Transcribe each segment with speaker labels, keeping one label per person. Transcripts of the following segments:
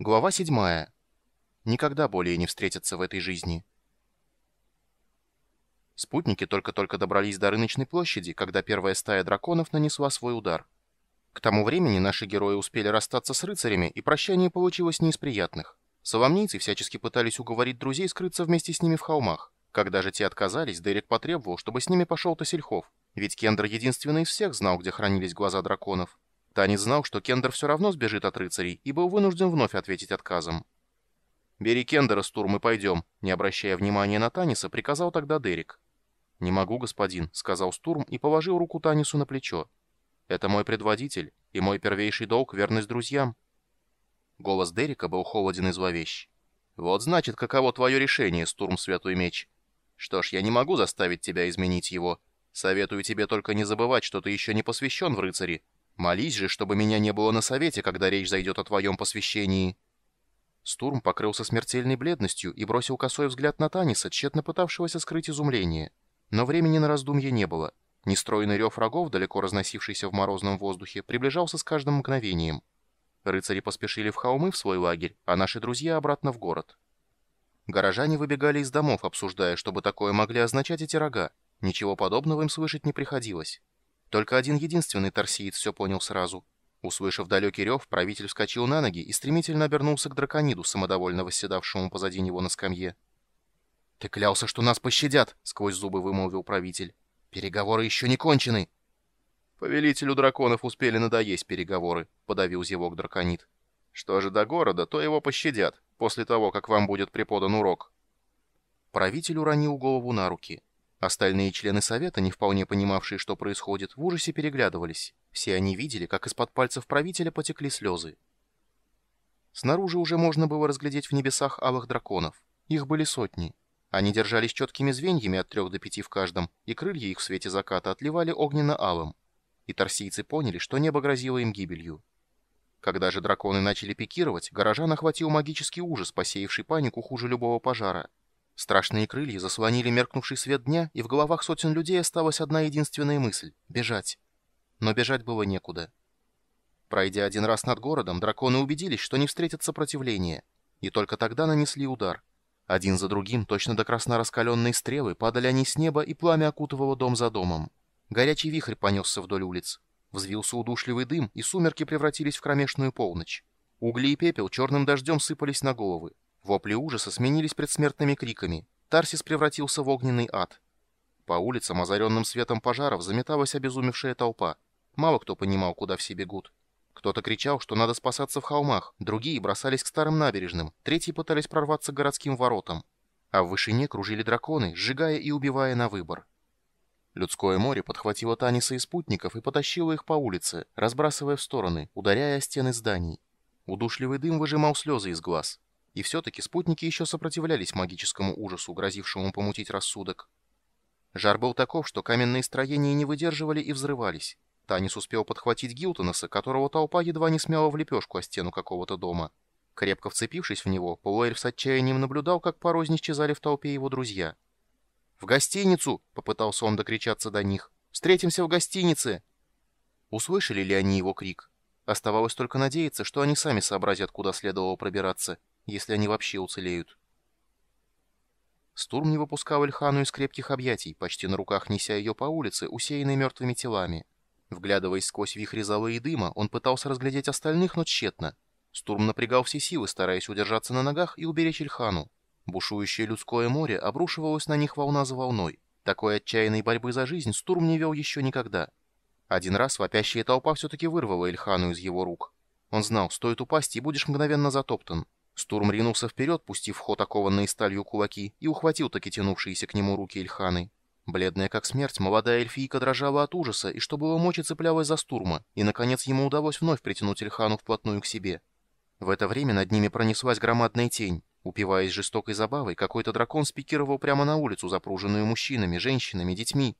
Speaker 1: Глава 7. Никогда более не встретятся в этой жизни. Спутники только-только добрались до рыночной площади, когда первая стая драконов нанесла свой удар. К тому времени наши герои успели расстаться с рыцарями, и прощание получилось не из приятных. Соломнийцы всячески пытались уговорить друзей скрыться вместе с ними в холмах. Когда же те отказались, Дерек потребовал, чтобы с ними пошел Тосельхов, ведь Кендер единственный из всех знал, где хранились глаза драконов. Танец знал, что Кендер все равно сбежит от рыцарей и был вынужден вновь ответить отказом. «Бери Кендера, Стурм, и пойдем», — не обращая внимания на Таниса, приказал тогда Дерек. «Не могу, господин», — сказал Стурм и положил руку Танису на плечо. «Это мой предводитель, и мой первейший долг — верность друзьям». Голос Дерека был холоден и зловещ. «Вот значит, каково твое решение, Стурм Святой Меч. Что ж, я не могу заставить тебя изменить его. Советую тебе только не забывать, что ты еще не посвящен в рыцари, Молись же, чтобы меня не было на совете, когда речь зайдет о твоем посвящении». Стурм покрылся смертельной бледностью и бросил косой взгляд на Таниса, тщетно пытавшегося скрыть изумление. Но времени на раздумье не было. Нестроенный рев рогов, далеко разносившийся в морозном воздухе, приближался с каждым мгновением. Рыцари поспешили в холмы в свой лагерь, а наши друзья обратно в город. Горожане выбегали из домов, обсуждая, что бы такое могли означать эти рога. Ничего подобного им слышать не приходилось. Только один единственный торсиец все понял сразу. Услышав далекий рев, правитель вскочил на ноги и стремительно обернулся к дракониду, самодовольно восседавшему позади него на скамье. «Ты клялся, что нас пощадят!» — сквозь зубы вымолвил правитель. «Переговоры еще не кончены!» «Повелителю драконов успели надоесть переговоры», — подавил зевок драконид. «Что же до города, то его пощадят, после того, как вам будет преподан урок». Правитель уронил голову на руки. Остальные члены совета, не вполне понимавшие, что происходит, в ужасе переглядывались. Все они видели, как из-под пальцев правителя потекли слезы. Снаружи уже можно было разглядеть в небесах алых драконов. Их были сотни. Они держались четкими звеньями от трех до пяти в каждом, и крылья их в свете заката отливали огненно-алым. И торсийцы поняли, что небо грозило им гибелью. Когда же драконы начали пикировать, горожан охватил магический ужас, посеявший панику хуже любого пожара – Страшные крылья заслонили меркнувший свет дня, и в головах сотен людей осталась одна единственная мысль — бежать. Но бежать было некуда. Пройдя один раз над городом, драконы убедились, что не встретят сопротивления, и только тогда нанесли удар. Один за другим, точно до красно раскаленной стрелы, падали они с неба, и пламя окутывало дом за домом. Горячий вихрь понесся вдоль улиц. Взвился удушливый дым, и сумерки превратились в кромешную полночь. Угли и пепел черным дождем сыпались на головы. Вопли ужаса сменились предсмертными криками. Тарсис превратился в огненный ад. По улицам, озаренным светом пожаров, заметалась обезумевшая толпа. Мало кто понимал, куда все бегут. Кто-то кричал, что надо спасаться в холмах, другие бросались к старым набережным, третьи пытались прорваться к городским воротам. А в вышине кружили драконы, сжигая и убивая на выбор. Людское море подхватило Таниса и спутников и потащило их по улице, разбрасывая в стороны, ударяя о стены зданий. Удушливый дым выжимал слезы из глаз. И все-таки спутники еще сопротивлялись магическому ужасу, грозившему помутить рассудок. Жар был таков, что каменные строения не выдерживали и взрывались. Танис успел подхватить Гилтонаса, которого толпа едва не смяла в лепешку о стену какого-то дома. Крепко вцепившись в него, Пауэль с отчаянием наблюдал, как по исчезали в толпе его друзья. «В гостиницу!» — попытался он докричаться до них. «Встретимся в гостинице!» Услышали ли они его крик? Оставалось только надеяться, что они сами сообразят, куда следовало пробираться, если они вообще уцелеют. Стурм не выпускал Эльхану из крепких объятий, почти на руках неся ее по улице, усеянной мертвыми телами. Вглядываясь сквозь вихри зала и дыма, он пытался разглядеть остальных, но тщетно. Стурм напрягал все силы, стараясь удержаться на ногах и уберечь Эльхану. Бушующее людское море обрушивалось на них волна за волной. Такой отчаянной борьбы за жизнь Стурм не вел еще никогда. Один раз вопящая толпа все-таки вырвала Эльхану из его рук. Он знал, стоит упасть, и будешь мгновенно затоптан. Стурм ринулся вперед, пустив в ход окованные сталью кулаки, и ухватил таки тянувшиеся к нему руки Ильханы. Бледная как смерть, молодая эльфийка дрожала от ужаса, и что было мочи цеплялась за Стурма, и, наконец, ему удалось вновь притянуть Ильхану вплотную к себе. В это время над ними пронеслась громадная тень. Упиваясь жестокой забавой, какой-то дракон спикировал прямо на улицу, запруженную мужчинами, женщинами, детьми.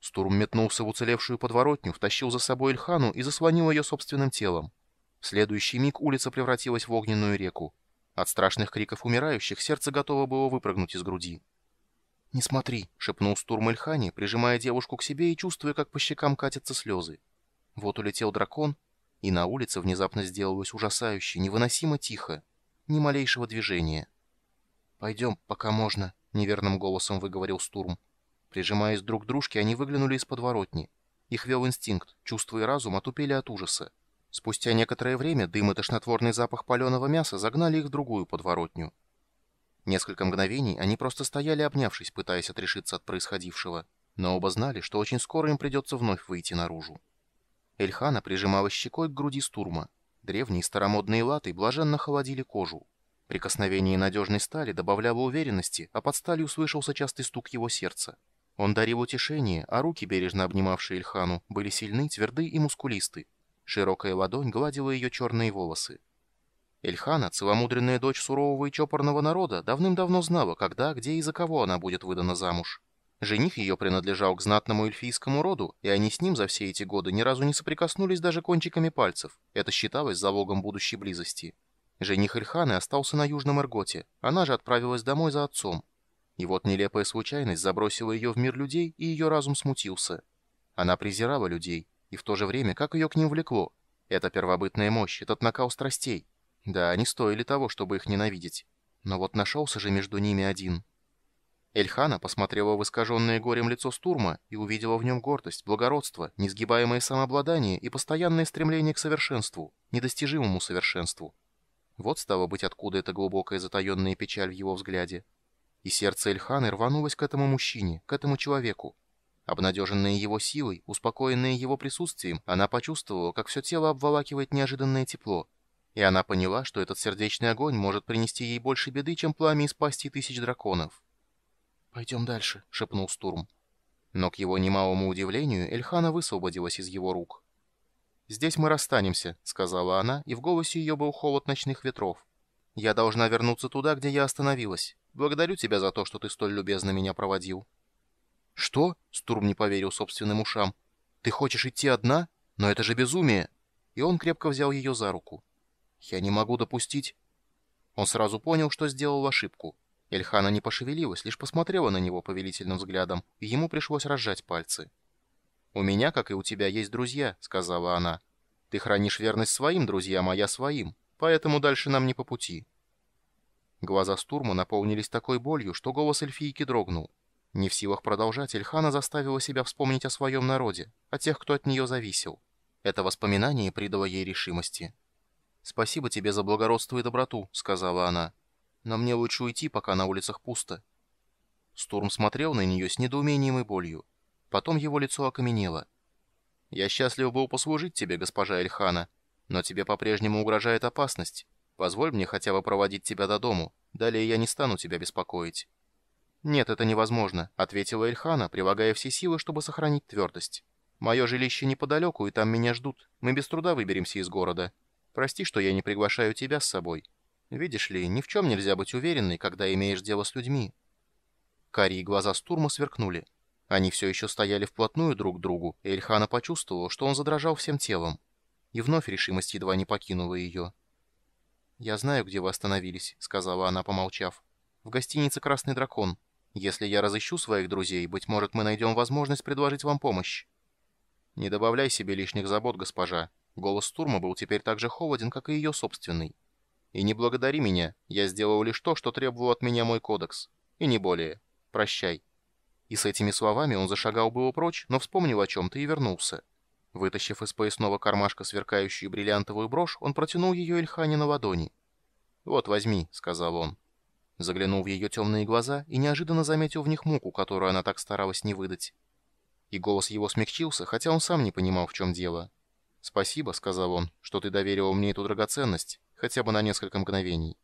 Speaker 1: Стурм метнулся в уцелевшую подворотню, втащил за собой Ильхану и заслонил ее собственным телом. В следующий миг улица превратилась в огненную реку. От страшных криков умирающих сердце готово было выпрыгнуть из груди. «Не смотри», — шепнул Стурм Эльхани, прижимая девушку к себе и чувствуя, как по щекам катятся слезы. Вот улетел дракон, и на улице внезапно сделалось ужасающе, невыносимо тихо, ни малейшего движения. «Пойдем, пока можно», — неверным голосом выговорил Стурм. Прижимаясь друг к дружке, они выглянули из подворотни. Их вел инстинкт, чувство и разум отупели от ужаса. Спустя некоторое время дым и тошнотворный запах паленого мяса загнали их в другую подворотню. Несколько мгновений они просто стояли, обнявшись, пытаясь отрешиться от происходившего, но оба знали, что очень скоро им придется вновь выйти наружу. Эльхана прижимала щекой к груди стурма. Древние старомодные латы блаженно холодили кожу. Прикосновение надежной стали добавляло уверенности, а под сталью услышался частый стук его сердца. Он дарил утешение, а руки, бережно обнимавшие Ильхану, были сильны, тверды и мускулисты, Широкая ладонь гладила ее черные волосы. Эльхана, целомудренная дочь сурового и чопорного народа, давным-давно знала, когда, где и за кого она будет выдана замуж. Жених ее принадлежал к знатному эльфийскому роду, и они с ним за все эти годы ни разу не соприкоснулись даже кончиками пальцев. Это считалось залогом будущей близости. Жених Эльханы остался на Южном Эрготе, она же отправилась домой за отцом. И вот нелепая случайность забросила ее в мир людей, и ее разум смутился. Она презирала людей, и в то же время, как ее к ним влекло? Эта первобытная мощь, этот накал страстей. Да, они стоили того, чтобы их ненавидеть. Но вот нашелся же между ними один. Эльхана посмотрела в искаженное горем лицо Стурма и увидела в нем гордость, благородство, несгибаемое самообладание и постоянное стремление к совершенству, недостижимому совершенству. Вот стало быть, откуда эта глубокая затаенная печаль в его взгляде. И сердце Эльханы рванулось к этому мужчине, к этому человеку. Обнадеженная его силой, успокоенная его присутствием, она почувствовала, как все тело обволакивает неожиданное тепло. И она поняла, что этот сердечный огонь может принести ей больше беды, чем пламя из пасти тысяч драконов. «Пойдем дальше», — шепнул Стурм. Но к его немалому удивлению Эльхана высвободилась из его рук. «Здесь мы расстанемся», — сказала она, и в голосе ее был холод ночных ветров. «Я должна вернуться туда, где я остановилась. Благодарю тебя за то, что ты столь любезно меня проводил». «Что?» — Стурм не поверил собственным ушам. «Ты хочешь идти одна? Но это же безумие!» И он крепко взял ее за руку. «Я не могу допустить...» Он сразу понял, что сделал ошибку. Эльхана не пошевелилась, лишь посмотрела на него повелительным взглядом, и ему пришлось разжать пальцы. «У меня, как и у тебя, есть друзья», — сказала она. «Ты хранишь верность своим друзьям, а я своим, поэтому дальше нам не по пути». Глаза Стурма наполнились такой болью, что голос эльфийки дрогнул. Не в силах продолжать, Ильхана заставила себя вспомнить о своем народе, о тех, кто от нее зависел. Это воспоминание придало ей решимости. «Спасибо тебе за благородство и доброту», — сказала она. «Но мне лучше уйти, пока на улицах пусто». Стурм смотрел на нее с недоумением и болью. Потом его лицо окаменело. «Я счастлив был послужить тебе, госпожа Эльхана, но тебе по-прежнему угрожает опасность. Позволь мне хотя бы проводить тебя до дому, далее я не стану тебя беспокоить». «Нет, это невозможно», — ответила Эльхана, прилагая все силы, чтобы сохранить твердость. «Мое жилище неподалеку, и там меня ждут. Мы без труда выберемся из города. Прости, что я не приглашаю тебя с собой. Видишь ли, ни в чем нельзя быть уверенной, когда имеешь дело с людьми». Карие глаза Стурма сверкнули. Они все еще стояли вплотную друг к другу, и Эльхана почувствовала, что он задрожал всем телом. И вновь решимость едва не покинула ее. «Я знаю, где вы остановились», — сказала она, помолчав. «В гостинице «Красный дракон». Если я разыщу своих друзей, быть может, мы найдем возможность предложить вам помощь». «Не добавляй себе лишних забот, госпожа». Голос Турма был теперь так же холоден, как и ее собственный. «И не благодари меня. Я сделал лишь то, что требовал от меня мой кодекс. И не более. Прощай». И с этими словами он зашагал было прочь, но вспомнил о чем-то и вернулся. Вытащив из поясного кармашка сверкающую бриллиантовую брошь, он протянул ее Ильхане на ладони. «Вот, возьми», — сказал он. Заглянул в ее темные глаза и неожиданно заметил в них муку, которую она так старалась не выдать. И голос его смягчился, хотя он сам не понимал, в чем дело. «Спасибо», — сказал он, — «что ты доверила мне эту драгоценность, хотя бы на несколько мгновений».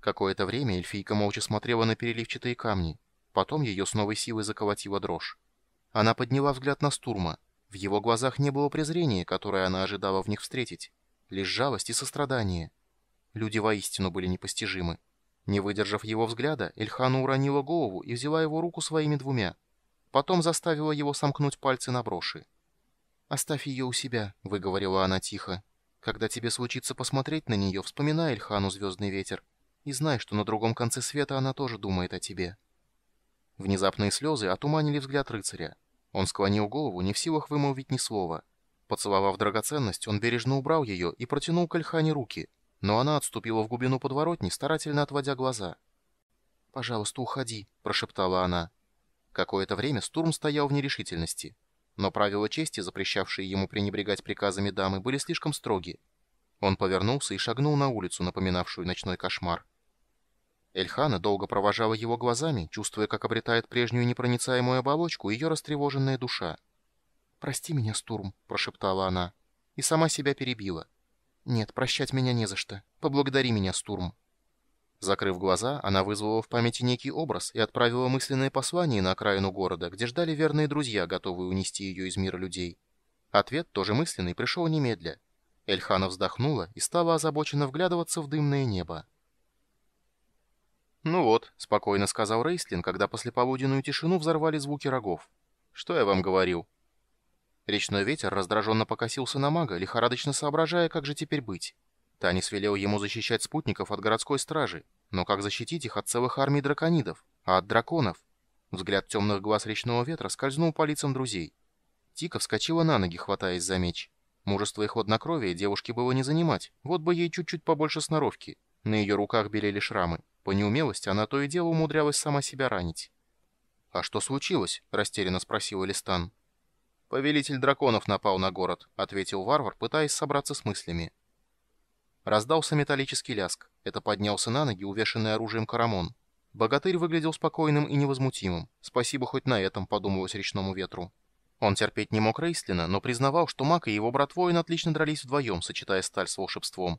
Speaker 1: Какое-то время эльфийка молча смотрела на переливчатые камни. Потом ее с новой силой заколотила дрожь. Она подняла взгляд на Стурма. В его глазах не было презрения, которое она ожидала в них встретить. Лишь жалость и сострадание. Люди воистину были непостижимы. Не выдержав его взгляда, Эльхана уронила голову и взяла его руку своими двумя. Потом заставила его сомкнуть пальцы на броши. «Оставь ее у себя», — выговорила она тихо. «Когда тебе случится посмотреть на нее, вспоминай Эльхану «Звездный ветер» и знай, что на другом конце света она тоже думает о тебе». Внезапные слезы отуманили взгляд рыцаря. Он склонил голову, не в силах вымолвить ни слова. Поцеловав драгоценность, он бережно убрал ее и протянул к Эльхане руки — но она отступила в глубину подворотни, старательно отводя глаза. «Пожалуйста, уходи», — прошептала она. Какое-то время Стурм стоял в нерешительности, но правила чести, запрещавшие ему пренебрегать приказами дамы, были слишком строги. Он повернулся и шагнул на улицу, напоминавшую ночной кошмар. Эльхана долго провожала его глазами, чувствуя, как обретает прежнюю непроницаемую оболочку ее растревоженная душа. «Прости меня, Стурм», — прошептала она, и сама себя перебила. «Нет, прощать меня не за что. Поблагодари меня, Стурм». Закрыв глаза, она вызвала в памяти некий образ и отправила мысленное послание на окраину города, где ждали верные друзья, готовые унести ее из мира людей. Ответ, тоже мысленный, пришел немедля. Эльхана вздохнула и стала озабоченно вглядываться в дымное небо. «Ну вот», — спокойно сказал Рейслин, когда после полуденную тишину взорвали звуки рогов. «Что я вам говорил? Речной ветер раздраженно покосился на мага, лихорадочно соображая, как же теперь быть. Танис велел ему защищать спутников от городской стражи, но как защитить их от целых армий драконидов, а от драконов? Взгляд темных глаз речного ветра скользнул по лицам друзей. Тика вскочила на ноги, хватаясь за меч. Мужество и хладнокровие девушке было не занимать, вот бы ей чуть-чуть побольше сноровки. На ее руках белели шрамы. По неумелости она то и дело умудрялась сама себя ранить. «А что случилось?» – растерянно спросил Элистан. «Повелитель драконов напал на город», — ответил варвар, пытаясь собраться с мыслями. Раздался металлический ляск. Это поднялся на ноги, увешанный оружием Карамон. Богатырь выглядел спокойным и невозмутимым. Спасибо хоть на этом, подумалось речному ветру. Он терпеть не мог Рейслина, но признавал, что Мак и его брат-воин отлично дрались вдвоем, сочетая сталь с волшебством.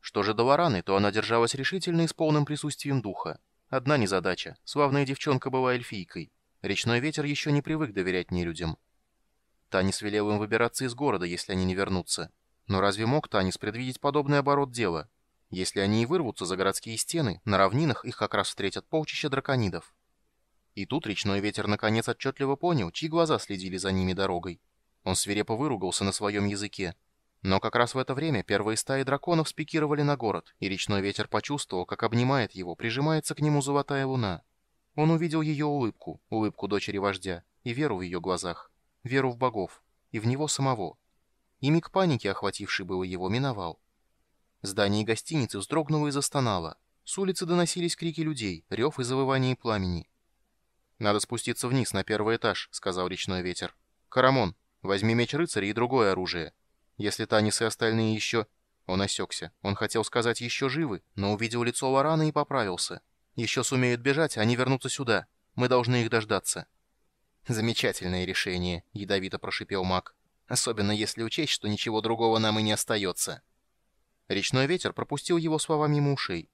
Speaker 1: Что же до Вараны, то она держалась решительно и с полным присутствием духа. Одна незадача. Славная девчонка была эльфийкой. Речной ветер еще не привык доверять нелюдям. Танис велел им выбираться из города, если они не вернутся. Но разве мог Танис предвидеть подобный оборот дела? Если они и вырвутся за городские стены, на равнинах их как раз встретят полчища драконидов. И тут речной ветер наконец отчетливо понял, чьи глаза следили за ними дорогой. Он свирепо выругался на своем языке. Но как раз в это время первые стаи драконов спикировали на город, и речной ветер почувствовал, как обнимает его, прижимается к нему золотая луна. Он увидел ее улыбку, улыбку дочери вождя, и веру в ее глазах веру в богов, и в него самого. И миг паники, охвативший было его, миновал. Здание гостиницы вздрогнуло и застонало. С улицы доносились крики людей, рев и завывание пламени. «Надо спуститься вниз, на первый этаж», — сказал речной ветер. «Карамон, возьми меч рыцаря и другое оружие. Если Танис и остальные еще...» Он осекся. Он хотел сказать «еще живы», но увидел лицо Варана и поправился. «Еще сумеют бежать, они вернутся сюда. Мы должны их дождаться». «Замечательное решение», — ядовито прошипел маг. «Особенно если учесть, что ничего другого нам и не остается». Речной ветер пропустил его слова мимо ушей.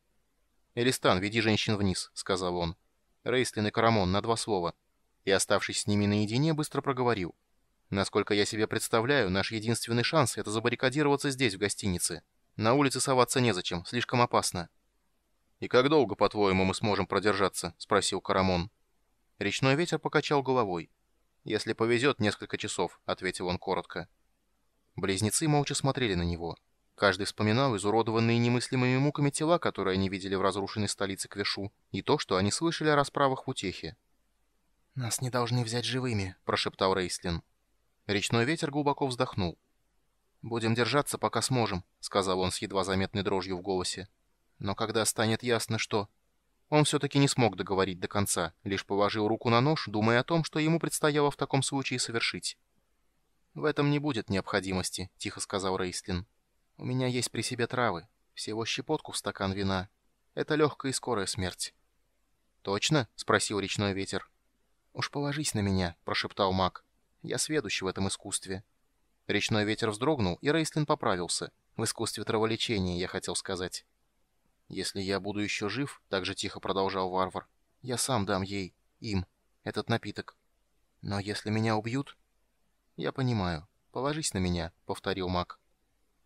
Speaker 1: «Элистан, веди женщин вниз», — сказал он. Рейслин и Карамон на два слова. И, оставшись с ними наедине, быстро проговорил. «Насколько я себе представляю, наш единственный шанс — это забаррикадироваться здесь, в гостинице. На улице соваться незачем, слишком опасно». «И как долго, по-твоему, мы сможем продержаться?» — спросил Карамон. Речной ветер покачал головой. «Если повезет, несколько часов», — ответил он коротко. Близнецы молча смотрели на него. Каждый вспоминал изуродованные немыслимыми муками тела, которые они видели в разрушенной столице Квешу, и то, что они слышали о расправах в Утехе. «Нас не должны взять живыми», — прошептал Рейслин. Речной ветер глубоко вздохнул. «Будем держаться, пока сможем», — сказал он с едва заметной дрожью в голосе. «Но когда станет ясно, что...» Он все-таки не смог договорить до конца, лишь положил руку на нож, думая о том, что ему предстояло в таком случае совершить. «В этом не будет необходимости», — тихо сказал Рейстлин. «У меня есть при себе травы, всего щепотку в стакан вина. Это легкая и скорая смерть». «Точно?» — спросил речной ветер. «Уж положись на меня», — прошептал маг. «Я сведущ в этом искусстве». Речной ветер вздрогнул, и Рейстлин поправился. «В искусстве траволечения, я хотел сказать». «Если я буду еще жив», — так же тихо продолжал варвар, — «я сам дам ей, им, этот напиток. Но если меня убьют...» «Я понимаю. Положись на меня», — повторил маг.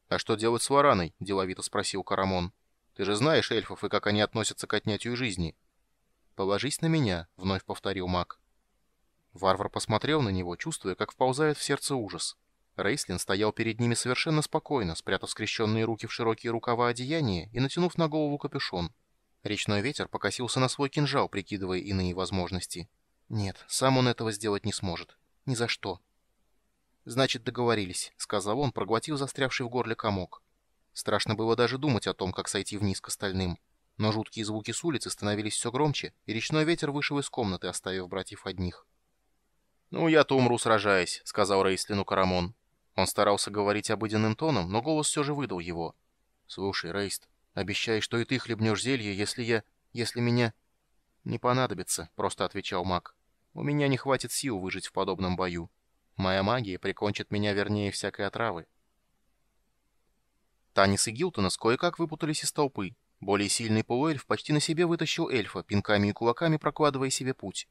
Speaker 1: «А что делать с вараной?» — деловито спросил Карамон. «Ты же знаешь эльфов и как они относятся к отнятию жизни». «Положись на меня», — вновь повторил маг. Варвар посмотрел на него, чувствуя, как вползает в сердце ужас. Рейслин стоял перед ними совершенно спокойно, спрятав скрещенные руки в широкие рукава одеяния и натянув на голову капюшон. Речной ветер покосился на свой кинжал, прикидывая иные возможности. Нет, сам он этого сделать не сможет. Ни за что. «Значит, договорились», — сказал он, проглотив застрявший в горле комок. Страшно было даже думать о том, как сойти вниз к остальным. Но жуткие звуки с улицы становились все громче, и речной ветер вышел из комнаты, оставив братьев одних. «Ну, я-то умру, сражаясь», — сказал Рейслину Карамон. Он старался говорить обыденным тоном, но голос все же выдал его. «Слушай, Рейст, обещай, что и ты хлебнешь зелье, если я... если меня...» «Не понадобится», — просто отвечал маг. «У меня не хватит сил выжить в подобном бою. Моя магия прикончит меня вернее всякой отравы». Танис и Гилтонос кое-как выпутались из толпы. Более сильный полуэльф почти на себе вытащил эльфа, пинками и кулаками прокладывая себе путь.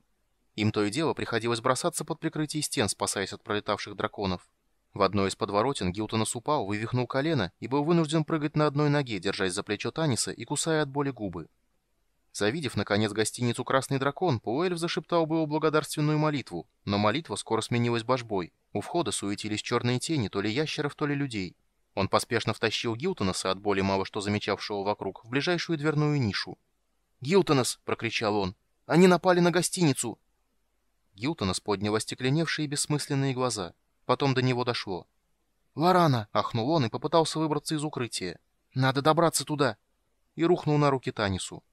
Speaker 1: Им то и дело приходилось бросаться под прикрытие стен, спасаясь от пролетавших драконов. В одной из подворотен Гилтонас упал, вывихнул колено и был вынужден прыгать на одной ноге, держась за плечо Таниса и кусая от боли губы. Завидев, наконец, гостиницу «Красный дракон», Пуэльф зашептал бы его благодарственную молитву, но молитва скоро сменилась божбой. У входа суетились черные тени, то ли ящеров, то ли людей. Он поспешно втащил Гилтонаса, от боли мало что замечавшего вокруг, в ближайшую дверную нишу. «Гилтонас!» — прокричал он. «Они напали на гостиницу!» Гилтонас поднял остекленевшие бессмысленные глаза — Потом до него дошло. «Лорана!» — ахнул он и попытался выбраться из укрытия. «Надо добраться туда!» И рухнул на руки Танису.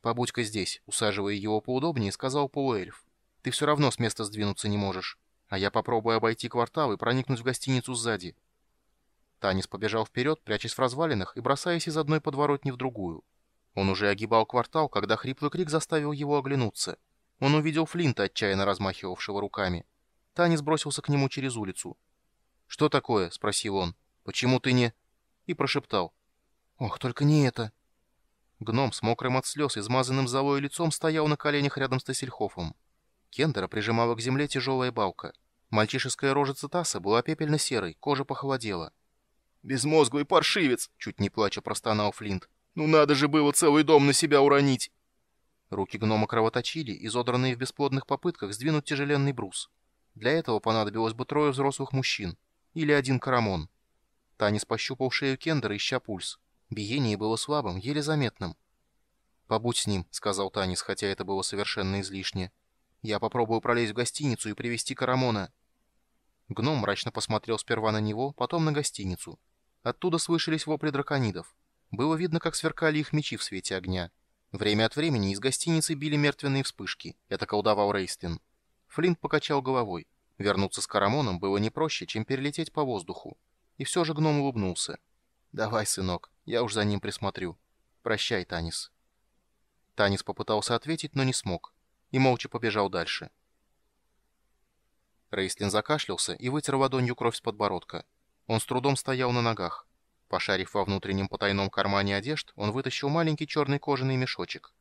Speaker 1: «Побудь-ка здесь», — усаживая его поудобнее, сказал полуэльф. «Ты все равно с места сдвинуться не можешь, а я попробую обойти квартал и проникнуть в гостиницу сзади». Танис побежал вперед, прячась в развалинах и бросаясь из одной подворотни в другую. Он уже огибал квартал, когда хриплый крик заставил его оглянуться. Он увидел Флинта, отчаянно размахивавшего руками. Танис бросился к нему через улицу. «Что такое?» — спросил он. «Почему ты не...» И прошептал. «Ох, только не это!» Гном с мокрым от слез, измазанным золой лицом, стоял на коленях рядом с Тессельхофом. Кендера прижимала к земле тяжелая балка. Мальчишеская рожица Тасса была пепельно-серой, кожа похолодела. «Безмозглый паршивец!» — чуть не плача простонал Флинт. «Ну надо же было целый дом на себя уронить!» Руки гнома кровоточили, изодранные в бесплодных попытках сдвинуть тяжеленный брус. Для этого понадобилось бы трое взрослых мужчин или один карамон. Танис пощупал шею Кендера, ища пульс. Биение было слабым, еле заметным. «Побудь с ним», — сказал Танис, хотя это было совершенно излишне. «Я попробую пролезть в гостиницу и привести Карамона». Гном мрачно посмотрел сперва на него, потом на гостиницу. Оттуда слышались вопли драконидов. Было видно, как сверкали их мечи в свете огня. Время от времени из гостиницы били мертвенные вспышки. Это колдовал Рейстлин. Флинт покачал головой. Вернуться с Карамоном было не проще, чем перелететь по воздуху. И все же гном улыбнулся. «Давай, сынок, я уж за ним присмотрю. Прощай, Танис». Танис попытался ответить, но не смог. И молча побежал дальше. Рейслин закашлялся и вытер ладонью кровь с подбородка. Он с трудом стоял на ногах. Пошарив во внутреннем потайном кармане одежд, он вытащил маленький черный кожаный мешочек.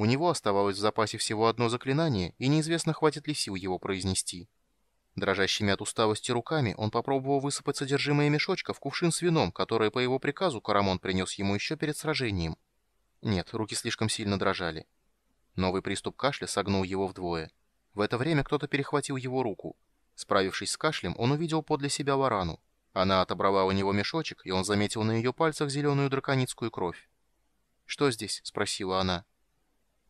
Speaker 1: У него оставалось в запасе всего одно заклинание, и неизвестно, хватит ли сил его произнести. Дрожащими от усталости руками он попробовал высыпать содержимое мешочка в кувшин с вином, который по его приказу Карамон принес ему еще перед сражением. Нет, руки слишком сильно дрожали. Новый приступ кашля согнул его вдвое. В это время кто-то перехватил его руку. Справившись с кашлем, он увидел подле себя варану. Она отобрала у него мешочек, и он заметил на ее пальцах зеленую драконицкую кровь. «Что здесь?» — спросила она.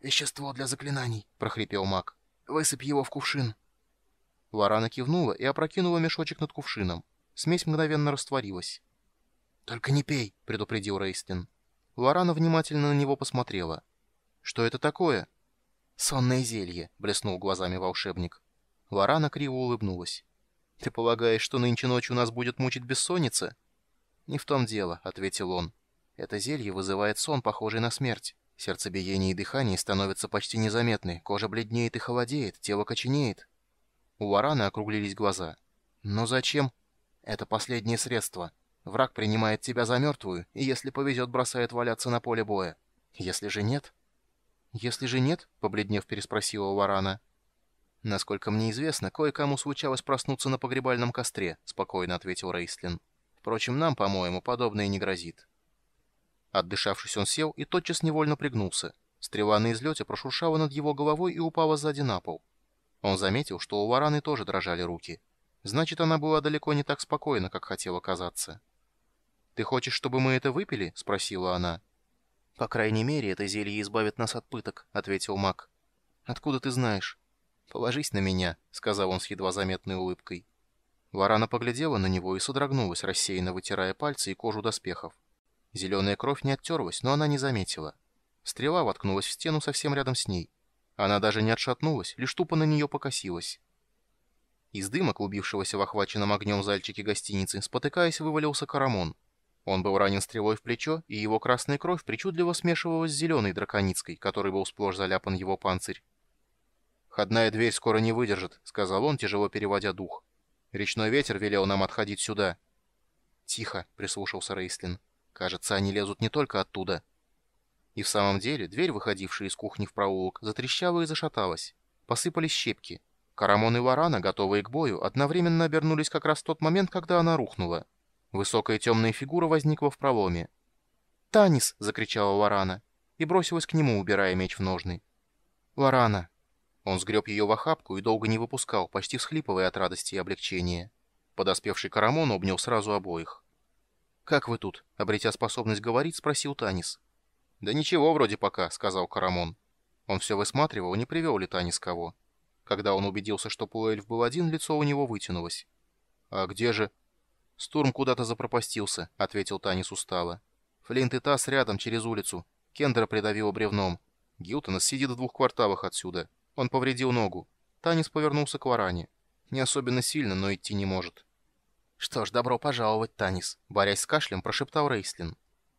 Speaker 1: «Вещество для заклинаний», — прохрипел маг. «Высыпь его в кувшин». Лорана кивнула и опрокинула мешочек над кувшином. Смесь мгновенно растворилась. «Только не пей», — предупредил Рейстин. Лорана внимательно на него посмотрела. «Что это такое?» «Сонное зелье», — блеснул глазами волшебник. Лорана криво улыбнулась. «Ты полагаешь, что нынче ночью нас будет мучить бессонница?» «Не в том дело», — ответил он. «Это зелье вызывает сон, похожий на смерть». Сердцебиение и дыхание становятся почти незаметны, кожа бледнеет и холодеет, тело коченеет. У Варана округлились глаза. «Но зачем?» «Это последнее средство. Враг принимает тебя за мертвую, и если повезет, бросает валяться на поле боя. Если же нет...» «Если же нет?» — побледнев переспросила Варана. «Насколько мне известно, кое-кому случалось проснуться на погребальном костре», — спокойно ответил Рейслин. «Впрочем, нам, по-моему, подобное не грозит». Отдышавшись, он сел и тотчас невольно пригнулся. Стрела на излете прошуршала над его головой и упала сзади на пол. Он заметил, что у вараны тоже дрожали руки. Значит, она была далеко не так спокойна, как хотела казаться. «Ты хочешь, чтобы мы это выпили?» — спросила она. «По крайней мере, это зелье избавит нас от пыток», — ответил маг. «Откуда ты знаешь?» «Положись на меня», — сказал он с едва заметной улыбкой. Варана поглядела на него и содрогнулась, рассеянно вытирая пальцы и кожу доспехов. Зеленая кровь не оттерлась, но она не заметила. Стрела воткнулась в стену совсем рядом с ней. Она даже не отшатнулась, лишь тупо на нее покосилась. Из дыма, клубившегося в охваченном огнем зальчике гостиницы, спотыкаясь, вывалился Карамон. Он был ранен стрелой в плечо, и его красная кровь причудливо смешивалась с зеленой драконицкой, которой был сплошь заляпан его панцирь. «Ходная дверь скоро не выдержит», — сказал он, тяжело переводя дух. «Речной ветер велел нам отходить сюда». «Тихо», — прислушался Рейслин. Кажется, они лезут не только оттуда. И в самом деле дверь, выходившая из кухни в проулок, затрещала и зашаталась. Посыпались щепки. Карамон и Варана, готовые к бою, одновременно обернулись как раз в тот момент, когда она рухнула. Высокая темная фигура возникла в проломе. «Танис!» — закричала Варана и бросилась к нему, убирая меч в ножны. «Варана!» Он сгреб ее в охапку и долго не выпускал, почти всхлипывая от радости и облегчения. Подоспевший Карамон обнял сразу обоих. «Как вы тут?» — обретя способность говорить, спросил Танис. «Да ничего вроде пока», — сказал Карамон. Он все высматривал, не привел ли Танис кого. Когда он убедился, что Пуэльф был один, лицо у него вытянулось. «А где же...» «Стурм куда-то запропастился», — ответил Танис устало. «Флинт и Тасс рядом, через улицу. Кендера придавило бревном. Гилтонес сидит в двух кварталах отсюда. Он повредил ногу. Танис повернулся к Варане. Не особенно сильно, но идти не может». «Что ж, добро пожаловать, Танис», — борясь с кашлем, прошептал Рейслин.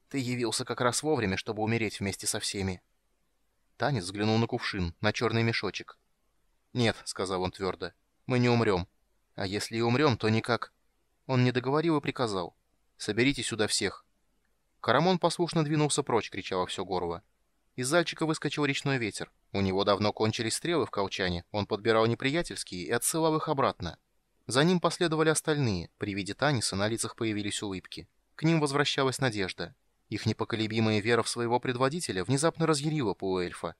Speaker 1: «Ты явился как раз вовремя, чтобы умереть вместе со всеми». Танис взглянул на кувшин, на черный мешочек. «Нет», — сказал он твердо, — «мы не умрем. А если и умрем, то никак». Он не договорил и приказал. «Соберите сюда всех». Карамон послушно двинулся прочь, кричало все горло. Из зальчика выскочил речной ветер. У него давно кончились стрелы в колчане, он подбирал неприятельские и отсылал их обратно. За ним последовали остальные. При виде Таниса на лицах появились улыбки. К ним возвращалась надежда. Их непоколебимая вера в своего предводителя внезапно разъярила полуэльфа.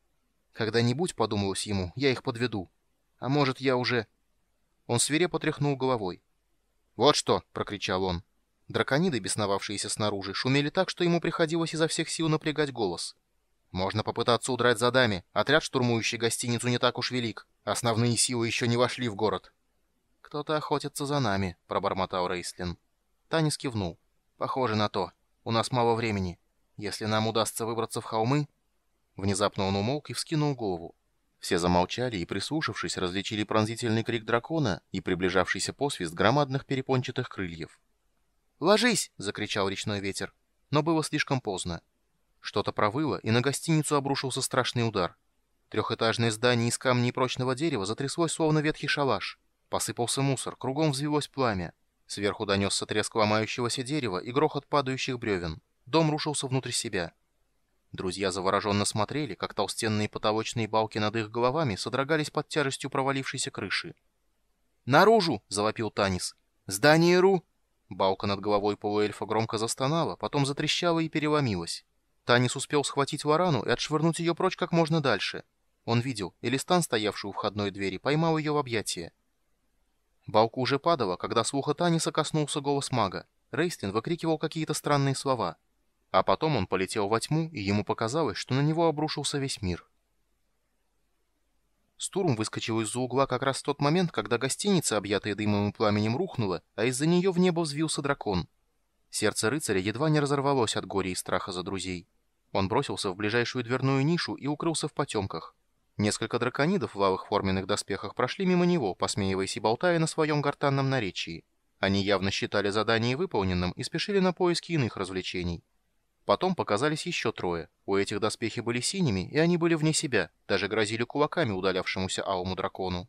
Speaker 1: «Когда-нибудь, — подумалось ему, — я их подведу. А может, я уже...» Он свирепо тряхнул головой. «Вот что!» — прокричал он. Дракониды, бесновавшиеся снаружи, шумели так, что ему приходилось изо всех сил напрягать голос. «Можно попытаться удрать за дами. Отряд, штурмующий гостиницу, не так уж велик. Основные силы еще не вошли в город. «Кто-то охотится за нами», — пробормотал Рейслин. Танис кивнул. «Похоже на то. У нас мало времени. Если нам удастся выбраться в холмы...» Внезапно он умолк и вскинул голову. Все замолчали и, прислушавшись, различили пронзительный крик дракона и приближавшийся посвист громадных перепончатых крыльев. «Ложись!» — закричал речной ветер. Но было слишком поздно. Что-то провыло, и на гостиницу обрушился страшный удар. Трехэтажное здание из камня и прочного дерева затряслось, словно ветхий шалаш. Посыпался мусор, кругом взвелось пламя. Сверху донесся треск ломающегося дерева и грохот падающих бревен. Дом рушился внутрь себя. Друзья завороженно смотрели, как толстенные потолочные балки над их головами содрогались под тяжестью провалившейся крыши. «Наружу!» — завопил Танис. «Здание Ру!» Балка над головой полуэльфа громко застонала, потом затрещала и переломилась. Танис успел схватить варану и отшвырнуть ее прочь как можно дальше. Он видел, Элистан, стоявший у входной двери, поймал ее в объятия. Балка уже падала, когда слуха Таниса коснулся голос мага. Рейстлин выкрикивал какие-то странные слова. А потом он полетел во тьму, и ему показалось, что на него обрушился весь мир. Стурм выскочил из-за угла как раз в тот момент, когда гостиница, объятая дымом и пламенем, рухнула, а из-за нее в небо взвился дракон. Сердце рыцаря едва не разорвалось от горя и страха за друзей. Он бросился в ближайшую дверную нишу и укрылся в потемках. Несколько драконидов в лавых форменных доспехах прошли мимо него, посмеиваясь и болтая на своем гортанном наречии. Они явно считали задание выполненным и спешили на поиски иных развлечений. Потом показались еще трое. У этих доспехи были синими, и они были вне себя, даже грозили кулаками удалявшемуся алому дракону.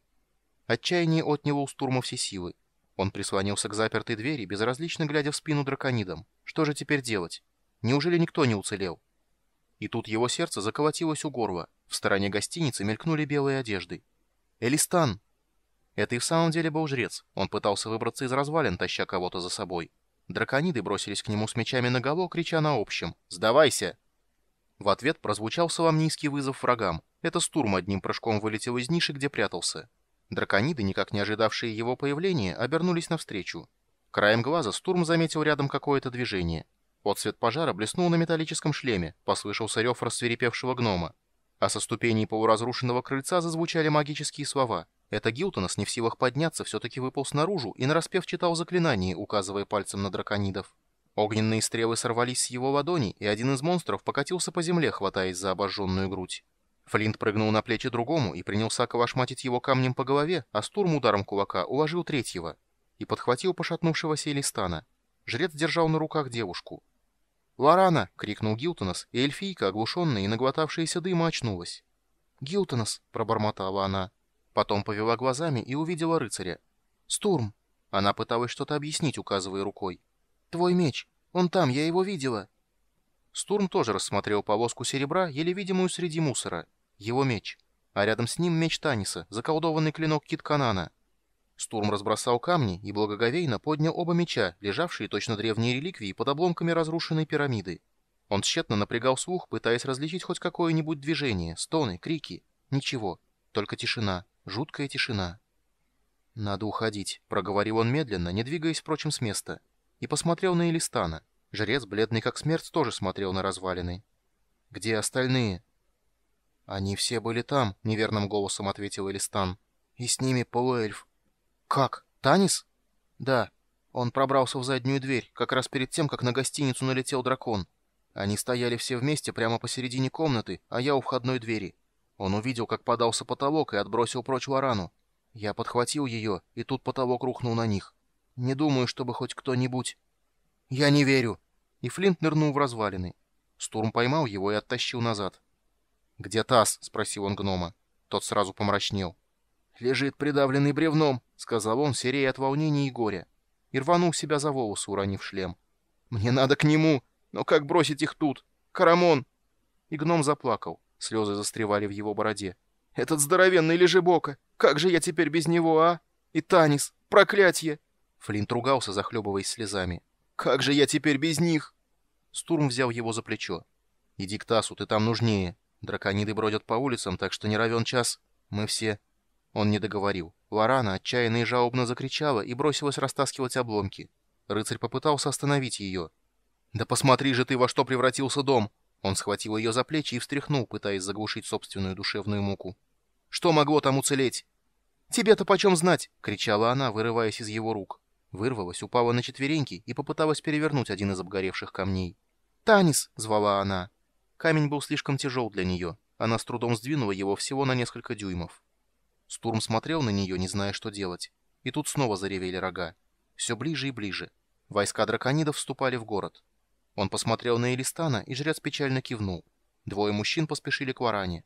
Speaker 1: Отчаяние отняло у Стурма все силы. Он прислонился к запертой двери, безразлично глядя в спину драконидам. Что же теперь делать? Неужели никто не уцелел? И тут его сердце заколотилось у горла. В стороне гостиницы мелькнули белые одежды. «Элистан!» Это и в самом деле был жрец. Он пытался выбраться из развалин, таща кого-то за собой. Дракониды бросились к нему с мечами наголо, крича на общем «Сдавайся!». В ответ прозвучал соломнийский вызов врагам. Это Стурм одним прыжком вылетел из ниши, где прятался. Дракониды, никак не ожидавшие его появления, обернулись навстречу. Краем глаза Стурм заметил рядом какое-то движение. Отсвет пожара блеснул на металлическом шлеме, послышался рев рассверепевшего гнома а со ступеней полуразрушенного крыльца зазвучали магические слова. Это Гилтонос, не в силах подняться, все-таки выпал снаружи и нараспев читал заклинание, указывая пальцем на драконидов. Огненные стрелы сорвались с его ладони, и один из монстров покатился по земле, хватаясь за обожженную грудь. Флинт прыгнул на плечи другому и принялся калашматить его камнем по голове, а Стурм ударом кулака уложил третьего и подхватил пошатнувшегося Элистана. Жрец держал на руках девушку. «Лорана!» — крикнул Гилтонос, и эльфийка, оглушенная и наглотавшаяся дыма, очнулась. «Гилтонос!» — пробормотала она. Потом повела глазами и увидела рыцаря. «Стурм!» — она пыталась что-то объяснить, указывая рукой. «Твой меч! Он там, я его видела!» Стурм тоже рассмотрел полоску серебра, еле видимую среди мусора. Его меч. А рядом с ним меч Таниса, заколдованный клинок Канана. Стурм разбросал камни и благоговейно поднял оба меча, лежавшие точно древние реликвии под обломками разрушенной пирамиды. Он тщетно напрягал слух, пытаясь различить хоть какое-нибудь движение, стоны, крики. Ничего, только тишина, жуткая тишина. «Надо уходить», — проговорил он медленно, не двигаясь, впрочем, с места. И посмотрел на Элистана. Жрец, бледный как смерть, тоже смотрел на развалины. «Где остальные?» «Они все были там», — неверным голосом ответил Элистан. «И с ними полуэльф. «Как? Танис?» «Да. Он пробрался в заднюю дверь, как раз перед тем, как на гостиницу налетел дракон. Они стояли все вместе прямо посередине комнаты, а я у входной двери. Он увидел, как подался потолок и отбросил прочь варану. Я подхватил ее, и тут потолок рухнул на них. Не думаю, чтобы хоть кто-нибудь...» «Я не верю!» И Флинт нырнул в развалины. Стурм поймал его и оттащил назад. «Где таз?» — спросил он гнома. Тот сразу помрачнел лежит придавленный бревном», — сказал он, серея от волнения и горя, и рванул себя за волосы, уронив шлем. «Мне надо к нему, но как бросить их тут? Карамон!» И гном заплакал, слезы застревали в его бороде. «Этот здоровенный лежебока! Как же я теперь без него, а? И Танис! Проклятье!» Флинт ругался, захлебываясь слезами. «Как же я теперь без них?» Стурм взял его за плечо. «Иди к Тасу, ты там нужнее. Дракониды бродят по улицам, так что не равен час. Мы все...» Он не договорил. Лорана отчаянно и жалобно закричала и бросилась растаскивать обломки. Рыцарь попытался остановить ее. «Да посмотри же ты, во что превратился дом!» Он схватил ее за плечи и встряхнул, пытаясь заглушить собственную душевную муку. «Что могло там уцелеть?» «Тебе-то почем знать?» — кричала она, вырываясь из его рук. Вырвалась, упала на четвереньки и попыталась перевернуть один из обгоревших камней. «Танис!» — звала она. Камень был слишком тяжел для нее. Она с трудом сдвинула его всего на несколько дюймов. Стурм смотрел на нее, не зная, что делать. И тут снова заревели рога. Все ближе и ближе. Войска драконидов вступали в город. Он посмотрел на Элистана, и жрец печально кивнул. Двое мужчин поспешили к Варане.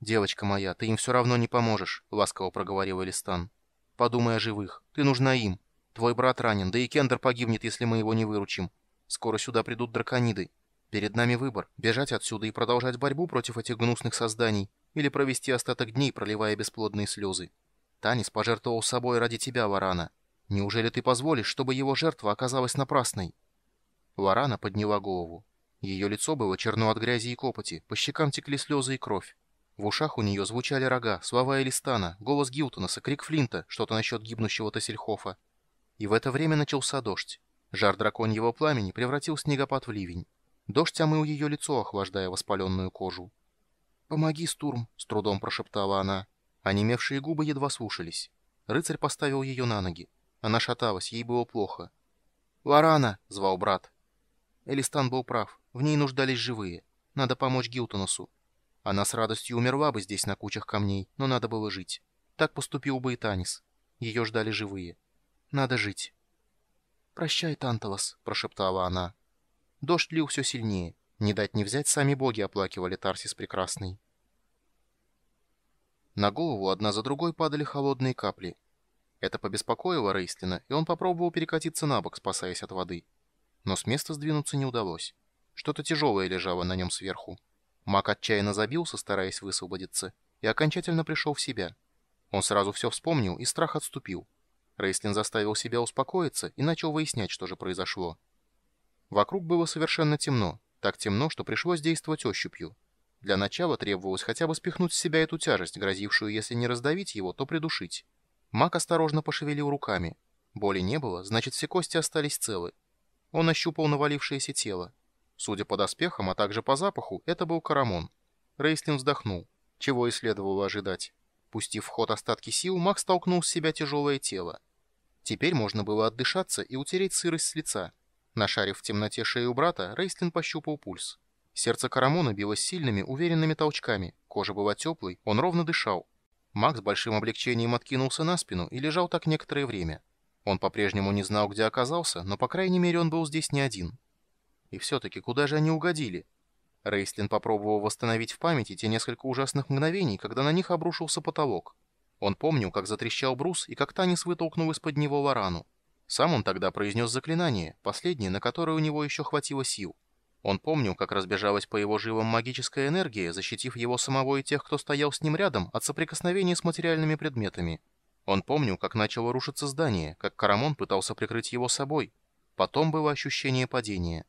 Speaker 1: «Девочка моя, ты им все равно не поможешь», — ласково проговорил Элистан. «Подумай о живых. Ты нужна им. Твой брат ранен, да и Кендер погибнет, если мы его не выручим. Скоро сюда придут дракониды. Перед нами выбор — бежать отсюда и продолжать борьбу против этих гнусных созданий, или провести остаток дней, проливая бесплодные слезы. Танис пожертвовал собой ради тебя, Варана. Неужели ты позволишь, чтобы его жертва оказалась напрасной?» Варана подняла голову. Ее лицо было черно от грязи и копоти, по щекам текли слезы и кровь. В ушах у нее звучали рога, слова Элистана, голос Гилтонаса, крик Флинта, что-то насчет гибнущего Тассельхофа. И в это время начался дождь. Жар драконьего пламени превратил снегопад в ливень. Дождь омыл ее лицо, охлаждая воспаленную кожу. «Помоги, Стурм!» — с трудом прошептала она. Онемевшие губы едва слушались. Рыцарь поставил ее на ноги. Она шаталась, ей было плохо. «Лорана!» — звал брат. Элистан был прав. В ней нуждались живые. Надо помочь Гилтоносу. Она с радостью умерла бы здесь на кучах камней, но надо было жить. Так поступил бы и Танис. Ее ждали живые. Надо жить. «Прощай, Танталос», — прошептала она. Дождь лил все сильнее. Не дать не взять, сами боги оплакивали Тарсис Прекрасный. На голову одна за другой падали холодные капли. Это побеспокоило Рейслина, и он попробовал перекатиться на бок, спасаясь от воды. Но с места сдвинуться не удалось. Что-то тяжелое лежало на нем сверху. Маг отчаянно забился, стараясь высвободиться, и окончательно пришел в себя. Он сразу все вспомнил, и страх отступил. Рейслин заставил себя успокоиться и начал выяснять, что же произошло. Вокруг было совершенно темно, так темно, что пришлось действовать ощупью. Для начала требовалось хотя бы спихнуть с себя эту тяжесть, грозившую, если не раздавить его, то придушить. Мак осторожно пошевелил руками. Боли не было, значит, все кости остались целы. Он ощупал навалившееся тело. Судя по доспехам, а также по запаху, это был Карамон. Рейслин вздохнул, чего и следовало ожидать. Пустив в ход остатки сил, Мак столкнул с себя тяжелое тело. Теперь можно было отдышаться и утереть сырость с лица. Нашарив в темноте шею брата, Рейстлин пощупал пульс. Сердце Карамона билось сильными, уверенными толчками, кожа была теплой, он ровно дышал. Маг с большим облегчением откинулся на спину и лежал так некоторое время. Он по-прежнему не знал, где оказался, но, по крайней мере, он был здесь не один. И все-таки куда же они угодили? Рейслин попробовал восстановить в памяти те несколько ужасных мгновений, когда на них обрушился потолок. Он помнил, как затрещал брус и как Танис вытолкнул из-под него Лорану. Сам он тогда произнес заклинание, последнее, на которое у него еще хватило сил. Он помнил, как разбежалась по его живым магическая энергия, защитив его самого и тех, кто стоял с ним рядом, от соприкосновения с материальными предметами. Он помнил, как начало рушиться здание, как Карамон пытался прикрыть его собой. Потом было ощущение падения.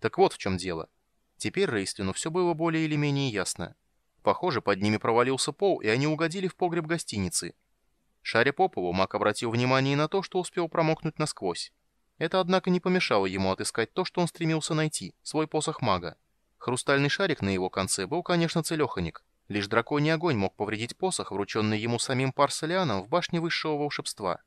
Speaker 1: Так вот в чем дело. Теперь Рейстину все было более или менее ясно. Похоже, под ними провалился пол, и они угодили в погреб гостиницы. Шаря по полу, Мак обратил внимание на то, что успел промокнуть насквозь. Это, однако, не помешало ему отыскать то, что он стремился найти, свой посох мага. Хрустальный шарик на его конце был, конечно, целеханик. Лишь драконий огонь мог повредить посох, врученный ему самим Парселианом в башне высшего волшебства.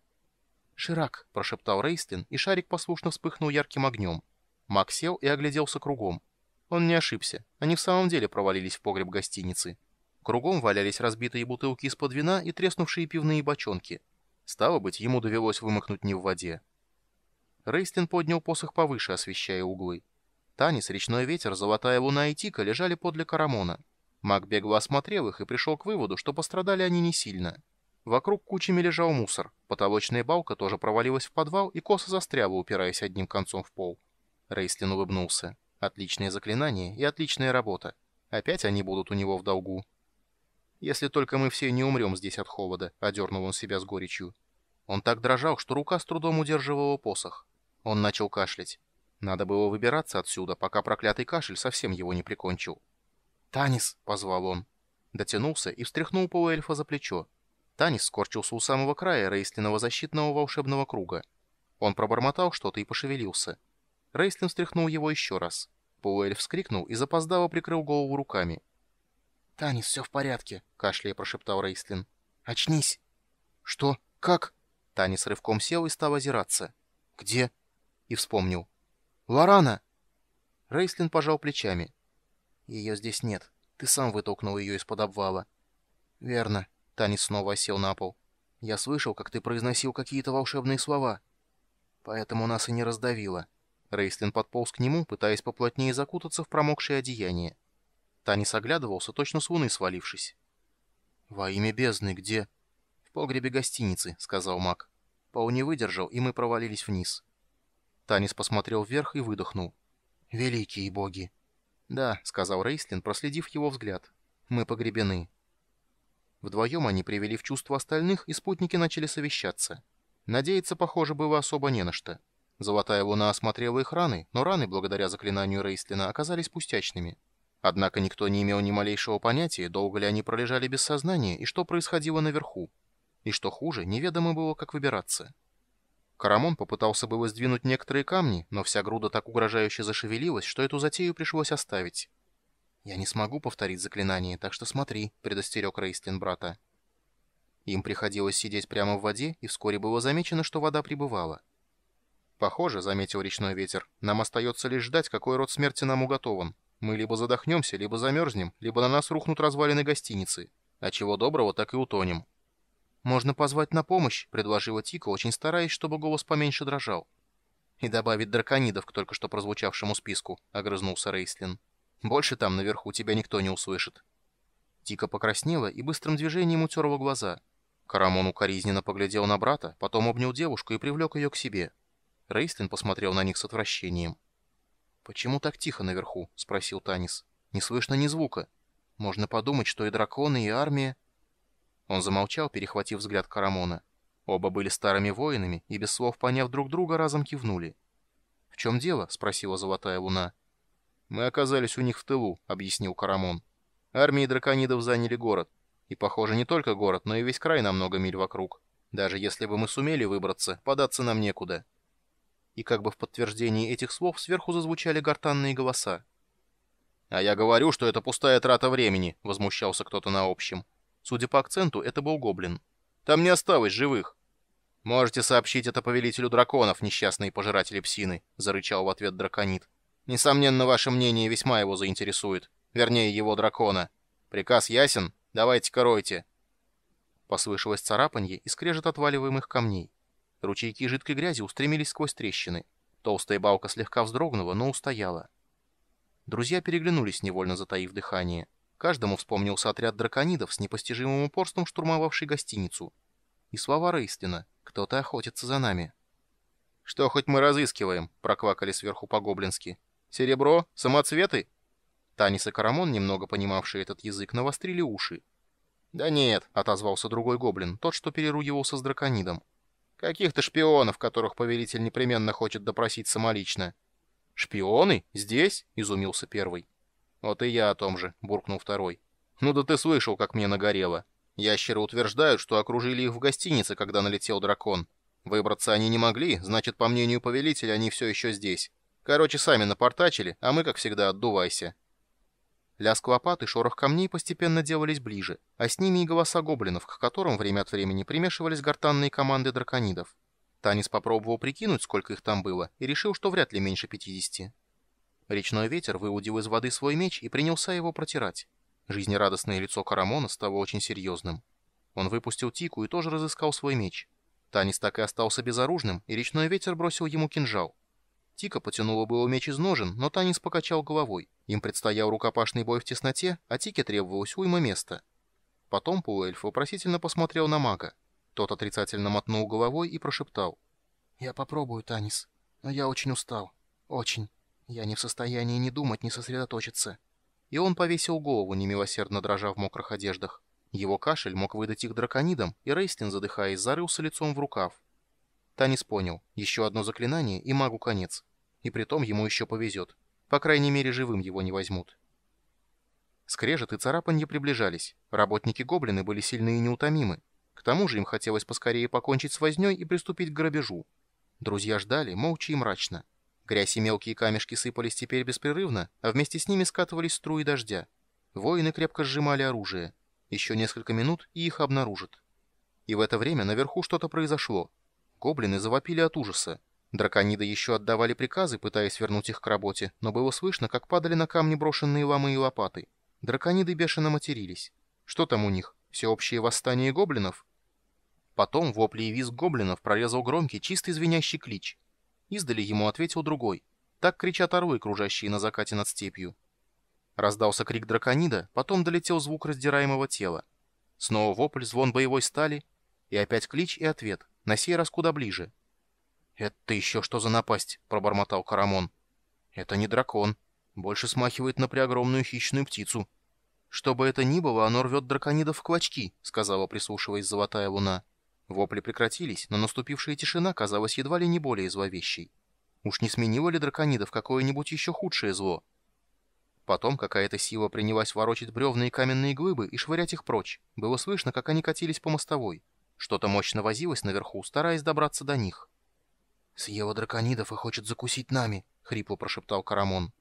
Speaker 1: «Ширак!» – прошептал Рейстин, и шарик послушно вспыхнул ярким огнем. Мак сел и огляделся кругом. Он не ошибся. Они в самом деле провалились в погреб гостиницы. Кругом валялись разбитые бутылки из-под вина и треснувшие пивные бочонки. Стало быть, ему довелось вымокнуть не в воде. Рейстин поднял посох повыше, освещая углы. Танис, речной ветер, золотая луна и тика лежали подле Карамона. Маг бегло осмотрел их и пришел к выводу, что пострадали они не сильно. Вокруг кучами лежал мусор. Потолочная балка тоже провалилась в подвал и косо застряла, упираясь одним концом в пол. Рейстин улыбнулся. Отличное заклинание и отличная работа. Опять они будут у него в долгу если только мы все не умрем здесь от холода», — одернул он себя с горечью. Он так дрожал, что рука с трудом удерживала посох. Он начал кашлять. Надо было выбираться отсюда, пока проклятый кашель совсем его не прикончил. «Танис!» — позвал он. Дотянулся и встряхнул полуэльфа за плечо. Танис скорчился у самого края Рейслиного защитного волшебного круга. Он пробормотал что-то и пошевелился. Рейслин встряхнул его еще раз. Полуэльф вскрикнул и запоздало прикрыл голову руками. «Танис, все в порядке», — кашляя прошептал Рейслин. «Очнись!» «Что? Как?» Танис рывком сел и стал озираться. «Где?» И вспомнил. «Лорана!» Рейслин пожал плечами. «Ее здесь нет. Ты сам вытолкнул ее из-под обвала». «Верно». Танис снова осел на пол. «Я слышал, как ты произносил какие-то волшебные слова. Поэтому нас и не раздавило». Рейслин подполз к нему, пытаясь поплотнее закутаться в промокшее одеяние. Танис оглядывался, точно с луны свалившись. «Во имя бездны, где?» «В погребе гостиницы», — сказал маг. Пау не выдержал, и мы провалились вниз. Танис посмотрел вверх и выдохнул. «Великие боги!» «Да», — сказал Рейслин, проследив его взгляд. «Мы погребены». Вдвоем они привели в чувство остальных, и спутники начали совещаться. Надеяться, похоже, было особо не на что. Золотая луна осмотрела их раны, но раны, благодаря заклинанию Рейслина, оказались пустячными. Однако никто не имел ни малейшего понятия, долго ли они пролежали без сознания и что происходило наверху. И что хуже, неведомо было, как выбираться. Карамон попытался было сдвинуть некоторые камни, но вся груда так угрожающе зашевелилась, что эту затею пришлось оставить. «Я не смогу повторить заклинание, так что смотри», — предостерег Рейстлин брата. Им приходилось сидеть прямо в воде, и вскоре было замечено, что вода прибывала. «Похоже», — заметил речной ветер, — «нам остается лишь ждать, какой род смерти нам уготован». Мы либо задохнемся, либо замерзнем, либо на нас рухнут развалины гостиницы. А чего доброго, так и утонем». «Можно позвать на помощь», — предложила Тика, очень стараясь, чтобы голос поменьше дрожал. «И добавить драконидов к только что прозвучавшему списку», — огрызнулся Рейслин. «Больше там наверху тебя никто не услышит». Тика покраснела и быстрым движением утерла глаза. Карамон укоризненно поглядел на брата, потом обнял девушку и привлек ее к себе. Рейстлин посмотрел на них с отвращением. «Почему так тихо наверху?» — спросил Танис. «Не слышно ни звука. Можно подумать, что и драконы, и армия...» Он замолчал, перехватив взгляд Карамона. Оба были старыми воинами и, без слов поняв друг друга, разом кивнули. «В чем дело?» — спросила Золотая Луна. «Мы оказались у них в тылу», — объяснил Карамон. «Армии драконидов заняли город. И, похоже, не только город, но и весь край на много миль вокруг. Даже если бы мы сумели выбраться, податься нам некуда». И как бы в подтверждении этих слов сверху зазвучали гортанные голоса. «А я говорю, что это пустая трата времени», — возмущался кто-то на общем. Судя по акценту, это был гоблин. «Там не осталось живых». «Можете сообщить это повелителю драконов, несчастные пожиратели псины», — зарычал в ответ драконит. «Несомненно, ваше мнение весьма его заинтересует. Вернее, его дракона. Приказ ясен? Давайте-ка ройте». Послышалось царапанье и скрежет отваливаемых камней. Ручейки жидкой грязи устремились сквозь трещины. Толстая балка слегка вздрогнула, но устояла. Друзья переглянулись, невольно затаив дыхание. Каждому вспомнился отряд драконидов с непостижимым упорством штурмовавший гостиницу. И слова Рейстлина «Кто-то охотится за нами». «Что хоть мы разыскиваем?» — проквакали сверху по-гоблински. «Серебро? Самоцветы?» Танис и Карамон, немного понимавшие этот язык, навострили уши. «Да нет», — отозвался другой гоблин, тот, что переругивался с драконидом. Каких-то шпионов, которых повелитель непременно хочет допросить самолично. «Шпионы? Здесь?» — изумился первый. «Вот и я о том же», — буркнул второй. «Ну да ты слышал, как мне нагорело. Ящеры утверждают, что окружили их в гостинице, когда налетел дракон. Выбраться они не могли, значит, по мнению повелителя, они все еще здесь. Короче, сами напортачили, а мы, как всегда, отдувайся». Лязг лопат и шорох камней постепенно делались ближе, а с ними и голоса гоблинов, к которым время от времени примешивались гортанные команды драконидов. Танис попробовал прикинуть, сколько их там было, и решил, что вряд ли меньше 50. Речной ветер выудил из воды свой меч и принялся его протирать. Жизнерадостное лицо Карамона стало очень серьезным. Он выпустил Тику и тоже разыскал свой меч. Танис так и остался безоружным, и речной ветер бросил ему кинжал. Тика потянула было меч из ножен, но Танис покачал головой. Им предстоял рукопашный бой в тесноте, а Тике требовалось уйма места. Потом полуэльф вопросительно посмотрел на мага. Тот отрицательно мотнул головой и прошептал. «Я попробую, Танис, но я очень устал. Очень. Я не в состоянии ни думать, ни сосредоточиться». И он повесил голову, немилосердно дрожа в мокрых одеждах. Его кашель мог выдать их драконидам, и Рейстин, задыхаясь, зарылся лицом в рукав. Танис понял. Еще одно заклинание, и магу конец. И притом ему еще повезет. По крайней мере, живым его не возьмут. Скрежет и царапанье приближались. Работники-гоблины были сильны и неутомимы. К тому же им хотелось поскорее покончить с возней и приступить к грабежу. Друзья ждали, молча и мрачно. Грязь и мелкие камешки сыпались теперь беспрерывно, а вместе с ними скатывались струи дождя. Воины крепко сжимали оружие. Еще несколько минут, и их обнаружат. И в это время наверху что-то произошло. Гоблины завопили от ужаса. Дракониды еще отдавали приказы, пытаясь вернуть их к работе, но было слышно, как падали на камни брошенные ломы и лопаты. Дракониды бешено матерились. Что там у них? Всеобщее восстание гоблинов? Потом вопли и визг гоблинов прорезал громкий, чистый звенящий клич. Издали ему ответил другой. Так кричат орлы, кружащие на закате над степью. Раздался крик драконида, потом долетел звук раздираемого тела. Снова вопль, звон боевой стали, и опять клич и ответ — на сей раз куда ближе. «Это еще что за напасть?» — пробормотал Карамон. «Это не дракон. Больше смахивает на преогромную хищную птицу». «Что бы это ни было, оно рвет драконидов в клочки», — сказала, прислушиваясь золотая луна. Вопли прекратились, но наступившая тишина казалась едва ли не более зловещей. Уж не сменило ли драконидов какое-нибудь еще худшее зло? Потом какая-то сила принялась ворочать бревна и каменные глыбы и швырять их прочь. Было слышно, как они катились по мостовой. Что-то мощно возилось наверху, стараясь добраться до них. «Съела драконидов и хочет закусить нами», — хрипло прошептал Карамон.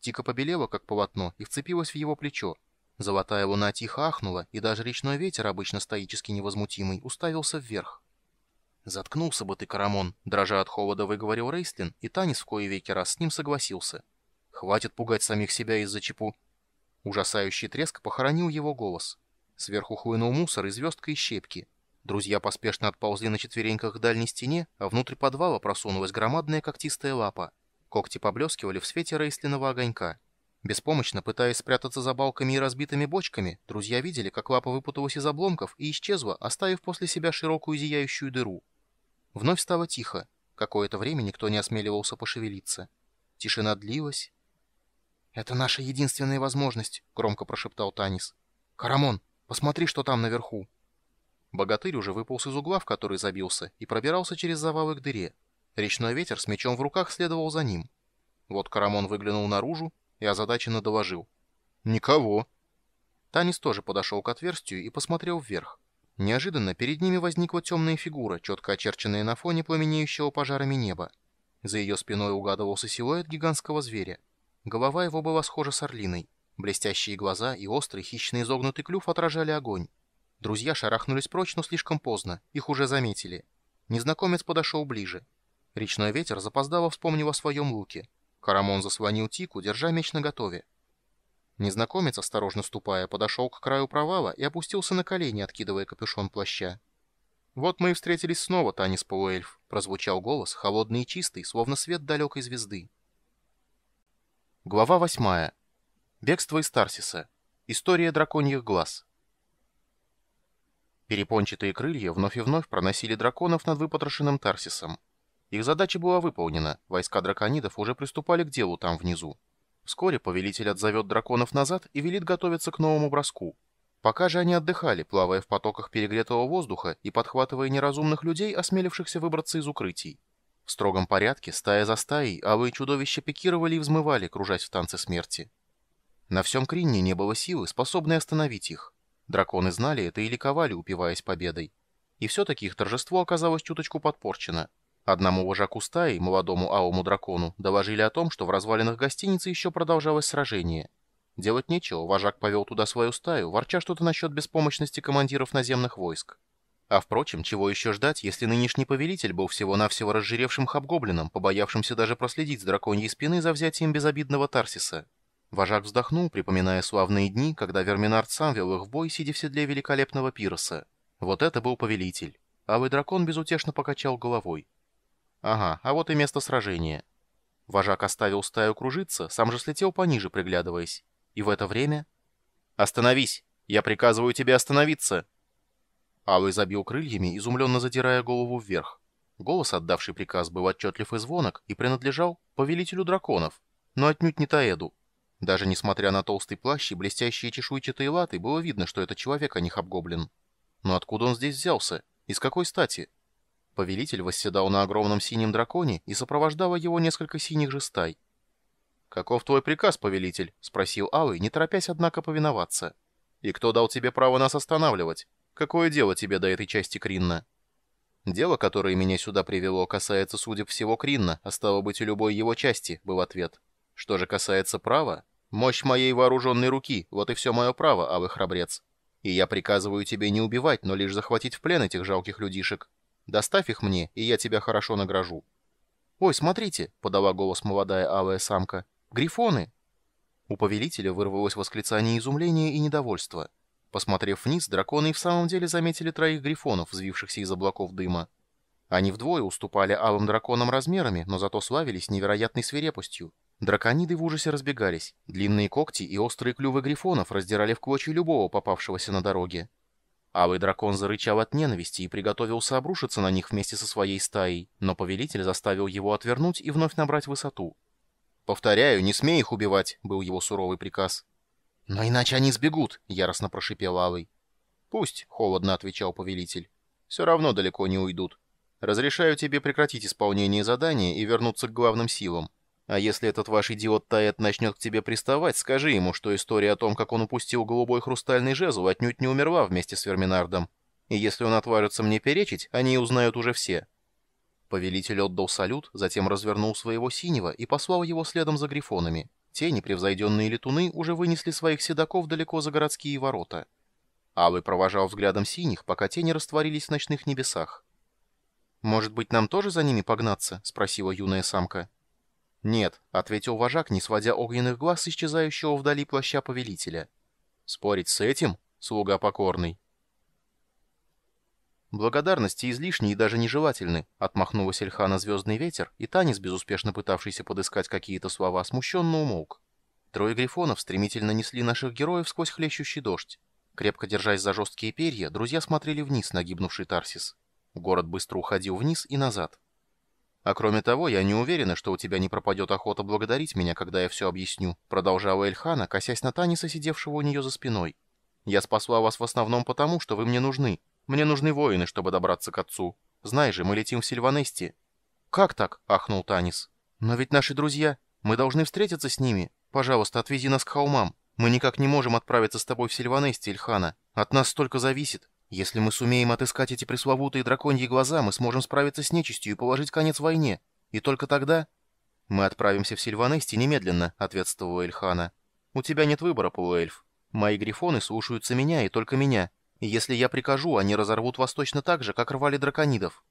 Speaker 1: Тика побелела, как полотно, и вцепилась в его плечо. Золотая луна тихо ахнула, и даже речной ветер, обычно стоически невозмутимый, уставился вверх. «Заткнулся бы ты, Карамон!» — дрожа от холода выговорил Рейстлин, и Танис в кое веки раз с ним согласился. «Хватит пугать самих себя из-за чепу!» Ужасающий треск похоронил его голос. Сверху хлынул мусор и звездка и щепки — Друзья поспешно отползли на четвереньках к дальней стене, а внутрь подвала просунулась громадная когтистая лапа. Когти поблескивали в свете рейслиного огонька. Беспомощно пытаясь спрятаться за балками и разбитыми бочками, друзья видели, как лапа выпуталась из обломков и исчезла, оставив после себя широкую зияющую дыру. Вновь стало тихо. Какое-то время никто не осмеливался пошевелиться. Тишина длилась. «Это наша единственная возможность», — громко прошептал Танис. «Карамон, посмотри, что там наверху». Богатырь уже выполз из угла, в который забился, и пробирался через завалы к дыре. Речной ветер с мечом в руках следовал за ним. Вот Карамон выглянул наружу и озадаченно доложил. «Никого!» Танис тоже подошел к отверстию и посмотрел вверх. Неожиданно перед ними возникла темная фигура, четко очерченная на фоне пламенеющего пожарами неба. За ее спиной угадывался силуэт гигантского зверя. Голова его была схожа с орлиной. Блестящие глаза и острый хищный изогнутый клюв отражали огонь. Друзья шарахнулись прочь, но слишком поздно, их уже заметили. Незнакомец подошел ближе. Речной ветер запоздало вспомнил о своем луке. Карамон заслонил Тику, держа меч наготове. Незнакомец, осторожно ступая, подошел к краю провала и опустился на колени, откидывая капюшон плаща. «Вот мы и встретились снова, Танис Полуэльф», — прозвучал голос, холодный и чистый, словно свет далекой звезды. Глава 8. Бегство из Тарсиса. История драконьих глаз. Перепончатые крылья вновь и вновь проносили драконов над выпотрошенным Тарсисом. Их задача была выполнена, войска драконидов уже приступали к делу там внизу. Вскоре повелитель отзовет драконов назад и велит готовиться к новому броску. Пока же они отдыхали, плавая в потоках перегретого воздуха и подхватывая неразумных людей, осмелившихся выбраться из укрытий. В строгом порядке, стая за стаей, алые чудовища пикировали и взмывали, кружась в танце смерти. На всем Кринне не было силы, способной остановить их. Драконы знали это и ликовали, упиваясь победой. И все-таки их торжество оказалось чуточку подпорчено. Одному вожаку стаи, молодому аому дракону, доложили о том, что в развалинах гостиницы еще продолжалось сражение. Делать нечего, вожак повел туда свою стаю, ворча что-то насчет беспомощности командиров наземных войск. А впрочем, чего еще ждать, если нынешний повелитель был всего-навсего разжиревшим хабгоблином, побоявшимся даже проследить с драконьей спины за взятием безобидного Тарсиса? Вожак вздохнул, припоминая славные дни, когда Верминард сам вел их в бой, сидя в седле великолепного пироса. Вот это был повелитель. Алый дракон безутешно покачал головой. Ага, а вот и место сражения. Вожак оставил стаю кружиться, сам же слетел пониже, приглядываясь. И в это время... «Остановись! Я приказываю тебе остановиться!» Алый забил крыльями, изумленно задирая голову вверх. Голос, отдавший приказ, был отчетлив и звонок и принадлежал повелителю драконов, но отнюдь не Таэду. Даже несмотря на толстый плащ и блестящие чешуйчатые латы, было видно, что это человек, а не хобгоблин. Но откуда он здесь взялся? И с какой стати? Повелитель восседал на огромном синем драконе и сопровождало его несколько синих же стай. «Каков твой приказ, повелитель?» — спросил Алый, не торопясь, однако, повиноваться. «И кто дал тебе право нас останавливать? Какое дело тебе до этой части Кринна?» «Дело, которое меня сюда привело, касается, судя всего, Кринна, а стало быть, и любой его части», — был ответ. Что же касается права, мощь моей вооруженной руки, вот и все мое право, а вы храбрец. И я приказываю тебе не убивать, но лишь захватить в плен этих жалких людишек. Доставь их мне, и я тебя хорошо награжу». «Ой, смотрите!» — подала голос молодая алая самка. «Грифоны!» У повелителя вырвалось восклицание изумления и недовольства. Посмотрев вниз, драконы и в самом деле заметили троих грифонов, взвившихся из облаков дыма. Они вдвое уступали алым драконам размерами, но зато славились невероятной свирепостью. Дракониды в ужасе разбегались. Длинные когти и острые клювы грифонов раздирали в клочья любого попавшегося на дороге. Авый дракон зарычал от ненависти и приготовился обрушиться на них вместе со своей стаей, но повелитель заставил его отвернуть и вновь набрать высоту. «Повторяю, не смей их убивать», — был его суровый приказ. «Но иначе они сбегут», — яростно прошипел Алый. «Пусть», — холодно отвечал повелитель. «Все равно далеко не уйдут. Разрешаю тебе прекратить исполнение задания и вернуться к главным силам. А если этот ваш идиот Таэт начнет к тебе приставать, скажи ему, что история о том, как он упустил голубой хрустальный жезл, отнюдь не умерла вместе с Верминардом. И если он отважится мне перечить, они узнают уже все». Повелитель отдал салют, затем развернул своего синего и послал его следом за грифонами. Те, непревзойденные летуны, уже вынесли своих седаков далеко за городские ворота. Алый провожал взглядом синих, пока тени растворились в ночных небесах. «Может быть, нам тоже за ними погнаться?» — спросила юная самка. «Нет», — ответил вожак, не сводя огненных глаз исчезающего вдали плаща повелителя. «Спорить с этим, слуга покорный?» «Благодарности излишни и даже нежелательны», — отмахнулась Эльхана «Звездный ветер», и Танис, безуспешно пытавшийся подыскать какие-то слова, смущенно умолк. Трое грифонов стремительно несли наших героев сквозь хлещущий дождь. Крепко держась за жесткие перья, друзья смотрели вниз на гибнувший Тарсис. Город быстро уходил вниз и назад. А кроме того, я не уверена, что у тебя не пропадет охота благодарить меня, когда я все объясню», продолжала Эльхана, косясь на Таниса, сидевшего у нее за спиной. «Я спасла вас в основном потому, что вы мне нужны. Мне нужны воины, чтобы добраться к отцу. Знай же, мы летим в Сильванести». «Как так?» — ахнул Танис. «Но ведь наши друзья. Мы должны встретиться с ними. Пожалуйста, отвези нас к Хаумам. Мы никак не можем отправиться с тобой в Сильванести, Эльхана. От нас столько зависит». Если мы сумеем отыскать эти пресловутые драконьи глаза, мы сможем справиться с нечистью и положить конец войне. И только тогда...» «Мы отправимся в Сильванести немедленно», — ответствовал Эльхана. «У тебя нет выбора, полуэльф. Мои грифоны слушаются меня и только меня. И если я прикажу, они разорвут вас точно так же, как рвали драконидов».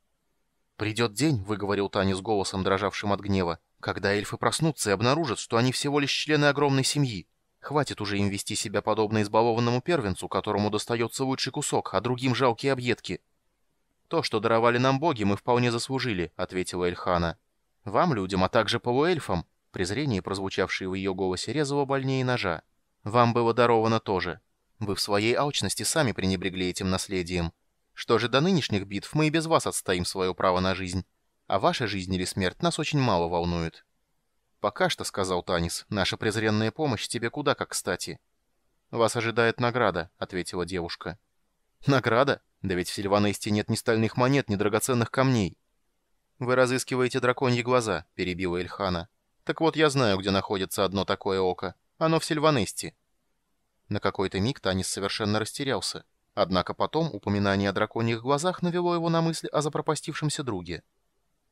Speaker 1: «Придет день», — выговорил Танис голосом, дрожавшим от гнева, «когда эльфы проснутся и обнаружат, что они всего лишь члены огромной семьи». Хватит уже им вести себя подобно избалованному первенцу, которому достается лучший кусок, а другим жалкие объедки. «То, что даровали нам боги, мы вполне заслужили», — ответила Эльхана. «Вам, людям, а также полуэльфам», — презрение, прозвучавшее в ее голосе, резало больнее ножа. «Вам было даровано тоже. Вы в своей алчности сами пренебрегли этим наследием. Что же до нынешних битв, мы и без вас отстоим свое право на жизнь. А ваша жизнь или смерть нас очень мало волнует». «Пока что», — сказал Танис, — «наша презренная помощь тебе куда как кстати». «Вас ожидает награда», — ответила девушка. «Награда? Да ведь в Сильванесте нет ни стальных монет, ни драгоценных камней». «Вы разыскиваете драконьи глаза», — перебила Эльхана. «Так вот, я знаю, где находится одно такое око. Оно в Сильванесте». На какой-то миг Танис совершенно растерялся. Однако потом упоминание о драконьих глазах навело его на мысль о запропастившемся друге.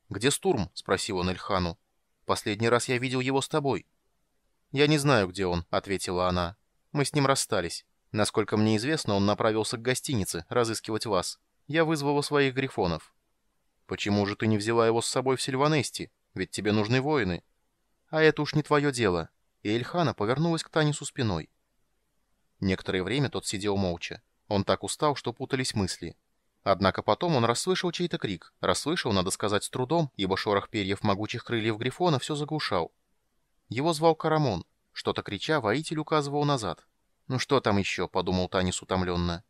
Speaker 1: «Где Стурм?» — спросил он Эльхану. Последний раз я видел его с тобой». «Я не знаю, где он», — ответила она. «Мы с ним расстались. Насколько мне известно, он направился к гостинице, разыскивать вас. Я вызвала своих грифонов». «Почему же ты не взяла его с собой в Сильванести? Ведь тебе нужны воины». «А это уж не твое дело». И Эльхана повернулась к Танису спиной. Некоторое время тот сидел молча. Он так устал, что путались мысли. Однако потом он расслышал чей-то крик. Расслышал, надо сказать, с трудом, ибо шорох перьев могучих крыльев Грифона все заглушал. Его звал Карамон. Что-то крича, воитель указывал назад. «Ну что там еще?» — подумал Танис утомленно.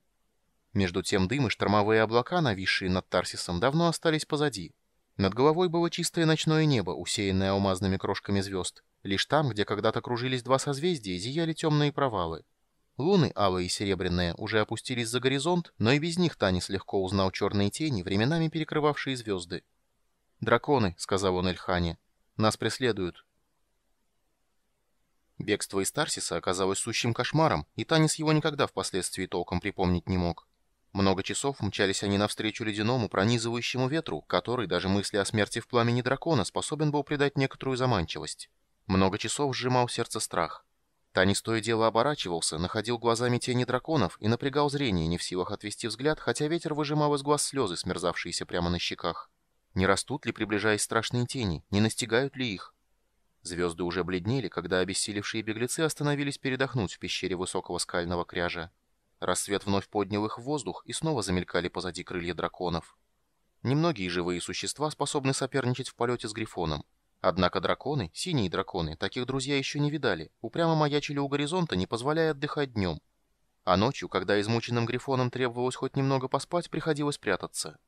Speaker 1: Между тем дым и штормовые облака, нависшие над Тарсисом, давно остались позади. Над головой было чистое ночное небо, усеянное алмазными крошками звезд. Лишь там, где когда-то кружились два созвездия, зияли темные провалы — Луны, алые и серебряные, уже опустились за горизонт, но и без них Танис легко узнал черные тени, временами перекрывавшие звезды. «Драконы», — сказал он Эльхане, — «нас преследуют». Бегство из Тарсиса оказалось сущим кошмаром, и Танис его никогда впоследствии толком припомнить не мог. Много часов мчались они навстречу ледяному, пронизывающему ветру, который даже мысли о смерти в пламени дракона способен был придать некоторую заманчивость. Много часов сжимал сердце страх. Танис то и дело оборачивался, находил глазами тени драконов и напрягал зрение, не в силах отвести взгляд, хотя ветер выжимал из глаз слезы, смерзавшиеся прямо на щеках. Не растут ли, приближаясь страшные тени, не настигают ли их? Звезды уже бледнели, когда обессилевшие беглецы остановились передохнуть в пещере высокого скального кряжа. Рассвет вновь поднял их в воздух, и снова замелькали позади крылья драконов. Немногие живые существа способны соперничать в полете с Грифоном, Однако драконы, синие драконы, таких друзья еще не видали, упрямо маячили у горизонта, не позволяя отдыхать днем. А ночью, когда измученным грифонам требовалось хоть немного поспать, приходилось прятаться.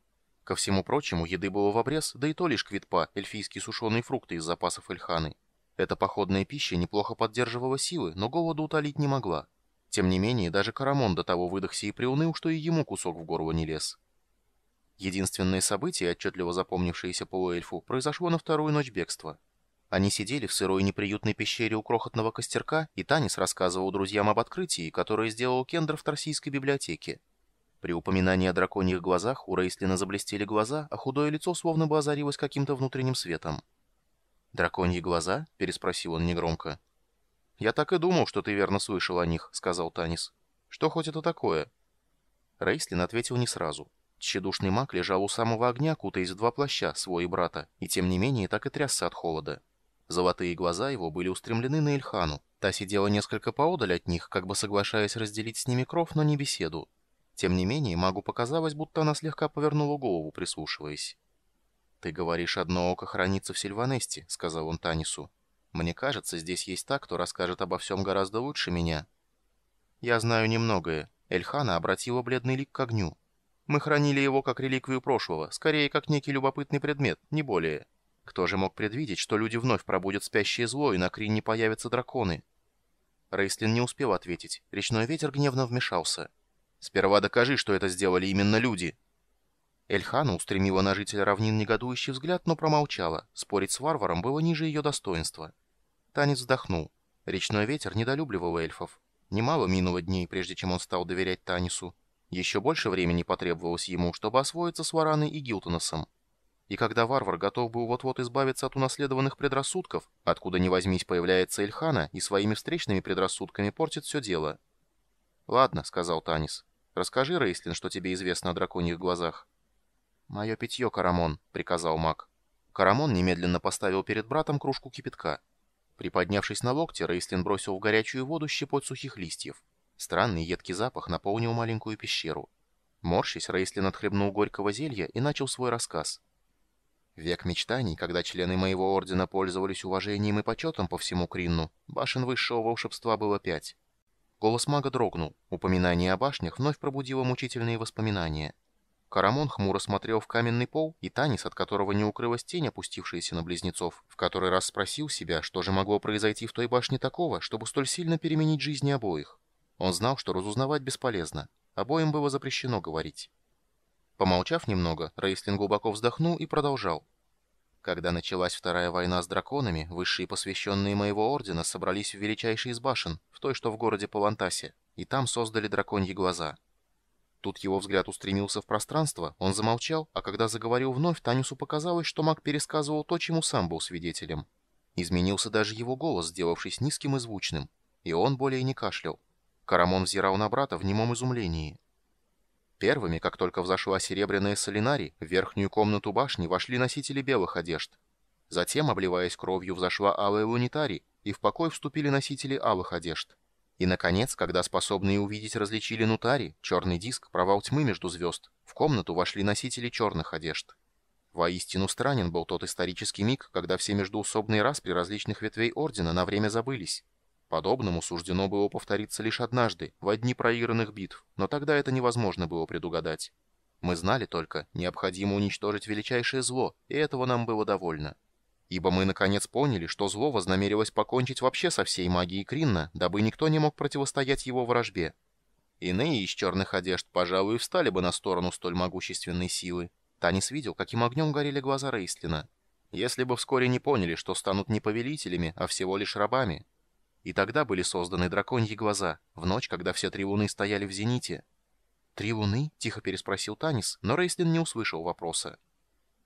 Speaker 1: Ко всему прочему, еды было в обрез, да и то лишь квитпа, эльфийские сушеные фрукты из запасов Эльханы. Эта походная пища неплохо поддерживала силы, но голода утолить не могла. Тем не менее, даже Карамон до того выдохся и приуныл, что и ему кусок в горло не лез. Единственное событие, отчетливо запомнившееся полуэльфу, произошло на вторую ночь бегства. Они сидели в сырой неприютной пещере у крохотного костерка, и Танис рассказывал друзьям об открытии, которое сделал Кендер в Торсийской библиотеке. При упоминании о драконьих глазах у Рейслина заблестели глаза, а худое лицо словно бы озарилось каким-то внутренним светом. «Драконьи глаза?» — переспросил он негромко. «Я так и думал, что ты верно слышал о них», — сказал Танис. «Что хоть это такое?» Рейслин ответил не сразу. Тщедушный маг лежал у самого огня, кутаясь в два плаща, свой и брата, и тем не менее так и трясся от холода. Золотые глаза его были устремлены на Ильхану. Та сидела несколько поодаль от них, как бы соглашаясь разделить с ними кров, но не беседу. Тем не менее, магу показалось, будто она слегка повернула голову, прислушиваясь. «Ты говоришь, одно око хранится в Сильванесте», — сказал он Танису. «Мне кажется, здесь есть та, кто расскажет обо всем гораздо лучше меня». «Я знаю немногое». Эльхана обратила бледный лик к огню. Мы хранили его как реликвию прошлого, скорее как некий любопытный предмет, не более. Кто же мог предвидеть, что люди вновь пробудят спящее зло и на Крине появятся драконы? Рейслин не успел ответить. Речной ветер гневно вмешался. «Сперва докажи, что это сделали именно люди!» Эльхана устремила на жителя равнин негодующий взгляд, но промолчала. Спорить с варваром было ниже ее достоинства. Танец вздохнул. Речной ветер недолюбливал эльфов. Немало минуло дней, прежде чем он стал доверять Танису. Еще больше времени потребовалось ему, чтобы освоиться с Вараной и Гилтоносом. И когда варвар готов был вот-вот избавиться от унаследованных предрассудков, откуда ни возьмись появляется Эльхана и своими встречными предрассудками портит все дело. «Ладно», — сказал Танис, — «расскажи, Рейслин, что тебе известно о драконьих глазах». «Мое питье, Карамон», — приказал маг. Карамон немедленно поставил перед братом кружку кипятка. Приподнявшись на локте, Рейслин бросил в горячую воду щепоть сухих листьев. Странный едкий запах наполнил маленькую пещеру. Морщись, Рейслин отхлебнул горького зелья и начал свой рассказ. Век мечтаний, когда члены моего ордена пользовались уважением и почетом по всему Кринну, башен высшего волшебства было пять. Голос мага дрогнул. Упоминание о башнях вновь пробудило мучительные воспоминания. Карамон хмуро смотрел в каменный пол, и Танис, от которого не укрылась тень, опустившаяся на близнецов, в который раз спросил себя, что же могло произойти в той башне такого, чтобы столь сильно переменить жизни обоих. Он знал, что разузнавать бесполезно. Обоим было запрещено говорить. Помолчав немного, Рейслин глубоко вздохнул и продолжал. Когда началась Вторая война с драконами, высшие посвященные моего ордена собрались в величайшей из башен, в той, что в городе Палантасе, и там создали драконьи глаза. Тут его взгляд устремился в пространство, он замолчал, а когда заговорил вновь, Танюсу показалось, что маг пересказывал то, чему сам был свидетелем. Изменился даже его голос, сделавшись низким и звучным, и он более не кашлял. Карамон взирал на брата в немом изумлении. Первыми, как только взошла серебряная солинари, в верхнюю комнату башни вошли носители белых одежд. Затем, обливаясь кровью, взошла алая лунитари, и в покой вступили носители алых одежд. И, наконец, когда способные увидеть различили нутари, черный диск, провал тьмы между звезд, в комнату вошли носители черных одежд. Воистину странен был тот исторический миг, когда все междуусобные распри различных ветвей Ордена на время забылись. Подобному суждено было повториться лишь однажды, в одни проигранных битв, но тогда это невозможно было предугадать. Мы знали только, необходимо уничтожить величайшее зло, и этого нам было довольно. Ибо мы наконец поняли, что зло вознамерилось покончить вообще со всей магией Кринна, дабы никто не мог противостоять его вражбе. Иные из черных одежд, пожалуй, встали бы на сторону столь могущественной силы. Танис видел, каким огнем горели глаза Рейслина. Если бы вскоре не поняли, что станут не повелителями, а всего лишь рабами, и тогда были созданы драконьи глаза, в ночь, когда все три луны стояли в зените. «Три луны?» — тихо переспросил Танис, но Рейслин не услышал вопроса.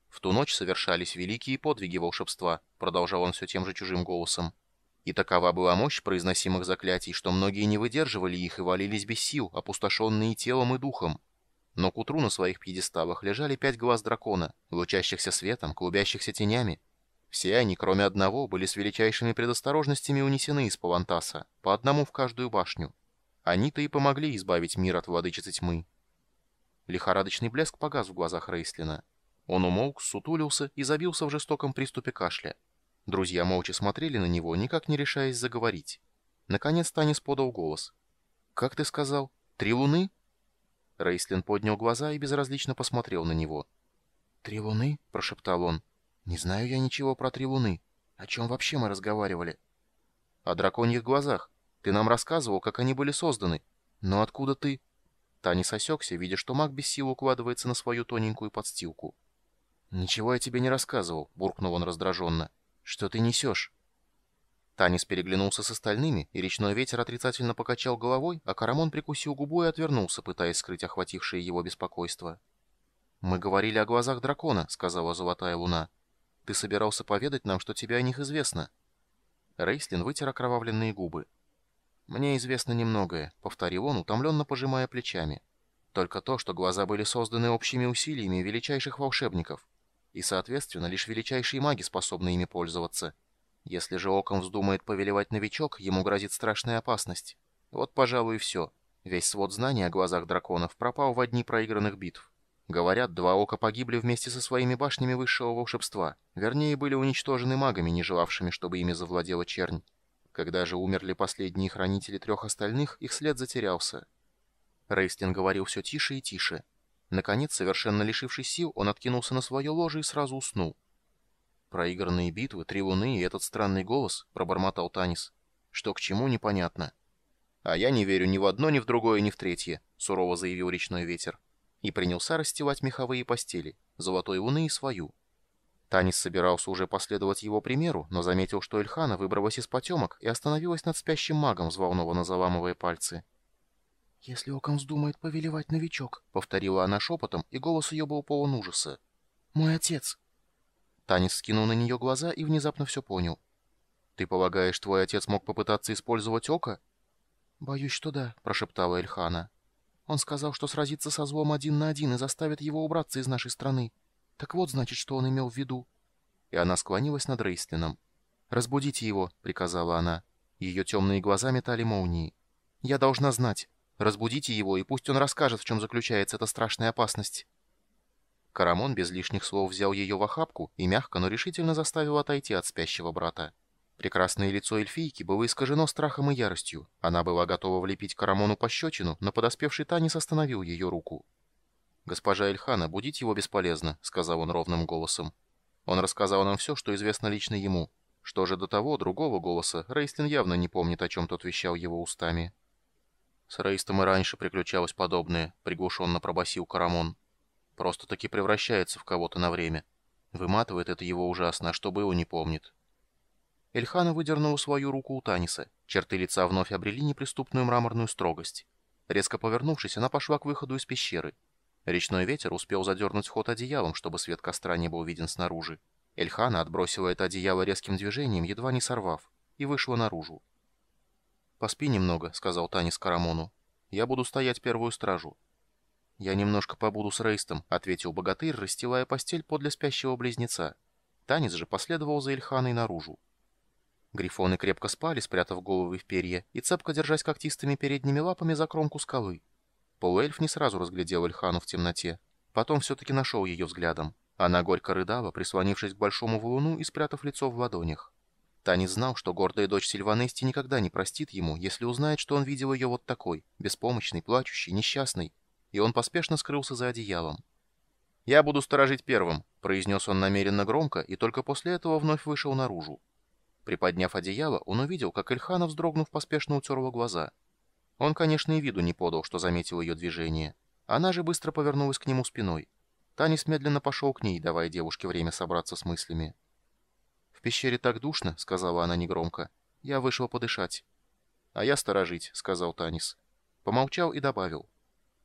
Speaker 1: «В ту ночь совершались великие подвиги волшебства», — продолжал он все тем же чужим голосом. «И такова была мощь произносимых заклятий, что многие не выдерживали их и валились без сил, опустошенные телом и духом. Но к утру на своих пьедесталах лежали пять глаз дракона, лучащихся светом, клубящихся тенями, все они, кроме одного, были с величайшими предосторожностями унесены из Павантаса, по одному в каждую башню. Они-то и помогли избавить мир от владычицы тьмы. Лихорадочный блеск погас в глазах Рейслина. Он умолк, сутулился и забился в жестоком приступе кашля. Друзья молча смотрели на него, никак не решаясь заговорить. Наконец Танис подал голос. «Как ты сказал? Три луны?» Рейслин поднял глаза и безразлично посмотрел на него. «Три луны?» – прошептал он. «Не знаю я ничего про три луны. О чем вообще мы разговаривали?» «О драконьих глазах. Ты нам рассказывал, как они были созданы. Но откуда ты?» Таня осекся, видя, что маг без сил укладывается на свою тоненькую подстилку. «Ничего я тебе не рассказывал», — буркнул он раздраженно. «Что ты несешь?» Танис переглянулся с остальными, и речной ветер отрицательно покачал головой, а Карамон прикусил губу и отвернулся, пытаясь скрыть охватившее его беспокойство. «Мы говорили о глазах дракона», — сказала Золотая Луна. Ты собирался поведать нам, что тебе о них известно?» Рейслин вытер окровавленные губы. «Мне известно немногое», — повторил он, утомленно пожимая плечами. «Только то, что глаза были созданы общими усилиями величайших волшебников, и, соответственно, лишь величайшие маги способны ими пользоваться. Если же оком вздумает повелевать новичок, ему грозит страшная опасность. Вот, пожалуй, и все. Весь свод знаний о глазах драконов пропал в одни проигранных битв». Говорят, два ока погибли вместе со своими башнями высшего волшебства, вернее, были уничтожены магами, не желавшими, чтобы ими завладела чернь. Когда же умерли последние хранители трех остальных, их след затерялся. Рейстин говорил все тише и тише. Наконец, совершенно лишившись сил, он откинулся на свое ложе и сразу уснул. «Проигранные битвы, три луны и этот странный голос», — пробормотал Танис. «Что к чему, непонятно». «А я не верю ни в одно, ни в другое, ни в третье», — сурово заявил речной ветер и принялся расстилать меховые постели, золотой луны и свою. Танис собирался уже последовать его примеру, но заметил, что Эльхана выбралась из потемок и остановилась над спящим магом, взволнованно заламывая пальцы. «Если Окон вздумает повелевать новичок», — повторила она шепотом, и голос ее был полон ужаса. «Мой отец!» Танис скинул на нее глаза и внезапно все понял. «Ты полагаешь, твой отец мог попытаться использовать Ока?» «Боюсь, что да», — прошептала Эльхана. Он сказал, что сразится со злом один на один и заставит его убраться из нашей страны. Так вот, значит, что он имел в виду». И она склонилась над Рейстлином. «Разбудите его», — приказала она. Ее темные глаза метали молнии. «Я должна знать. Разбудите его, и пусть он расскажет, в чем заключается эта страшная опасность». Карамон без лишних слов взял ее в охапку и мягко, но решительно заставил отойти от спящего брата. Прекрасное лицо эльфийки было искажено страхом и яростью. Она была готова влепить Карамону пощечину, но подоспевший Танис остановил ее руку. «Госпожа Эльхана, будить его бесполезно», — сказал он ровным голосом. Он рассказал нам все, что известно лично ему. Что же до того, другого голоса, Рейстлин явно не помнит, о чем тот вещал его устами. «С Рейстом и раньше приключалось подобное», — приглушенно пробасил Карамон. «Просто-таки превращается в кого-то на время. Выматывает это его ужасно, а что было, не помнит. Эльхана выдернула свою руку у Таниса. Черты лица вновь обрели неприступную мраморную строгость. Резко повернувшись, она пошла к выходу из пещеры. Речной ветер успел задернуть ход одеялом, чтобы свет костра не был виден снаружи. Эльхана отбросила это одеяло резким движением, едва не сорвав, и вышла наружу. «Поспи немного», — сказал Танис Карамону. «Я буду стоять первую стражу». «Я немножко побуду с Рейстом», — ответил богатырь, расстилая постель подле спящего близнеца. Танис же последовал за Эльханой наружу. Грифоны крепко спали, спрятав головы в перья, и цепко держась когтистыми передними лапами за кромку скалы. Полуэльф не сразу разглядел Эльхану в темноте. Потом все-таки нашел ее взглядом. Она горько рыдала, прислонившись к большому валуну и спрятав лицо в ладонях. Танис знал, что гордая дочь Сильванести никогда не простит ему, если узнает, что он видел ее вот такой, беспомощной, плачущей, несчастной, и он поспешно скрылся за одеялом. «Я буду сторожить первым», — произнес он намеренно громко, и только после этого вновь вышел наружу. Приподняв одеяло, он увидел, как Ильхана, вздрогнув, поспешно утерла глаза. Он, конечно, и виду не подал, что заметил ее движение. Она же быстро повернулась к нему спиной. Танис медленно пошел к ней, давая девушке время собраться с мыслями. «В пещере так душно», — сказала она негромко. «Я вышла подышать». «А я сторожить», — сказал Танис. Помолчал и добавил.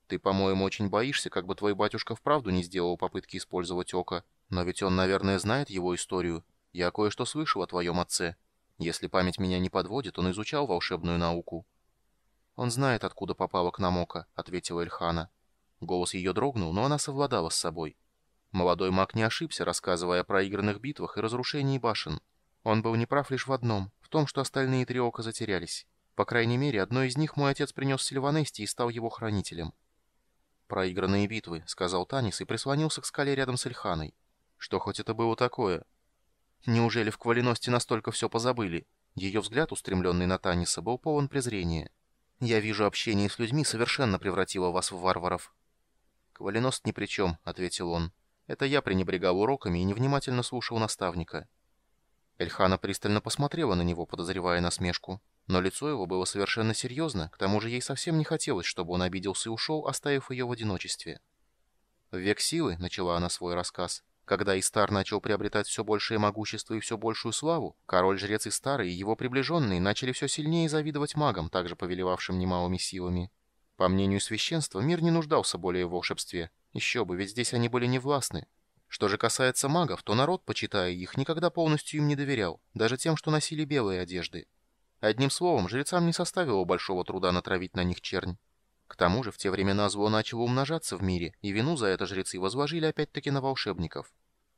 Speaker 1: «Ты, по-моему, очень боишься, как бы твой батюшка вправду не сделал попытки использовать око, но ведь он, наверное, знает его историю, я кое-что слышал о твоем отце. Если память меня не подводит, он изучал волшебную науку». «Он знает, откуда попала к нам око», — ответила Эльхана. Голос ее дрогнул, но она совладала с собой. Молодой маг не ошибся, рассказывая о проигранных битвах и разрушении башен. Он был неправ лишь в одном, в том, что остальные три ока затерялись. По крайней мере, одно из них мой отец принес Сильванести и стал его хранителем. «Проигранные битвы», — сказал Танис и прислонился к скале рядом с Эльханой. «Что хоть это было такое?» Неужели в Квалиности настолько все позабыли? Ее взгляд, устремленный на Таниса, был полон презрения. «Я вижу, общение с людьми совершенно превратило вас в варваров». «Квалиност ни при чем», — ответил он. «Это я пренебрегал уроками и невнимательно слушал наставника». Эльхана пристально посмотрела на него, подозревая насмешку. Но лицо его было совершенно серьезно, к тому же ей совсем не хотелось, чтобы он обиделся и ушел, оставив ее в одиночестве. «В век силы», — начала она свой рассказ, когда Истар начал приобретать все большее могущество и все большую славу, король-жрец Истар и его приближенные начали все сильнее завидовать магам, также повелевавшим немалыми силами. По мнению священства, мир не нуждался более в волшебстве. Еще бы, ведь здесь они были не властны. Что же касается магов, то народ, почитая их, никогда полностью им не доверял, даже тем, что носили белые одежды. Одним словом, жрецам не составило большого труда натравить на них чернь. К тому же в те времена зло начало умножаться в мире, и вину за это жрецы возложили опять-таки на волшебников.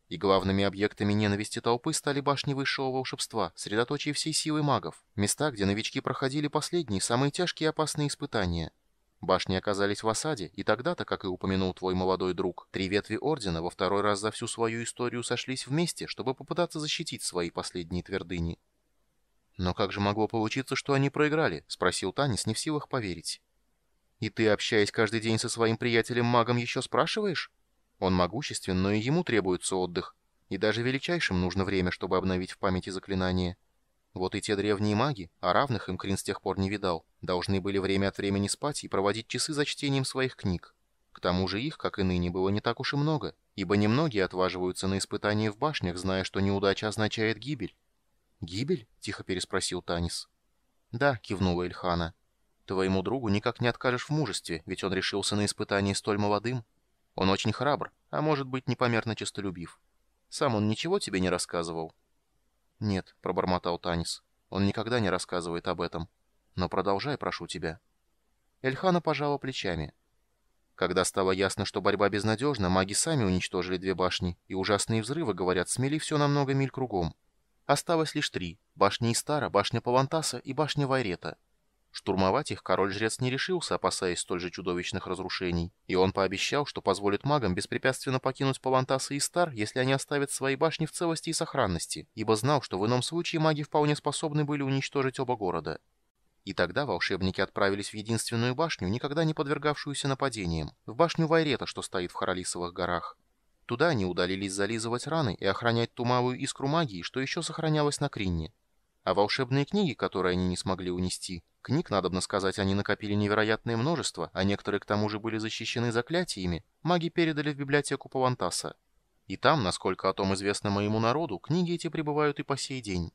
Speaker 1: И главными объектами ненависти толпы стали башни высшего волшебства, средоточие всей силы магов, места, где новички проходили последние, самые тяжкие и опасные испытания. Башни оказались в осаде, и тогда-то, как и упомянул твой молодой друг, три ветви Ордена во второй раз за всю свою историю сошлись вместе, чтобы попытаться защитить свои последние твердыни. «Но как же могло получиться, что они проиграли?» — спросил Танис, не в силах поверить. И ты, общаясь каждый день со своим приятелем-магом, еще спрашиваешь? Он могуществен, но и ему требуется отдых. И даже величайшим нужно время, чтобы обновить в памяти заклинания. Вот и те древние маги, а равных им Крин с тех пор не видал, должны были время от времени спать и проводить часы за чтением своих книг. К тому же их, как и ныне, было не так уж и много, ибо немногие отваживаются на испытания в башнях, зная, что неудача означает гибель. «Гибель?» — тихо переспросил Танис. «Да», — кивнула Эльхана. Твоему другу никак не откажешь в мужестве, ведь он решился на испытание столь молодым. Он очень храбр, а может быть, непомерно честолюбив. Сам он ничего тебе не рассказывал?» «Нет», — пробормотал Танис. «Он никогда не рассказывает об этом. Но продолжай, прошу тебя». Эльхана пожала плечами. Когда стало ясно, что борьба безнадежна, маги сами уничтожили две башни, и ужасные взрывы, говорят, смели все на много миль кругом. Осталось лишь три — башня Истара, башня Павантаса и башня Вайрета — Штурмовать их король-жрец не решился, опасаясь столь же чудовищных разрушений, и он пообещал, что позволит магам беспрепятственно покинуть Павантаса и Стар, если они оставят свои башни в целости и сохранности, ибо знал, что в ином случае маги вполне способны были уничтожить оба города. И тогда волшебники отправились в единственную башню, никогда не подвергавшуюся нападениям, в башню Вайрета, что стоит в Харалисовых горах. Туда они удалились зализывать раны и охранять ту искру магии, что еще сохранялась на Кринне. А волшебные книги, которые они не смогли унести, Книг, надобно сказать, они накопили невероятное множество, а некоторые к тому же были защищены заклятиями, маги передали в библиотеку Павантаса. И там, насколько о том известно моему народу, книги эти пребывают и по сей день.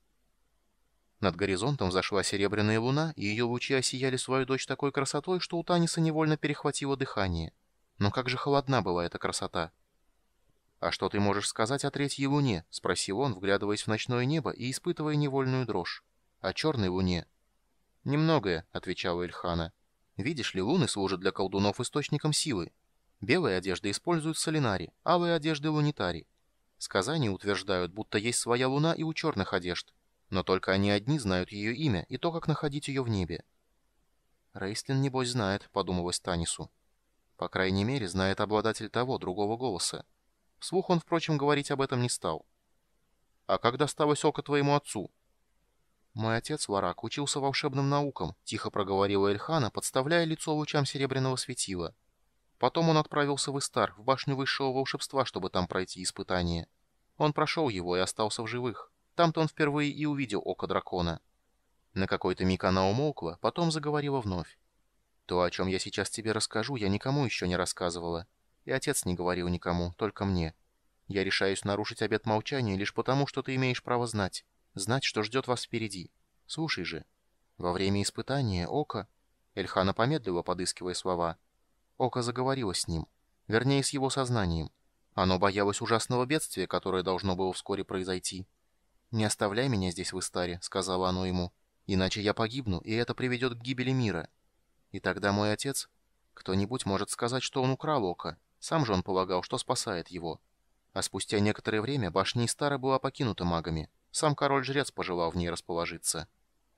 Speaker 1: Над горизонтом зашла серебряная луна, и ее лучи осияли свою дочь такой красотой, что у Таниса невольно перехватило дыхание. Но как же холодна была эта красота! «А что ты можешь сказать о третьей луне?» — спросил он, вглядываясь в ночное небо и испытывая невольную дрожь. «О черной луне?» «Немногое», — отвечала Эльхана. «Видишь ли, луны служат для колдунов источником силы. Белые одежды используют солинари, алые одежды — лунитари. Сказания утверждают, будто есть своя луна и у черных одежд, но только они одни знают ее имя и то, как находить ее в небе». «Рейслин, небось, знает», — подумалось Танису. «По крайней мере, знает обладатель того, другого голоса. Вслух он, впрочем, говорить об этом не стал». «А как досталось око твоему отцу?» «Мой отец, Варак, учился волшебным наукам», — тихо проговорила Эльхана, подставляя лицо лучам серебряного светила. Потом он отправился в Истар, в башню высшего волшебства, чтобы там пройти испытание. Он прошел его и остался в живых. Там-то он впервые и увидел око дракона. На какой-то миг она умолкла, потом заговорила вновь. «То, о чем я сейчас тебе расскажу, я никому еще не рассказывала. И отец не говорил никому, только мне. Я решаюсь нарушить обет молчания лишь потому, что ты имеешь право знать знать, что ждет вас впереди. Слушай же. Во время испытания Ока...» Эльхана помедлила, подыскивая слова. Ока заговорила с ним. Вернее, с его сознанием. Оно боялось ужасного бедствия, которое должно было вскоре произойти. «Не оставляй меня здесь в Истаре», — сказала оно ему. «Иначе я погибну, и это приведет к гибели мира. И тогда мой отец... Кто-нибудь может сказать, что он украл Ока. Сам же он полагал, что спасает его. А спустя некоторое время башня Истара была покинута магами. Сам король-жрец пожелал в ней расположиться.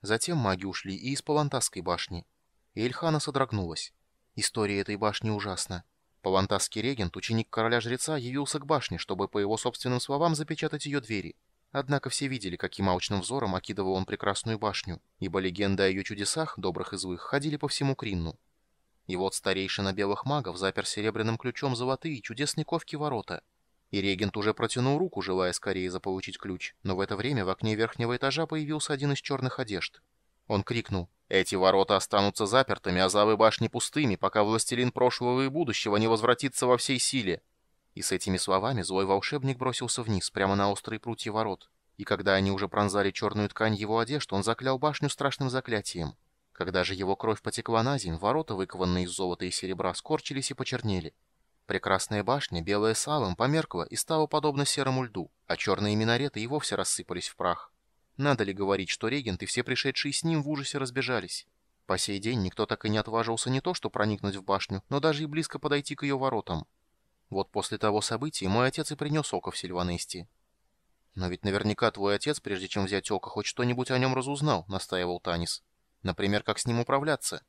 Speaker 1: Затем маги ушли и из Палантасской башни. И Эльхана содрогнулась. История этой башни ужасна. Палантасский регент, ученик короля-жреца, явился к башне, чтобы, по его собственным словам, запечатать ее двери. Однако все видели, каким аучным взором окидывал он прекрасную башню, ибо легенды о ее чудесах, добрых и злых, ходили по всему Кринну. И вот старейшина белых магов запер серебряным ключом золотые чудесные ковки ворота — и регент уже протянул руку, желая скорее заполучить ключ, но в это время в окне верхнего этажа появился один из черных одежд. Он крикнул «Эти ворота останутся запертыми, а залы башни пустыми, пока властелин прошлого и будущего не возвратится во всей силе». И с этими словами злой волшебник бросился вниз, прямо на острые прутья ворот. И когда они уже пронзали черную ткань его одежды, он заклял башню страшным заклятием. Когда же его кровь потекла на земь, ворота, выкованные из золота и серебра, скорчились и почернели. Прекрасная башня, белая салом, померкла и стала подобна серому льду, а черные минареты и вовсе рассыпались в прах. Надо ли говорить, что регент и все пришедшие с ним в ужасе разбежались? По сей день никто так и не отважился не то, что проникнуть в башню, но даже и близко подойти к ее воротам. Вот после того события мой отец и принес око в Сильванести. «Но ведь наверняка твой отец, прежде чем взять око, хоть что-нибудь о нем разузнал», — настаивал Танис. «Например, как с ним управляться.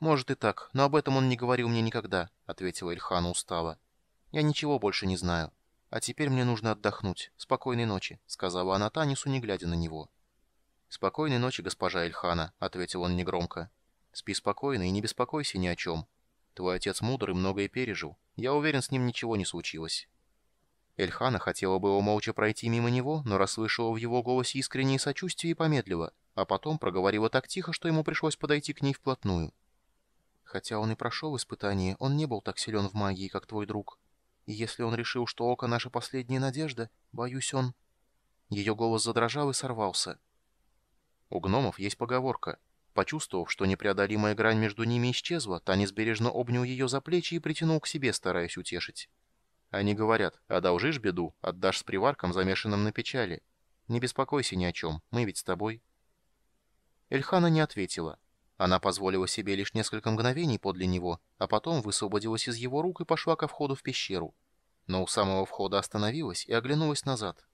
Speaker 1: «Может и так, но об этом он не говорил мне никогда», — ответила Ильхана устало. «Я ничего больше не знаю. А теперь мне нужно отдохнуть. Спокойной ночи», — сказала она Танису, не глядя на него. «Спокойной ночи, госпожа Ильхана», — ответил он негромко. «Спи спокойно и не беспокойся ни о чем. Твой отец мудр и многое пережил. Я уверен, с ним ничего не случилось». Эльхана хотела бы молча пройти мимо него, но расслышала в его голосе искреннее сочувствие и помедлила, а потом проговорила так тихо, что ему пришлось подойти к ней вплотную. Хотя он и прошел испытание, он не был так силен в магии, как твой друг. И если он решил, что око — наша последняя надежда, боюсь, он...» Ее голос задрожал и сорвался. У гномов есть поговорка. Почувствовав, что непреодолимая грань между ними исчезла, Танис бережно обнял ее за плечи и притянул к себе, стараясь утешить. Они говорят, одолжишь беду, отдашь с приварком, замешанным на печали. Не беспокойся ни о чем, мы ведь с тобой. Эльхана не ответила. Она позволила себе лишь несколько мгновений подле него, а потом высвободилась из его рук и пошла ко входу в пещеру. Но у самого входа остановилась и оглянулась назад.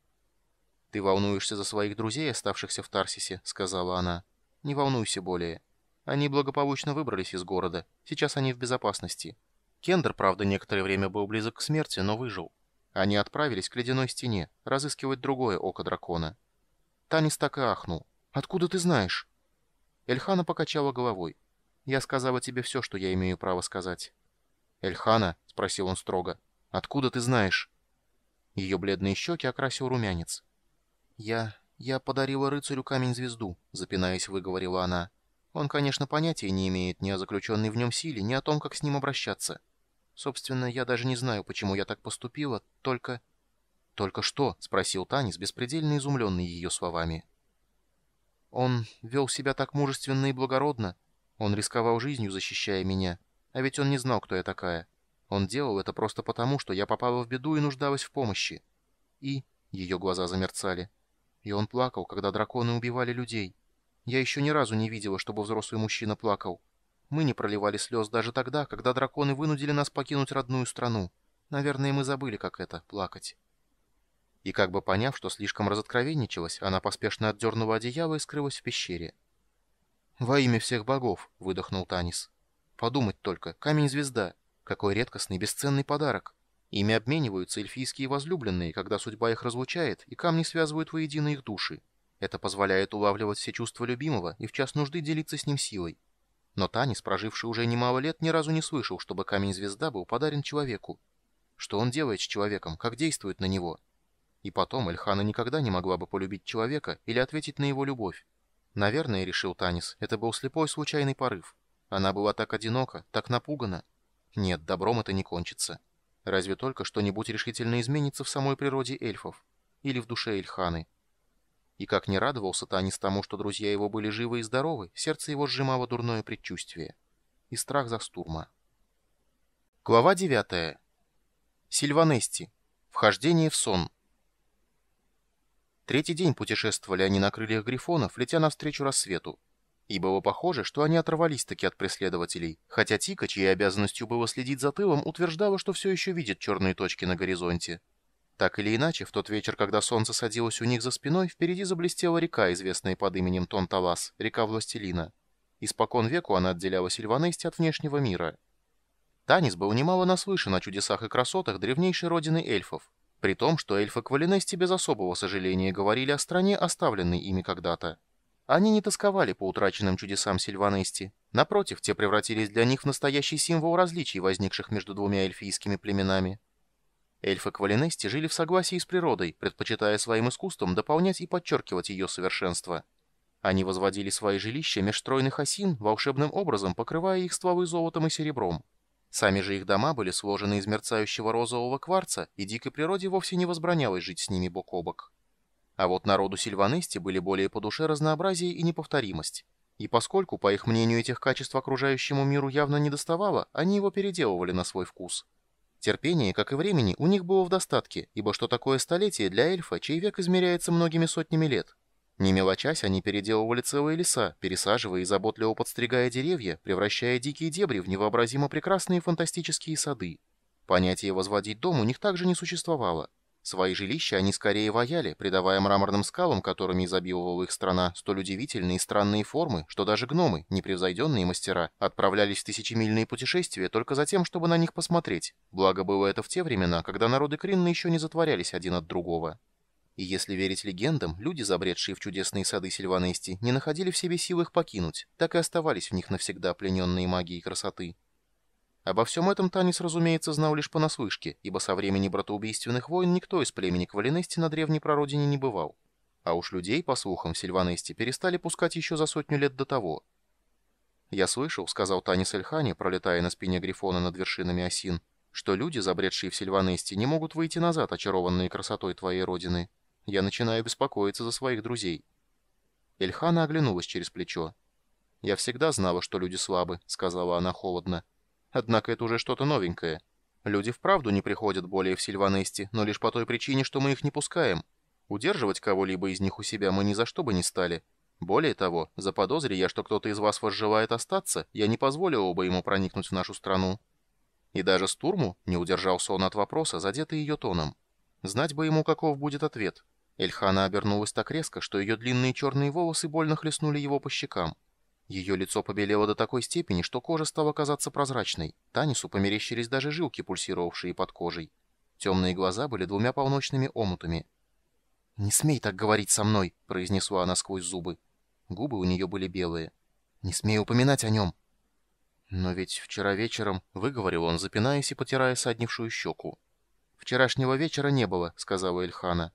Speaker 1: «Ты волнуешься за своих друзей, оставшихся в Тарсисе», — сказала она. «Не волнуйся более. Они благополучно выбрались из города. Сейчас они в безопасности. Кендер, правда, некоторое время был близок к смерти, но выжил. Они отправились к ледяной стене, разыскивать другое око дракона». Танис так и ахнул. «Откуда ты знаешь?» Эльхана покачала головой. «Я сказала тебе все, что я имею право сказать». «Эльхана?» — спросил он строго. «Откуда ты знаешь?» Ее бледные щеки окрасил румянец. «Я... я подарила рыцарю камень-звезду», — запинаясь, выговорила она. «Он, конечно, понятия не имеет ни о заключенной в нем силе, ни о том, как с ним обращаться. Собственно, я даже не знаю, почему я так поступила, только...» «Только что?» — спросил Танис, беспредельно изумленный ее словами. Он вел себя так мужественно и благородно. Он рисковал жизнью, защищая меня. А ведь он не знал, кто я такая. Он делал это просто потому, что я попала в беду и нуждалась в помощи. И... Ее глаза замерцали. И он плакал, когда драконы убивали людей. Я еще ни разу не видела, чтобы взрослый мужчина плакал. Мы не проливали слез даже тогда, когда драконы вынудили нас покинуть родную страну. Наверное, мы забыли, как это — плакать. И как бы поняв, что слишком разоткровенничалась, она поспешно отдернула одеяло и скрылась в пещере. «Во имя всех богов!» — выдохнул Танис. «Подумать только, камень-звезда! Какой редкостный, бесценный подарок! Ими обмениваются эльфийские возлюбленные, когда судьба их разлучает, и камни связывают воедино их души. Это позволяет улавливать все чувства любимого и в час нужды делиться с ним силой. Но Танис, проживший уже немало лет, ни разу не слышал, чтобы камень-звезда был подарен человеку. Что он делает с человеком, как действует на него?» И потом Эльхана никогда не могла бы полюбить человека или ответить на его любовь. Наверное, решил Танис, это был слепой случайный порыв. Она была так одинока, так напугана. Нет, добром это не кончится. Разве только что-нибудь решительно изменится в самой природе эльфов. Или в душе Эльханы. И как не радовался Танис тому, что друзья его были живы и здоровы, сердце его сжимало дурное предчувствие. И страх за стурма. Глава 9. Сильванести. Вхождение в сон. Третий день путешествовали они на крыльях грифонов, летя навстречу рассвету. И было похоже, что они оторвались таки от преследователей, хотя Тика, чьей обязанностью было следить за тылом, утверждала, что все еще видит черные точки на горизонте. Так или иначе, в тот вечер, когда солнце садилось у них за спиной, впереди заблестела река, известная под именем Тонталас, река Властелина. Испокон веку она отделяла Сильванести от внешнего мира. Танис был немало наслышан о чудесах и красотах древнейшей родины эльфов, при том, что эльфы Квалинести без особого сожаления говорили о стране, оставленной ими когда-то. Они не тосковали по утраченным чудесам Сильванести. Напротив, те превратились для них в настоящий символ различий, возникших между двумя эльфийскими племенами. Эльфы Квалинести жили в согласии с природой, предпочитая своим искусством дополнять и подчеркивать ее совершенство. Они возводили свои жилища межстройных осин, волшебным образом покрывая их стволы золотом и серебром. Сами же их дома были сложены из мерцающего розового кварца, и дикой природе вовсе не возбранялось жить с ними бок о бок. А вот народу сильванести были более по душе разнообразие и неповторимость. И поскольку, по их мнению, этих качеств окружающему миру явно не доставало, они его переделывали на свой вкус. Терпение, как и времени, у них было в достатке, ибо что такое столетие для эльфа, чей век измеряется многими сотнями лет – не мелочась, они переделывали целые леса, пересаживая и заботливо подстригая деревья, превращая дикие дебри в невообразимо прекрасные фантастические сады. Понятие «возводить дом» у них также не существовало. Свои жилища они скорее ваяли, придавая мраморным скалам, которыми изобиловала их страна, столь удивительные и странные формы, что даже гномы, непревзойденные мастера, отправлялись в тысячемильные путешествия только за тем, чтобы на них посмотреть. Благо было это в те времена, когда народы Кринны еще не затворялись один от другого. И если верить легендам, люди, забредшие в чудесные сады Сильванести, не находили в себе сил их покинуть, так и оставались в них навсегда плененные магией красоты. Обо всем этом Танис, разумеется, знал лишь понаслышке, ибо со времени братоубийственных войн никто из племени Квалинести на древней прародине не бывал. А уж людей, по слухам, в Сильванести перестали пускать еще за сотню лет до того. «Я слышал», — сказал Танис Эльхани, пролетая на спине Грифона над вершинами осин, — что люди, забредшие в Сильванести, не могут выйти назад, очарованные красотой твоей родины. Я начинаю беспокоиться за своих друзей». Эльхана оглянулась через плечо. «Я всегда знала, что люди слабы», — сказала она холодно. «Однако это уже что-то новенькое. Люди вправду не приходят более в Сильванести, но лишь по той причине, что мы их не пускаем. Удерживать кого-либо из них у себя мы ни за что бы не стали. Более того, заподозри я, что кто-то из вас возжелает остаться, я не позволила бы ему проникнуть в нашу страну». И даже Стурму не удержался он от вопроса, задетый ее тоном. Знать бы ему, каков будет ответ. Эльхана обернулась так резко, что ее длинные черные волосы больно хлестнули его по щекам. Ее лицо побелело до такой степени, что кожа стала казаться прозрачной. Танису померещились даже жилки, пульсировавшие под кожей. Темные глаза были двумя полночными омутами. «Не смей так говорить со мной», — произнесла она сквозь зубы. Губы у нее были белые. «Не смей упоминать о нем». «Но ведь вчера вечером», — выговорил он, запинаясь и потирая саднившую щеку. «Вчерашнего вечера не было», — сказала Эльхана.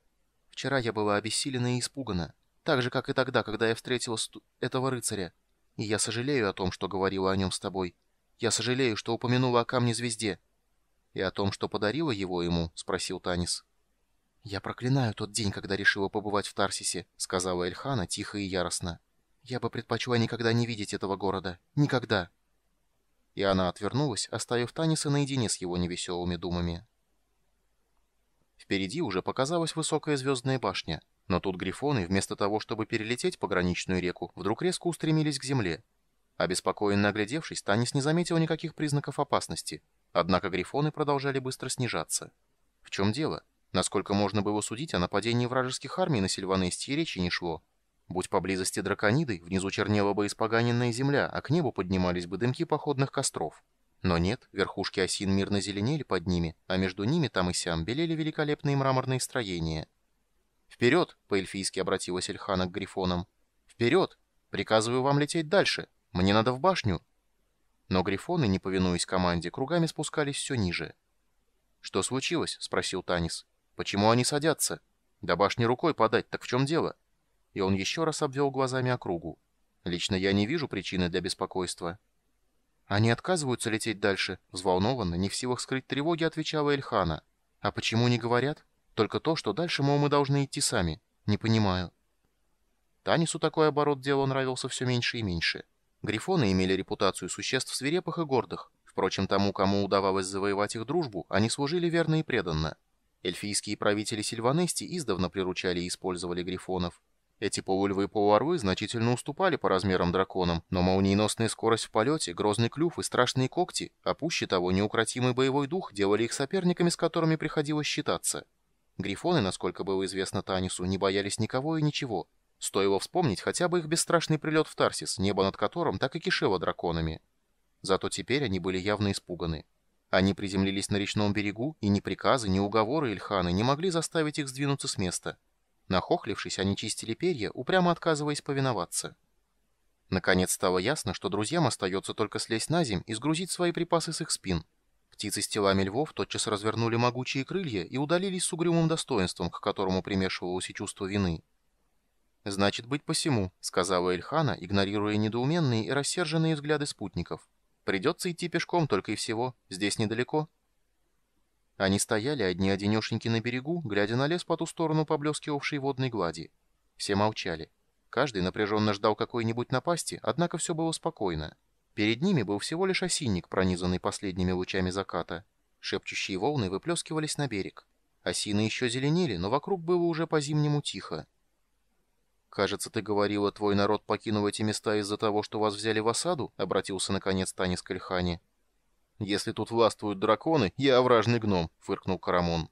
Speaker 1: «Вчера я была обессилена и испугана, так же, как и тогда, когда я встретила сту... этого рыцаря. И я сожалею о том, что говорила о нем с тобой. Я сожалею, что упомянула о камне-звезде». «И о том, что подарила его ему?» — спросил Танис. «Я проклинаю тот день, когда решила побывать в Тарсисе», — сказала Эльхана тихо и яростно. «Я бы предпочла никогда не видеть этого города. Никогда!» И она отвернулась, оставив Таниса наедине с его невеселыми думами. Впереди уже показалась высокая звездная башня, но тут грифоны, вместо того, чтобы перелететь пограничную реку, вдруг резко устремились к земле. Обеспокоенно оглядевшись, Танис не заметил никаких признаков опасности, однако грифоны продолжали быстро снижаться. В чем дело? Насколько можно было судить, о нападении вражеских армий на Сильванестии речи не шло. Будь поблизости дракониды, внизу чернела бы испоганенная земля, а к небу поднимались бы дымки походных костров. Но нет, верхушки осин мирно зеленели под ними, а между ними там и сям белели великолепные мраморные строения. «Вперед!» — по-эльфийски обратилась Эльхана к Грифонам. «Вперед! Приказываю вам лететь дальше! Мне надо в башню!» Но Грифоны, не повинуясь команде, кругами спускались все ниже. «Что случилось?» — спросил Танис. «Почему они садятся? До башни рукой подать, так в чем дело?» И он еще раз обвел глазами округу. «Лично я не вижу причины для беспокойства». «Они отказываются лететь дальше?» Взволнованно, не в силах скрыть тревоги, отвечала Эльхана. «А почему не говорят? Только то, что дальше, мол, мы должны идти сами. Не понимаю». Танису такой оборот дела нравился все меньше и меньше. Грифоны имели репутацию существ свирепых и гордых. Впрочем, тому, кому удавалось завоевать их дружбу, они служили верно и преданно. Эльфийские правители Сильванести издавна приручали и использовали грифонов. Эти полульвы и полуорвы значительно уступали по размерам драконам, но молниеносная скорость в полете, грозный клюв и страшные когти, а пуще того неукротимый боевой дух делали их соперниками, с которыми приходилось считаться. Грифоны, насколько было известно Танису, не боялись никого и ничего. Стоило вспомнить хотя бы их бесстрашный прилет в Тарсис, небо над которым так и кишело драконами. Зато теперь они были явно испуганы. Они приземлились на речном берегу, и ни приказы, ни уговоры Ильханы не могли заставить их сдвинуться с места. Нахохлившись, они чистили перья, упрямо отказываясь повиноваться. Наконец стало ясно, что друзьям остается только слезть на земь и сгрузить свои припасы с их спин. Птицы с телами львов тотчас развернули могучие крылья и удалились с угрюмым достоинством, к которому примешивалось и чувство вины. «Значит, быть посему», — сказала Эльхана, игнорируя недоуменные и рассерженные взгляды спутников. «Придется идти пешком только и всего, здесь недалеко». Они стояли одни-одинешеньки на берегу, глядя на лес по ту сторону поблескивавшей водной глади. Все молчали. Каждый напряженно ждал какой-нибудь напасти, однако все было спокойно. Перед ними был всего лишь осинник, пронизанный последними лучами заката. Шепчущие волны выплескивались на берег. Осины еще зеленели, но вокруг было уже по-зимнему тихо. «Кажется, ты говорила, твой народ покинул эти места из-за того, что вас взяли в осаду?» — обратился наконец Танис к Ильхане. Если тут властвуют драконы, я овражный гном», — фыркнул Карамон.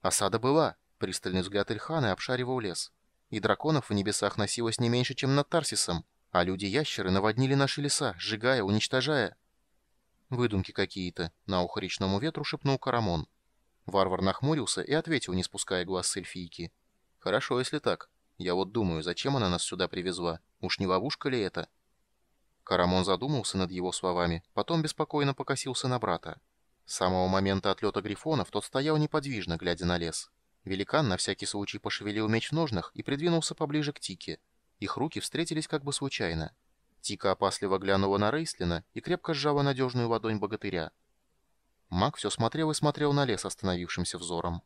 Speaker 1: «Осада была», — пристальный взгляд Ильхана обшаривал лес. «И драконов в небесах носилось не меньше, чем над Тарсисом, а люди-ящеры наводнили наши леса, сжигая, уничтожая». «Выдумки какие-то», — на ухо речному ветру шепнул Карамон. Варвар нахмурился и ответил, не спуская глаз с эльфийки. «Хорошо, если так. Я вот думаю, зачем она нас сюда привезла? Уж не ловушка ли это?» Карамон задумался над его словами, потом беспокойно покосился на брата. С самого момента отлета грифонов тот стоял неподвижно, глядя на лес. Великан на всякий случай пошевелил меч в ножнах и придвинулся поближе к Тике. Их руки встретились как бы случайно. Тика опасливо глянула на Рейслина и крепко сжала надежную ладонь богатыря. Маг все смотрел и смотрел на лес остановившимся взором.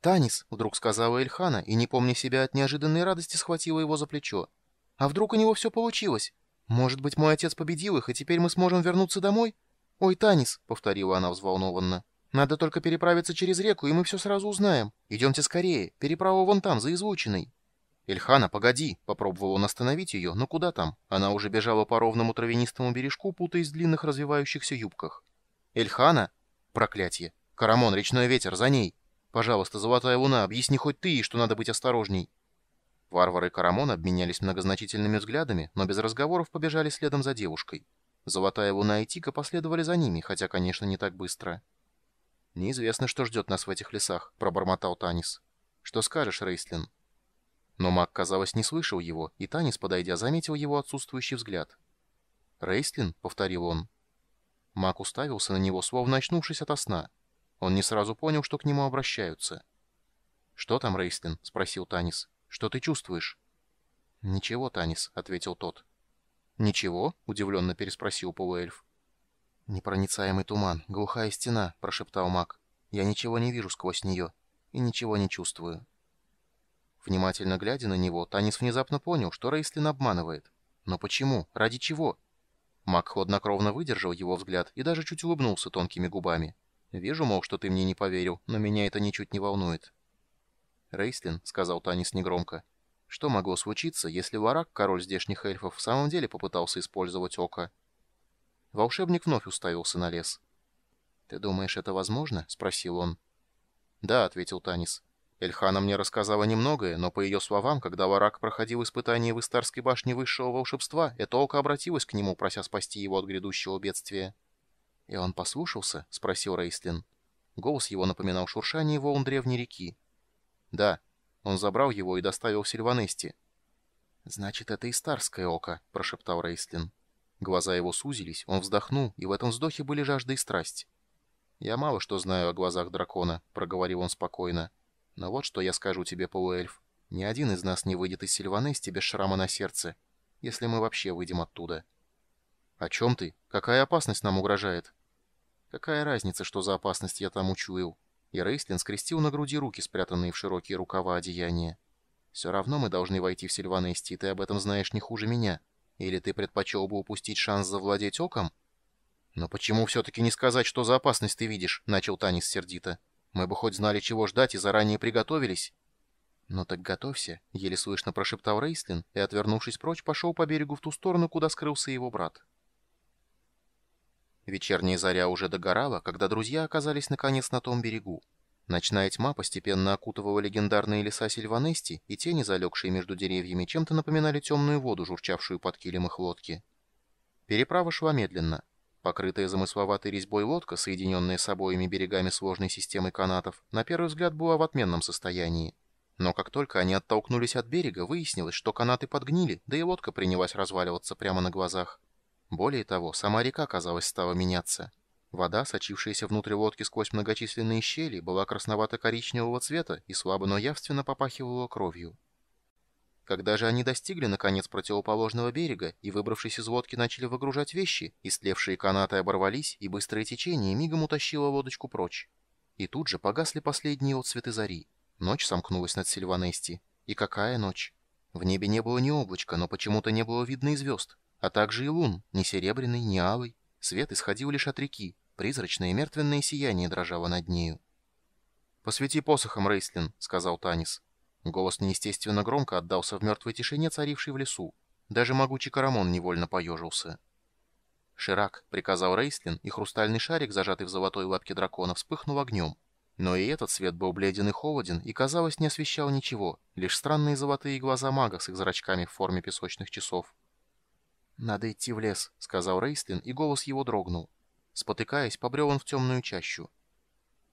Speaker 1: «Танис!» — вдруг сказала Эльхана и, не помня себя от неожиданной радости, схватила его за плечо. «А вдруг у него все получилось? Может быть, мой отец победил их, и теперь мы сможем вернуться домой? Ой, Танис, повторила она взволнованно. Надо только переправиться через реку, и мы все сразу узнаем. Идемте скорее, переправа вон там, за излучиной. Эльхана, погоди, попробовал он остановить ее, но куда там? Она уже бежала по ровному травянистому бережку, путаясь в длинных развивающихся юбках. Эльхана? Проклятье. Карамон, речной ветер, за ней. Пожалуйста, золотая луна, объясни хоть ты, что надо быть осторожней. Варвары и Карамон обменялись многозначительными взглядами, но без разговоров побежали следом за девушкой. Золотая Луна и Тика последовали за ними, хотя, конечно, не так быстро. «Неизвестно, что ждет нас в этих лесах», — пробормотал Танис. «Что скажешь, Рейслин?» Но маг, казалось, не слышал его, и Танис, подойдя, заметил его отсутствующий взгляд. «Рейслин?» — повторил он. Маг уставился на него, словно очнувшись ото сна. Он не сразу понял, что к нему обращаются. «Что там, Рейслин?» — спросил Танис. Что ты чувствуешь?» «Ничего, Танис», — ответил тот. «Ничего?» — удивленно переспросил полуэльф. «Непроницаемый туман, глухая стена», — прошептал маг. «Я ничего не вижу сквозь нее и ничего не чувствую». Внимательно глядя на него, Танис внезапно понял, что Рейслин обманывает. Но почему? Ради чего? Мак хладнокровно выдержал его взгляд и даже чуть улыбнулся тонкими губами. «Вижу, мол, что ты мне не поверил, но меня это ничуть не волнует. Рейстлин сказал Танис негромко, — «что могло случиться, если Варак, король здешних эльфов, в самом деле попытался использовать око?» Волшебник вновь уставился на лес. «Ты думаешь, это возможно?» — спросил он. «Да», — ответил Танис. «Эльхана мне рассказала немногое, но, по ее словам, когда Варак проходил испытание в Истарской башне высшего волшебства, это око обратилось к нему, прося спасти его от грядущего бедствия». «И он послушался?» — спросил Рейстлин. Голос его напоминал шуршание волн древней реки. «Да». Он забрал его и доставил в Сильванести. «Значит, это и старское око», — прошептал Рейслин. Глаза его сузились, он вздохнул, и в этом вздохе были жажда и страсть. «Я мало что знаю о глазах дракона», — проговорил он спокойно. «Но вот что я скажу тебе, полуэльф. Ни один из нас не выйдет из Сильванести без шрама на сердце, если мы вообще выйдем оттуда». «О чем ты? Какая опасность нам угрожает?» «Какая разница, что за опасность я там учуял? и Рейстлин скрестил на груди руки, спрятанные в широкие рукава одеяния. «Все равно мы должны войти в Сильванести, и ты об этом знаешь не хуже меня. Или ты предпочел бы упустить шанс завладеть оком?» «Но почему все-таки не сказать, что за опасность ты видишь?» — начал Танис сердито. «Мы бы хоть знали, чего ждать, и заранее приготовились». «Ну так готовься», — еле слышно прошептал Рейслин и, отвернувшись прочь, пошел по берегу в ту сторону, куда скрылся его брат. Вечерняя заря уже догорала, когда друзья оказались наконец на том берегу. Ночная тьма постепенно окутывала легендарные леса Сильванести, и тени, залегшие между деревьями, чем-то напоминали темную воду, журчавшую под килем их лодки. Переправа шла медленно. Покрытая замысловатой резьбой лодка, соединенная с обоими берегами сложной системы канатов, на первый взгляд была в отменном состоянии. Но как только они оттолкнулись от берега, выяснилось, что канаты подгнили, да и лодка принялась разваливаться прямо на глазах. Более того, сама река, казалось, стала меняться. Вода, сочившаяся внутрь лодки сквозь многочисленные щели, была красновато-коричневого цвета и слабо, но явственно попахивала кровью. Когда же они достигли, наконец, противоположного берега и, выбравшись из лодки, начали выгружать вещи, истлевшие канаты оборвались, и быстрое течение мигом утащило лодочку прочь. И тут же погасли последние отцветы зари. Ночь сомкнулась над Сильванести. И какая ночь! В небе не было ни облачка, но почему-то не было видно и звезд а также и лун, ни серебряный, ни алый. Свет исходил лишь от реки, призрачное мертвенное сияние дрожало над нею. «Посвети посохом, Рейслин», — сказал Танис. Голос неестественно громко отдался в мертвой тишине, царившей в лесу. Даже могучий Карамон невольно поежился. «Ширак», — приказал Рейслин, и хрустальный шарик, зажатый в золотой лапке дракона, вспыхнул огнем. Но и этот свет был бледен и холоден, и, казалось, не освещал ничего, лишь странные золотые глаза мага с их зрачками в форме песочных часов. «Надо идти в лес», — сказал Рейстлин, и голос его дрогнул. Спотыкаясь, побрел он в темную чащу.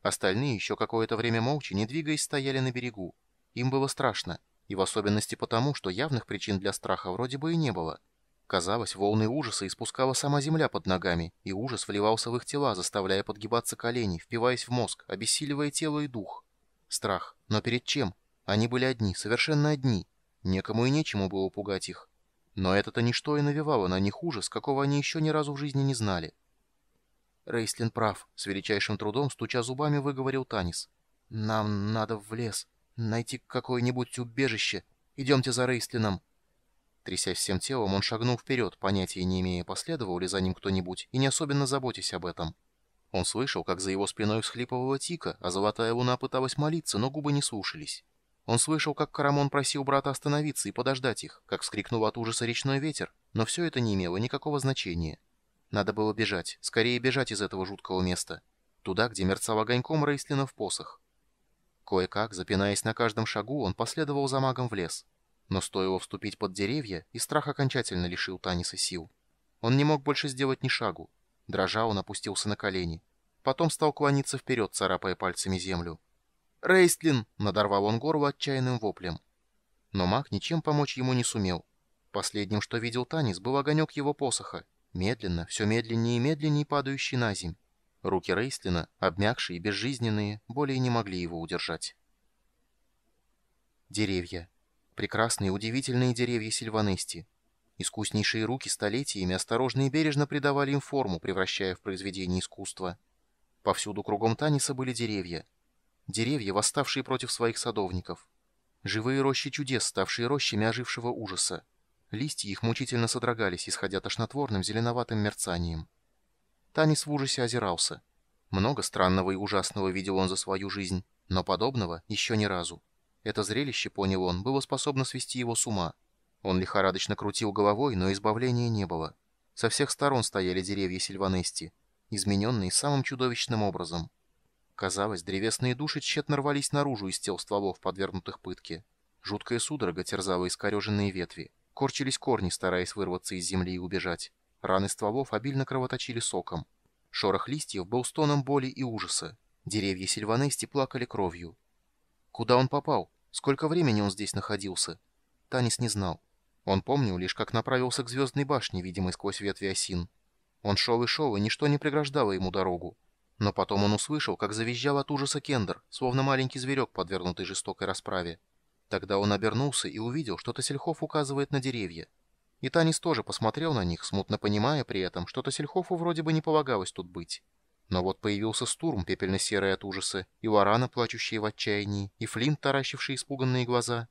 Speaker 1: Остальные еще какое-то время молча, не двигаясь, стояли на берегу. Им было страшно, и в особенности потому, что явных причин для страха вроде бы и не было. Казалось, волны ужаса испускала сама земля под ногами, и ужас вливался в их тела, заставляя подгибаться колени, впиваясь в мозг, обессиливая тело и дух. Страх. Но перед чем? Они были одни, совершенно одни. Некому и нечему было пугать их. Но это-то ничто и навевало на них ужас, какого они еще ни разу в жизни не знали. «Рейслин прав», — с величайшим трудом, стуча зубами, выговорил Танис. «Нам надо в лес, найти какое-нибудь убежище. Идемте за Рейслином». Трясясь всем телом, он шагнул вперед, понятия не имея, последовал ли за ним кто-нибудь, и не особенно заботясь об этом. Он слышал, как за его спиной всхлипывала Тика, а золотая луна пыталась молиться, но губы не слушались. Он слышал, как Карамон просил брата остановиться и подождать их, как вскрикнул от ужаса речной ветер, но все это не имело никакого значения. Надо было бежать, скорее бежать из этого жуткого места, туда, где мерцал огоньком в посох. Кое-как, запинаясь на каждом шагу, он последовал за магом в лес. Но стоило вступить под деревья, и страх окончательно лишил Таниса сил. Он не мог больше сделать ни шагу. Дрожа, он опустился на колени. Потом стал клониться вперед, царапая пальцами землю. «Рейстлин!» — надорвал он горло отчаянным воплем. Но маг ничем помочь ему не сумел. Последним, что видел Танис, был огонек его посоха, медленно, все медленнее и медленнее падающий на земь. Руки Рейстлина, обмякшие и безжизненные, более не могли его удержать. Деревья. Прекрасные, удивительные деревья Сильванести. Искуснейшие руки столетиями осторожно и бережно придавали им форму, превращая в произведение искусства. Повсюду кругом Таниса были деревья — деревья, восставшие против своих садовников, живые рощи чудес, ставшие рощами ожившего ужаса. Листья их мучительно содрогались, исходя тошнотворным зеленоватым мерцанием. Танис в ужасе озирался. Много странного и ужасного видел он за свою жизнь, но подобного еще ни разу. Это зрелище, понял он, было способно свести его с ума. Он лихорадочно крутил головой, но избавления не было. Со всех сторон стояли деревья Сильванести, измененные самым чудовищным образом. Казалось, древесные души тщетно рвались наружу из тел стволов, подвергнутых пытке. Жуткая судорога терзала искореженные ветви. Корчились корни, стараясь вырваться из земли и убежать. Раны стволов обильно кровоточили соком. Шорох листьев был стоном боли и ужаса. Деревья сильванести плакали кровью. Куда он попал? Сколько времени он здесь находился? Танис не знал. Он помнил лишь, как направился к звездной башне, видимой сквозь ветви осин. Он шел и шел, и ничто не преграждало ему дорогу. Но потом он услышал, как завизжал от ужаса Кендер, словно маленький зверек, подвергнутый жестокой расправе. Тогда он обернулся и увидел, что Тасельхов указывает на деревья. И Танис тоже посмотрел на них, смутно понимая при этом, что Тасельхову вроде бы не полагалось тут быть. Но вот появился Стурм, пепельно-серый от ужаса, и Лорана, плачущая в отчаянии, и Флинт, таращивший испуганные глаза.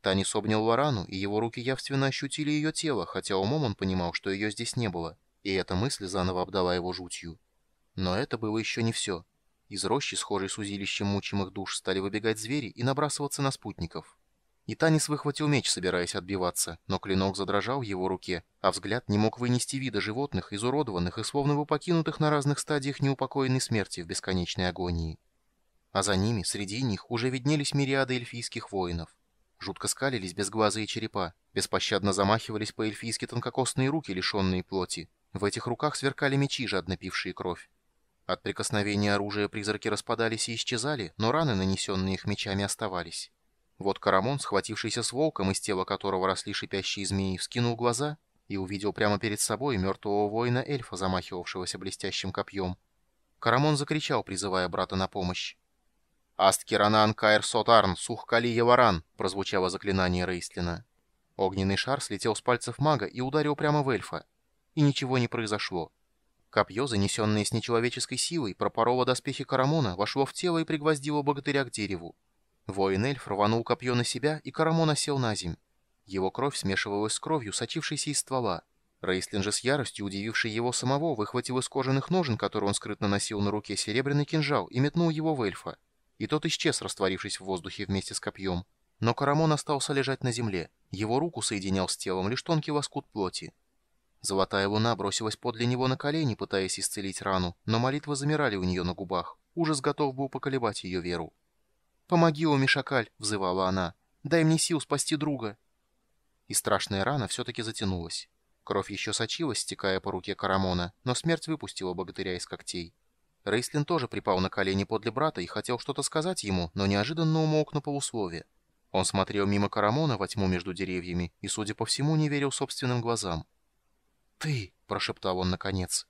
Speaker 1: Танис обнял Лорану, и его руки явственно ощутили ее тело, хотя умом он понимал, что ее здесь не было, и эта мысль заново обдала его жутью. Но это было еще не все. Из рощи, схожей с узилищем мучимых душ, стали выбегать звери и набрасываться на спутников. И Танис выхватил меч, собираясь отбиваться, но клинок задрожал в его руке, а взгляд не мог вынести вида животных, изуродованных и словно бы покинутых на разных стадиях неупокоенной смерти в бесконечной агонии. А за ними, среди них, уже виднелись мириады эльфийских воинов. Жутко скалились безглазые черепа, беспощадно замахивались по-эльфийски тонкокосные руки, лишенные плоти. В этих руках сверкали мечи, жадно пившие кровь. От прикосновения оружия призраки распадались и исчезали, но раны, нанесенные их мечами, оставались. Вот Карамон, схватившийся с волком, из тела которого росли шипящие змеи, вскинул глаза и увидел прямо перед собой мертвого воина-эльфа, замахивавшегося блестящим копьем. Карамон закричал, призывая брата на помощь. «Аст Киранан Каэр Сотарн, Сух Кали Яваран!» — прозвучало заклинание Рейслина. Огненный шар слетел с пальцев мага и ударил прямо в эльфа. И ничего не произошло. Копье, занесенное с нечеловеческой силой, пропороло доспехи Карамона, вошло в тело и пригвоздило богатыря к дереву. Воин-эльф рванул копье на себя, и Карамон осел на земь. Его кровь смешивалась с кровью, сочившейся из ствола. Рейслин же с яростью, удививший его самого, выхватил из кожаных ножен, которые он скрытно носил на руке, серебряный кинжал и метнул его в эльфа. И тот исчез, растворившись в воздухе вместе с копьем. Но Карамон остался лежать на земле. Его руку соединял с телом лишь тонкий лоскут плоти. Золотая луна бросилась подле него на колени, пытаясь исцелить рану, но молитвы замирали у нее на губах. Ужас готов был поколебать ее веру. «Помоги, О Мишакаль, взывала она. «Дай мне сил спасти друга!» И страшная рана все-таки затянулась. Кровь еще сочилась, стекая по руке Карамона, но смерть выпустила богатыря из когтей. Рейслин тоже припал на колени подле брата и хотел что-то сказать ему, но неожиданно умолк на полуслове. Он смотрел мимо Карамона во тьму между деревьями и, судя по всему, не верил собственным глазам ты!» — прошептал он наконец.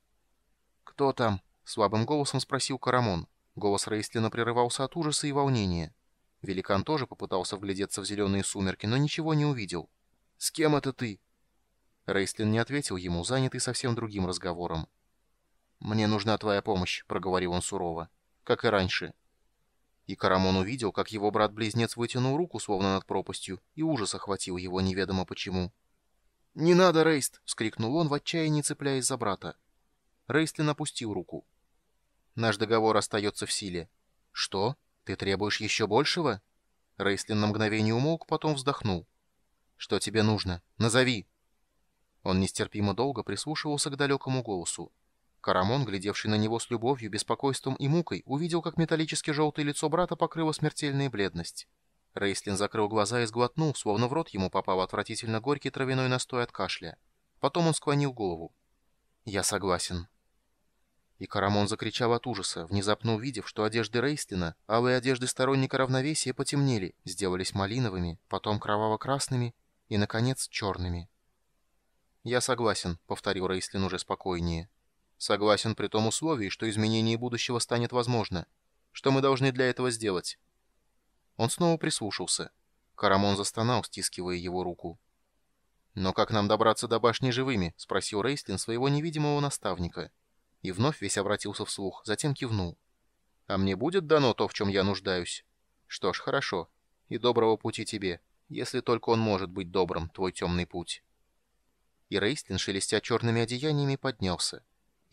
Speaker 1: «Кто там?» — слабым голосом спросил Карамон. Голос Рейстлина прерывался от ужаса и волнения. Великан тоже попытался вглядеться в зеленые сумерки, но ничего не увидел. «С кем это ты?» Рейстлин не ответил ему, занятый совсем другим разговором. «Мне нужна твоя помощь», — проговорил он сурово, — «как и раньше». И Карамон увидел, как его брат-близнец вытянул руку, словно над пропастью, и ужас охватил его неведомо почему. «Не надо, Рейст!» — вскрикнул он в отчаянии, цепляясь за брата. Рейстлин опустил руку. «Наш договор остается в силе». «Что? Ты требуешь еще большего?» Рейстлин на мгновение умолк, потом вздохнул. «Что тебе нужно? Назови!» Он нестерпимо долго прислушивался к далекому голосу. Карамон, глядевший на него с любовью, беспокойством и мукой, увидел, как металлически желтое лицо брата покрыло смертельная бледность. Рейслин закрыл глаза и сглотнул, словно в рот ему попал отвратительно горький травяной настой от кашля. Потом он склонил голову. «Я согласен». И Карамон закричал от ужаса, внезапно увидев, что одежды Рейстлина, алые одежды сторонника равновесия потемнели, сделались малиновыми, потом кроваво-красными и, наконец, черными. «Я согласен», — повторил Рейстлин уже спокойнее. «Согласен при том условии, что изменение будущего станет возможно. Что мы должны для этого сделать?» Он снова прислушался. Карамон застонал, стискивая его руку. «Но как нам добраться до башни живыми?» — спросил Рейстлин своего невидимого наставника. И вновь весь обратился вслух, затем кивнул. «А мне будет дано то, в чем я нуждаюсь?» «Что ж, хорошо. И доброго пути тебе, если только он может быть добрым, твой темный путь». И Рейстлин, шелестя черными одеяниями, поднялся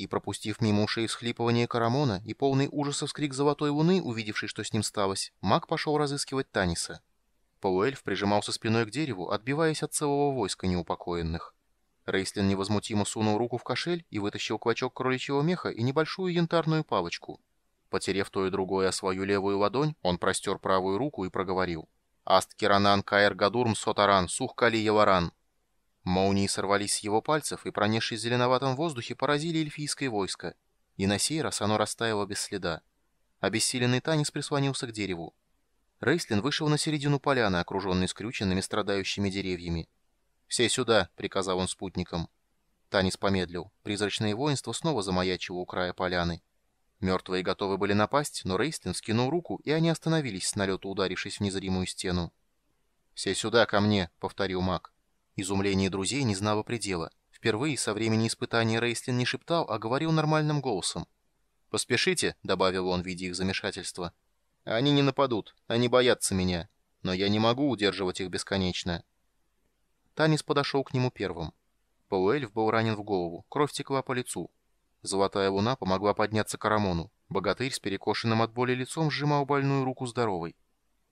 Speaker 1: и, пропустив мимо ушей всхлипывание Карамона и полный ужаса вскрик Золотой Луны, увидевший, что с ним сталось, маг пошел разыскивать Таниса. Полуэльф прижимался спиной к дереву, отбиваясь от целого войска неупокоенных. Рейслин невозмутимо сунул руку в кошель и вытащил клочок кроличьего меха и небольшую янтарную палочку. Потерев то и другое о свою левую ладонь, он простер правую руку и проговорил. «Аст Керанан Каэр Гадурм Сотаран, Сух Кали Яваран, Молнии сорвались с его пальцев и, пронесшись в зеленоватом воздухе, поразили эльфийское войско, и на сей раз оно растаяло без следа. Обессиленный Танис прислонился к дереву. Рейслин вышел на середину поляны, окруженной скрюченными страдающими деревьями. «Все сюда!» — приказал он спутникам. Танис помедлил. Призрачное воинство снова замаячило у края поляны. Мертвые готовы были напасть, но Рейслин скинул руку, и они остановились с налета, ударившись в незримую стену. «Все сюда, ко мне!» — повторил маг. Изумление друзей не знало предела. Впервые со времени испытания Рейслин не шептал, а говорил нормальным голосом. «Поспешите», — добавил он, видя их замешательство. «Они не нападут, они боятся меня, но я не могу удерживать их бесконечно». Танис подошел к нему первым. Полуэльф был ранен в голову, кровь текла по лицу. Золотая луна помогла подняться Карамону. Богатырь с перекошенным от боли лицом сжимал больную руку здоровой.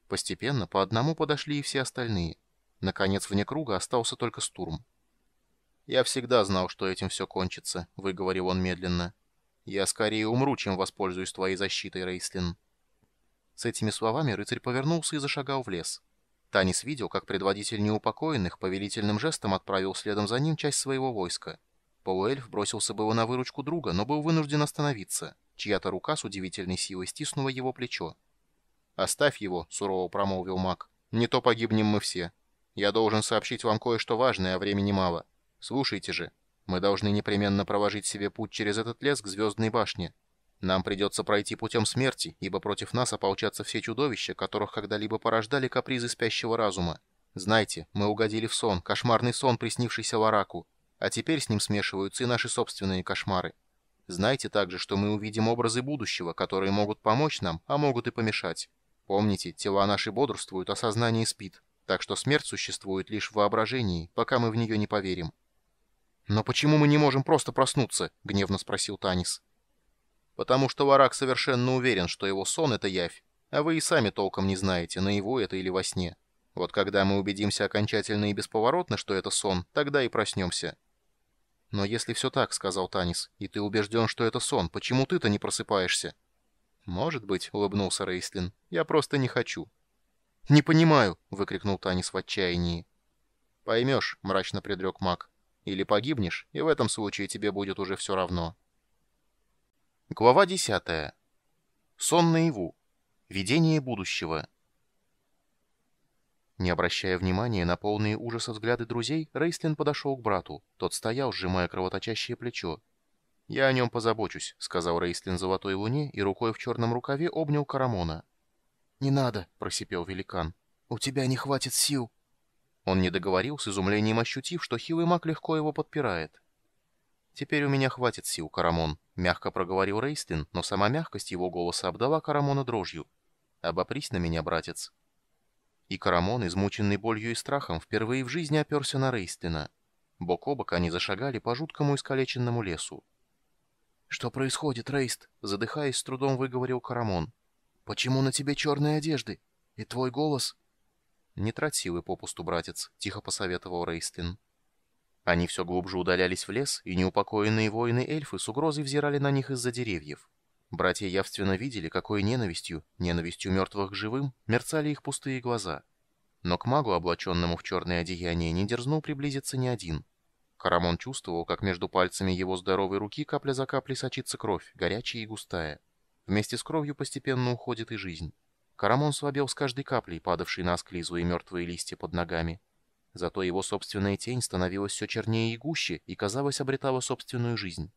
Speaker 1: Постепенно по одному подошли и все остальные — Наконец, вне круга остался только Стурм. «Я всегда знал, что этим все кончится», — выговорил он медленно. «Я скорее умру, чем воспользуюсь твоей защитой, Рейслин». С этими словами рыцарь повернулся и зашагал в лес. Танис видел, как предводитель неупокоенных повелительным жестом отправил следом за ним часть своего войска. Полуэльф бросился было на выручку друга, но был вынужден остановиться. Чья-то рука с удивительной силой стиснула его плечо. «Оставь его», — сурово промолвил маг. «Не то погибнем мы все». Я должен сообщить вам кое-что важное, а времени мало. Слушайте же. Мы должны непременно проложить себе путь через этот лес к Звездной башне. Нам придется пройти путем смерти, ибо против нас ополчатся все чудовища, которых когда-либо порождали капризы спящего разума. Знаете, мы угодили в сон, кошмарный сон, приснившийся Лараку. А теперь с ним смешиваются и наши собственные кошмары. Знайте также, что мы увидим образы будущего, которые могут помочь нам, а могут и помешать. Помните, тела наши бодрствуют, а сознание спит. Так что смерть существует лишь в воображении, пока мы в нее не поверим. «Но почему мы не можем просто проснуться?» — гневно спросил Танис. «Потому что Варак совершенно уверен, что его сон — это явь, а вы и сами толком не знаете, наяву это или во сне. Вот когда мы убедимся окончательно и бесповоротно, что это сон, тогда и проснемся». «Но если все так, — сказал Танис, — и ты убежден, что это сон, почему ты-то не просыпаешься?» «Может быть, — улыбнулся Рейслин, — я просто не хочу». «Не понимаю!» — выкрикнул Танис в отчаянии. «Поймешь», — мрачно предрек маг. «Или погибнешь, и в этом случае тебе будет уже все равно». Глава 10. Сон наяву. Видение будущего. Не обращая внимания на полные ужаса взгляды друзей, Рейстлин подошел к брату. Тот стоял, сжимая кровоточащее плечо. «Я о нем позабочусь», — сказал Рейслин Золотой Луне и рукой в черном рукаве обнял Карамона. «Не надо!» — просипел великан. «У тебя не хватит сил!» Он не договорил, с изумлением ощутив, что хилый маг легко его подпирает. «Теперь у меня хватит сил, Карамон», — мягко проговорил Рейстин, но сама мягкость его голоса обдала Карамона дрожью. «Обопрись на меня, братец». И Карамон, измученный болью и страхом, впервые в жизни оперся на Рейстина. Бок о бок они зашагали по жуткому искалеченному лесу. «Что происходит, Рейст?» — задыхаясь, с трудом выговорил Карамон. «Почему на тебе черные одежды? И твой голос?» «Не трать силы попусту, братец», — тихо посоветовал Рейстин. Они все глубже удалялись в лес, и неупокоенные воины-эльфы с угрозой взирали на них из-за деревьев. Братья явственно видели, какой ненавистью, ненавистью мертвых к живым, мерцали их пустые глаза. Но к магу, облаченному в черное одеяние, не дерзнул приблизиться ни один. Карамон чувствовал, как между пальцами его здоровой руки капля за каплей сочится кровь, горячая и густая. Вместе с кровью постепенно уходит и жизнь. Карамон слабел с каждой каплей, падавшей на склизу и мертвые листья под ногами. Зато его собственная тень становилась все чернее и гуще и, казалось, обретала собственную жизнь.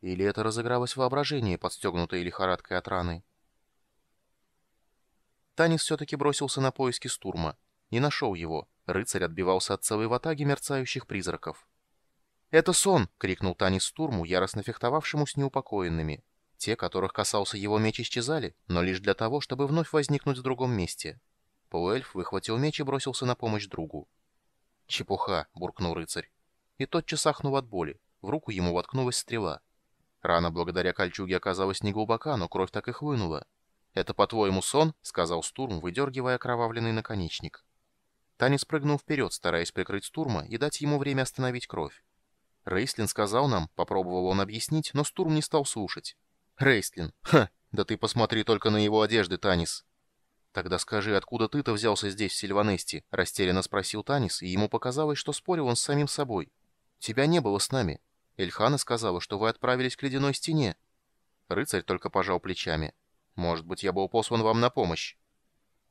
Speaker 1: Или это разыгралось воображение, подстегнутое лихорадкой от раны? Танис все-таки бросился на поиски Стурма. Не нашел его. Рыцарь отбивался от целой ватаги мерцающих призраков. «Это сон!» — крикнул Танис Стурму, яростно фехтовавшему с неупокоенными. Те, которых касался его меч, исчезали, но лишь для того, чтобы вновь возникнуть в другом месте. Пуэльф выхватил меч и бросился на помощь другу. «Чепуха!» — буркнул рыцарь. И тотчас ахнул от боли. В руку ему воткнулась стрела. Рана благодаря кольчуге оказалась неглубока, но кровь так и хлынула. «Это, по-твоему, сон?» — сказал Стурм, выдергивая окровавленный наконечник. Танис прыгнул вперед, стараясь прикрыть Стурма и дать ему время остановить кровь. Рейслин сказал нам, попробовал он объяснить, но Стурм не стал слушать. Рейстлин. Ха, да ты посмотри только на его одежды, Танис. Тогда скажи, откуда ты-то взялся здесь, в Сильванесте? Растерянно спросил Танис, и ему показалось, что спорил он с самим собой. Тебя не было с нами. Эльхана сказала, что вы отправились к ледяной стене. Рыцарь только пожал плечами. Может быть, я был послан вам на помощь.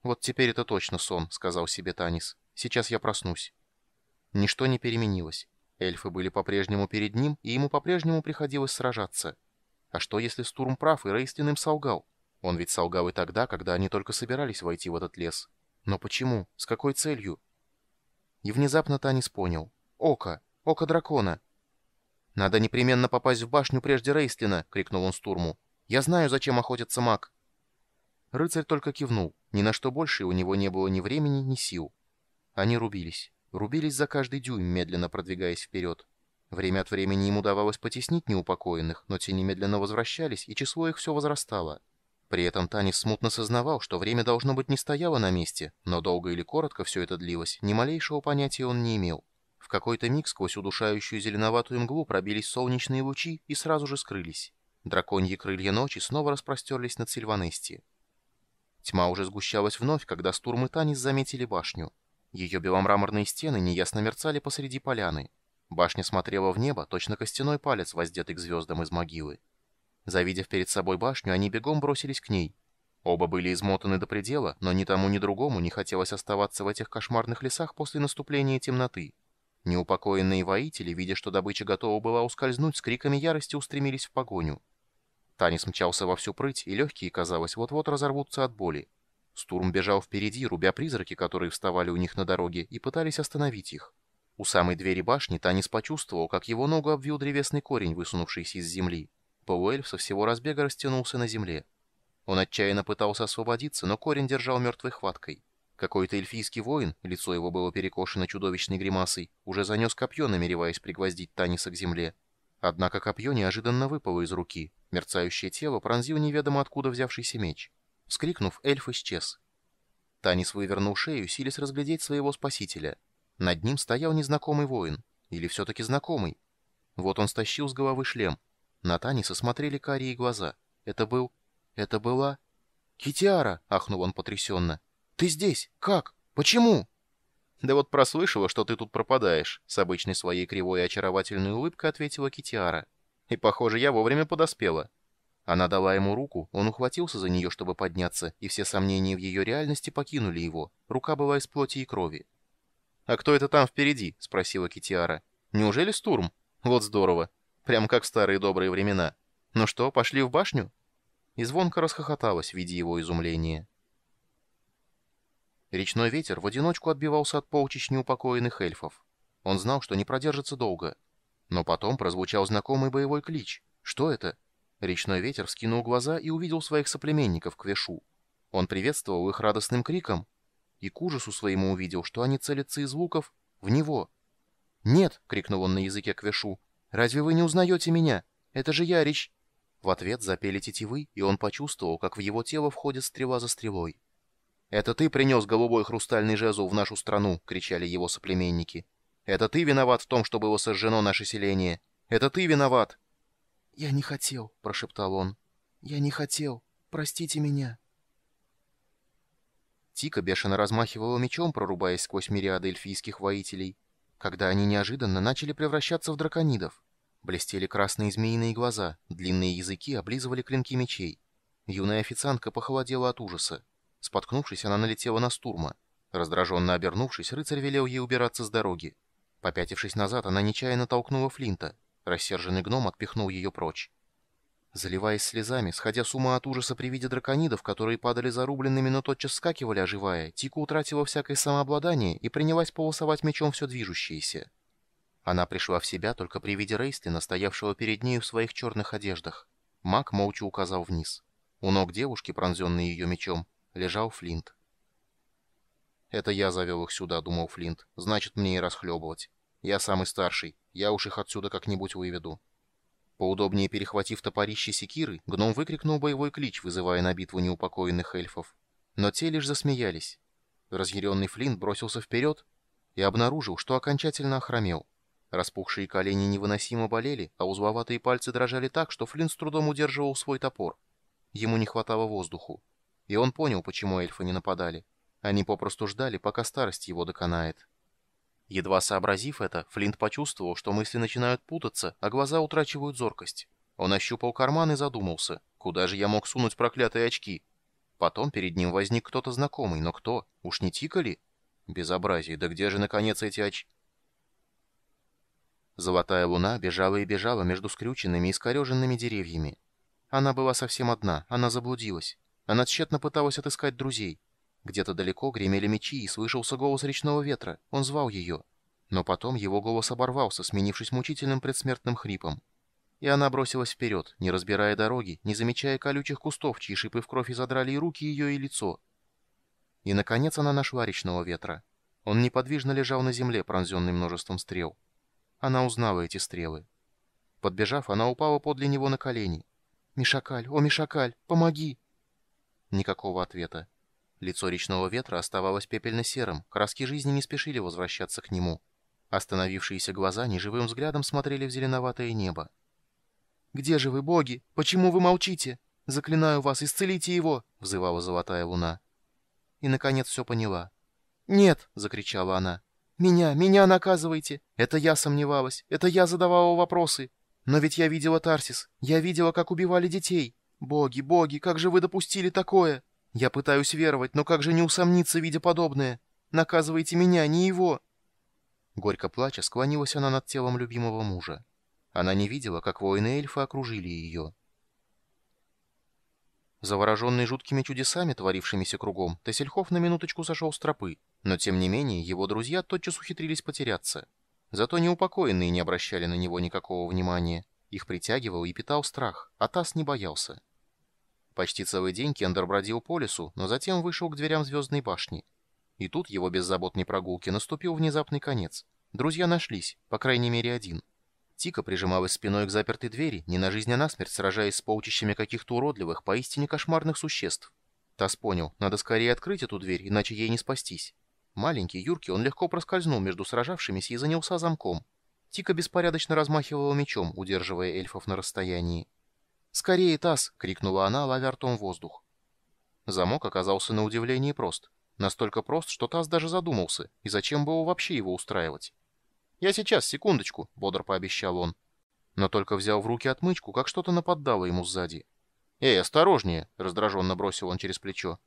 Speaker 1: Вот теперь это точно сон, сказал себе Танис. Сейчас я проснусь. Ничто не переменилось. Эльфы были по-прежнему перед ним, и ему по-прежнему приходилось сражаться. А что, если Стурм прав и Рейстин им солгал? Он ведь солгал и тогда, когда они только собирались войти в этот лес. Но почему? С какой целью? И внезапно Танис понял. Око! Око дракона! «Надо непременно попасть в башню прежде Рейстлина!» — крикнул он Стурму. «Я знаю, зачем охотится маг!» Рыцарь только кивнул. Ни на что больше у него не было ни времени, ни сил. Они рубились. Рубились за каждый дюйм, медленно продвигаясь вперед. Время от времени им удавалось потеснить неупокоенных, но те немедленно возвращались, и число их все возрастало. При этом Танис смутно сознавал, что время должно быть не стояло на месте, но долго или коротко все это длилось, ни малейшего понятия он не имел. В какой-то миг сквозь удушающую зеленоватую мглу пробились солнечные лучи и сразу же скрылись. Драконьи крылья ночи снова распростерлись над Сильванести. Тьма уже сгущалась вновь, когда Стурм и Танис заметили башню. Ее беломраморные стены неясно мерцали посреди поляны. Башня смотрела в небо, точно костяной палец, воздетый к звездам из могилы. Завидев перед собой башню, они бегом бросились к ней. Оба были измотаны до предела, но ни тому, ни другому не хотелось оставаться в этих кошмарных лесах после наступления темноты. Неупокоенные воители, видя, что добыча готова была ускользнуть, с криками ярости устремились в погоню. Танис мчался во всю прыть, и легкие, казалось, вот-вот разорвутся от боли. Стурм бежал впереди, рубя призраки, которые вставали у них на дороге, и пытались остановить их. У самой двери башни Танис почувствовал, как его ногу обвил древесный корень, высунувшийся из земли. Пауэльф со всего разбега растянулся на земле. Он отчаянно пытался освободиться, но корень держал мертвой хваткой. Какой-то эльфийский воин, лицо его было перекошено чудовищной гримасой, уже занес копье, намереваясь пригвоздить Таниса к земле. Однако копье неожиданно выпало из руки. Мерцающее тело пронзил неведомо откуда взявшийся меч. Вскрикнув, эльф исчез. Танис вывернул шею, силясь разглядеть своего спасителя — над ним стоял незнакомый воин. Или все-таки знакомый. Вот он стащил с головы шлем. На Таниса смотрели карие глаза. Это был... Это была... «Китиара!» — ахнул он потрясенно. «Ты здесь? Как? Почему?» «Да вот прослышала, что ты тут пропадаешь», — с обычной своей кривой и очаровательной улыбкой ответила Китиара. «И, похоже, я вовремя подоспела». Она дала ему руку, он ухватился за нее, чтобы подняться, и все сомнения в ее реальности покинули его. Рука была из плоти и крови. «А кто это там впереди?» — спросила Китиара. «Неужели Стурм? Вот здорово. Прям как в старые добрые времена. Ну что, пошли в башню?» И звонко расхохоталась в виде его изумления. Речной ветер в одиночку отбивался от полчищ неупокоенных эльфов. Он знал, что не продержится долго. Но потом прозвучал знакомый боевой клич. «Что это?» Речной ветер вскинул глаза и увидел своих соплеменников к Квешу. Он приветствовал их радостным криком, и к ужасу своему увидел, что они целятся из луков в него. «Нет!» — крикнул он на языке Квешу. «Разве вы не узнаете меня? Это же Ярич!» В ответ запели тетивы, и он почувствовал, как в его тело входит стрела за стрелой. «Это ты принес голубой хрустальный жезл в нашу страну!» — кричали его соплеменники. «Это ты виноват в том, что было сожжено наше селение! Это ты виноват!» «Я не хотел!» — прошептал он. «Я не хотел! Простите меня!» Тика бешено размахивала мечом, прорубаясь сквозь мириады эльфийских воителей, когда они неожиданно начали превращаться в драконидов. Блестели красные змеиные глаза, длинные языки облизывали клинки мечей. Юная официантка похолодела от ужаса. Споткнувшись, она налетела на стурма. Раздраженно обернувшись, рыцарь велел ей убираться с дороги. Попятившись назад, она нечаянно толкнула Флинта. Рассерженный гном отпихнул ее прочь. Заливаясь слезами, сходя с ума от ужаса при виде драконидов, которые падали зарубленными, но тотчас скакивали, оживая, Тика утратила всякое самообладание и принялась полосовать мечом все движущееся. Она пришла в себя только при виде Рейстлина, стоявшего перед нею в своих черных одеждах. Маг молча указал вниз. У ног девушки, пронзенной ее мечом, лежал Флинт. «Это я завел их сюда», — думал Флинт. «Значит, мне и расхлебывать. Я самый старший. Я уж их отсюда как-нибудь выведу». Поудобнее перехватив топорище секиры, гном выкрикнул боевой клич, вызывая на битву неупокоенных эльфов. Но те лишь засмеялись. Разъяренный Флинт бросился вперед и обнаружил, что окончательно охромел. Распухшие колени невыносимо болели, а узловатые пальцы дрожали так, что Флинт с трудом удерживал свой топор. Ему не хватало воздуху. И он понял, почему эльфы не нападали. Они попросту ждали, пока старость его доконает. Едва сообразив это, Флинт почувствовал, что мысли начинают путаться, а глаза утрачивают зоркость. Он ощупал карман и задумался, куда же я мог сунуть проклятые очки? Потом перед ним возник кто-то знакомый, но кто? Уж не тикали? Безобразие, да где же, наконец, эти очки? Золотая луна бежала и бежала между скрюченными и скореженными деревьями. Она была совсем одна, она заблудилась. Она тщетно пыталась отыскать друзей. Где-то далеко гремели мечи, и слышался голос речного ветра. Он звал ее. Но потом его голос оборвался, сменившись мучительным предсмертным хрипом. И она бросилась вперед, не разбирая дороги, не замечая колючих кустов, чьи шипы в кровь изодрали и руки ее, и лицо. И, наконец, она нашла речного ветра. Он неподвижно лежал на земле, пронзенный множеством стрел. Она узнала эти стрелы. Подбежав, она упала подле него на колени. «Мишакаль! О, Мишакаль! Помоги!» Никакого ответа. Лицо речного ветра оставалось пепельно-серым, краски жизни не спешили возвращаться к нему. Остановившиеся глаза неживым взглядом смотрели в зеленоватое небо. «Где же вы, боги? Почему вы молчите? Заклинаю вас, исцелите его!» — взывала золотая луна. И, наконец, все поняла. «Нет!» — закричала она. «Меня, меня наказывайте! Это я сомневалась, это я задавала вопросы. Но ведь я видела Тарсис, я видела, как убивали детей. Боги, боги, как же вы допустили такое?» Я пытаюсь веровать, но как же не усомниться, видя подобное? Наказывайте меня, а не его!» Горько плача, склонилась она над телом любимого мужа. Она не видела, как воины эльфы окружили ее. Завороженный жуткими чудесами, творившимися кругом, Тесельхов на минуточку сошел с тропы, но тем не менее его друзья тотчас ухитрились потеряться. Зато неупокоенные не обращали на него никакого внимания. Их притягивал и питал страх, а Тас не боялся. Почти целый день Кендер бродил по лесу, но затем вышел к дверям Звездной башни. И тут его беззаботной прогулки наступил внезапный конец. Друзья нашлись, по крайней мере один. Тика прижималась спиной к запертой двери, не на жизнь, а на смерть, сражаясь с полчищами каких-то уродливых, поистине кошмарных существ. Тас понял, надо скорее открыть эту дверь, иначе ей не спастись. Маленький, Юрки он легко проскользнул между сражавшимися и занялся замком. Тика беспорядочно размахивала мечом, удерживая эльфов на расстоянии. «Скорее, таз!» — крикнула она, ловя ртом воздух. Замок оказался на удивление прост. Настолько прост, что таз даже задумался, и зачем было вообще его устраивать. «Я сейчас, секундочку!» — бодро пообещал он. Но только взял в руки отмычку, как что-то нападало ему сзади. «Эй, осторожнее!» — раздраженно бросил он через плечо.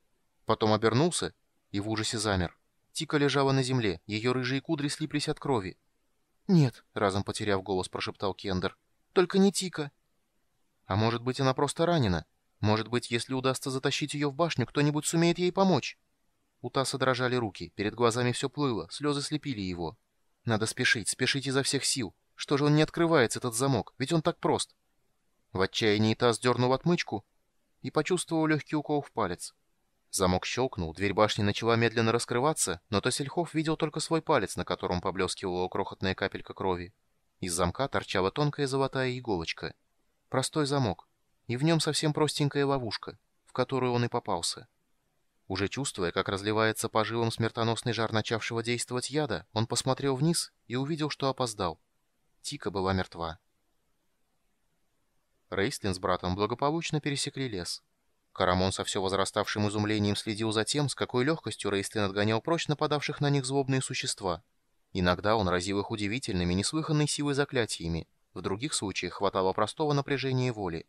Speaker 1: Потом обернулся и в ужасе замер. Тика лежала на земле, ее рыжие кудри слиплись от крови. «Нет», — разом потеряв голос, прошептал Кендер. «Только не Тика. А может быть, она просто ранена? Может быть, если удастся затащить ее в башню, кто-нибудь сумеет ей помочь?» У Таса дрожали руки, перед глазами все плыло, слезы слепили его. «Надо спешить, спешить изо всех сил. Что же он не открывается, этот замок? Ведь он так прост!» В отчаянии Тас дернул отмычку и почувствовал легкий укол в палец. Замок щелкнул, дверь башни начала медленно раскрываться, но Тасельхов видел только свой палец, на котором поблескивала крохотная капелька крови. Из замка торчала тонкая золотая иголочка — Простой замок. И в нем совсем простенькая ловушка, в которую он и попался. Уже чувствуя, как разливается по жилам смертоносный жар начавшего действовать яда, он посмотрел вниз и увидел, что опоздал. Тика была мертва. Рейстлин с братом благополучно пересекли лес. Карамон со все возраставшим изумлением следил за тем, с какой легкостью Рейстлин отгонял прочь нападавших на них злобные существа. Иногда он разил их удивительными, неслыханной силой заклятиями, в других случаях хватало простого напряжения воли.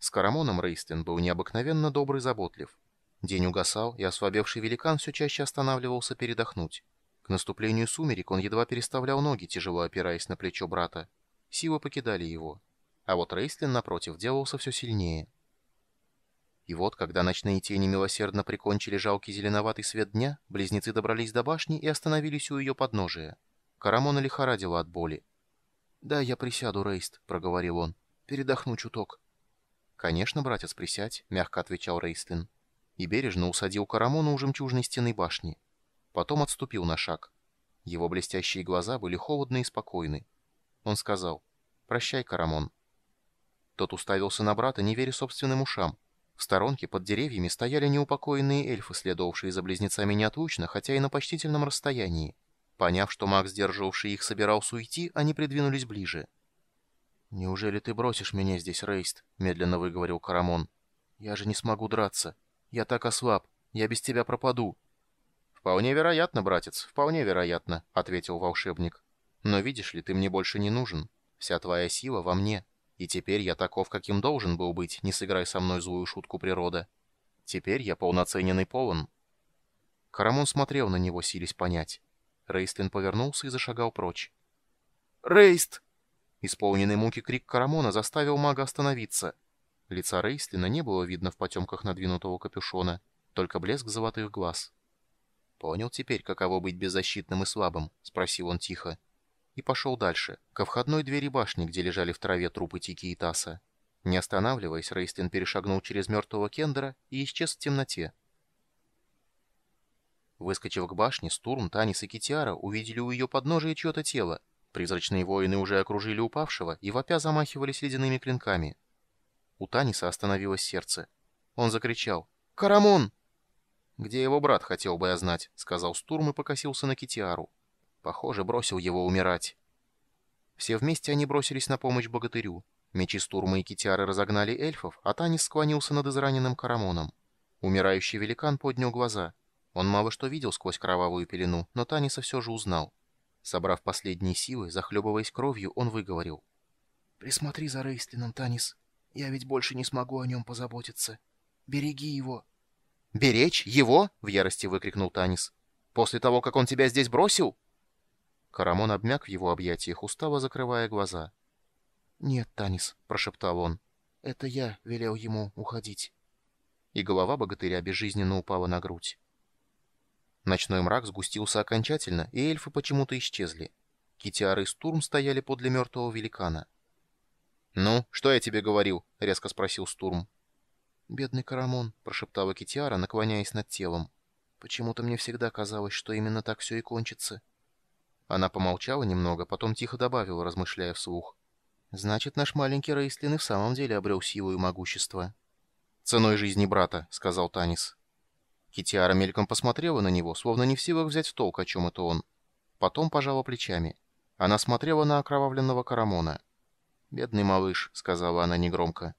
Speaker 1: С Карамоном Рейстен был необыкновенно добрый и заботлив. День угасал, и ослабевший великан все чаще останавливался передохнуть. К наступлению сумерек он едва переставлял ноги, тяжело опираясь на плечо брата. Силы покидали его. А вот Рейстлин, напротив, делался все сильнее. И вот, когда ночные тени милосердно прикончили жалкий зеленоватый свет дня, близнецы добрались до башни и остановились у ее подножия. Карамона лихорадила от боли. «Да, я присяду, Рейст», — проговорил он. «Передохну чуток». «Конечно, братец, присядь», — мягко отвечал Рейстлин. И бережно усадил Карамону у жемчужной стены башни. Потом отступил на шаг. Его блестящие глаза были холодны и спокойны. Он сказал «Прощай, Карамон». Тот уставился на брата, не веря собственным ушам. В сторонке под деревьями стояли неупокоенные эльфы, следовавшие за близнецами неотлучно, хотя и на почтительном расстоянии. Поняв, что маг, сдерживавший их, собирался уйти, они придвинулись ближе. «Неужели ты бросишь меня здесь, Рейст?» — медленно выговорил Карамон. «Я же не смогу драться. Я так ослаб. Я без тебя пропаду». «Вполне вероятно, братец, вполне вероятно», — ответил волшебник. «Но видишь ли, ты мне больше не нужен. Вся твоя сила во мне. И теперь я таков, каким должен был быть, не сыграй со мной злую шутку природа. Теперь я полноценен полон». Карамон смотрел на него, силясь понять. Рейстлин повернулся и зашагал прочь. «Рейст!» Исполненный муки крик Карамона заставил мага остановиться. Лица Рейстлина не было видно в потемках надвинутого капюшона, только блеск золотых глаз. «Понял теперь, каково быть беззащитным и слабым?» — спросил он тихо. И пошел дальше, ко входной двери башни, где лежали в траве трупы Тики и Таса. Не останавливаясь, Рейстлин перешагнул через мертвого Кендера и исчез в темноте, Выскочив к башне, Стурм, Танис и Китиара увидели у ее подножия чье-то тело. Призрачные воины уже окружили упавшего и вопя замахивались ледяными клинками. У Таниса остановилось сердце. Он закричал «Карамон!» «Где его брат, хотел бы я знать», — сказал Стурм и покосился на Китиару. Похоже, бросил его умирать. Все вместе они бросились на помощь богатырю. Мечи Стурма и Китиары разогнали эльфов, а Танис склонился над израненным Карамоном. Умирающий великан поднял глаза — он мало что видел сквозь кровавую пелену, но Таниса все же узнал. Собрав последние силы, захлебываясь кровью, он выговорил. «Присмотри за Рейстлином, Танис. Я ведь больше не смогу о нем позаботиться. Береги его». «Беречь? Его?» — в ярости выкрикнул Танис. «После того, как он тебя здесь бросил?» Карамон обмяк в его объятиях, устало закрывая глаза. «Нет, Танис», — прошептал он. «Это я велел ему уходить». И голова богатыря безжизненно упала на грудь. Ночной мрак сгустился окончательно, и эльфы почему-то исчезли. Китиары и Стурм стояли подле мертвого великана. «Ну, что я тебе говорил?» — резко спросил Стурм. «Бедный Карамон», — прошептала Китиара, наклоняясь над телом. «Почему-то мне всегда казалось, что именно так все и кончится». Она помолчала немного, потом тихо добавила, размышляя вслух. «Значит, наш маленький Рейслин и в самом деле обрел силу и могущество». «Ценой жизни брата», — сказал Танис. Китиара мельком посмотрела на него, словно не в силах взять в толк, о чем это он. Потом пожала плечами. Она смотрела на окровавленного Карамона. «Бедный малыш», — сказала она негромко.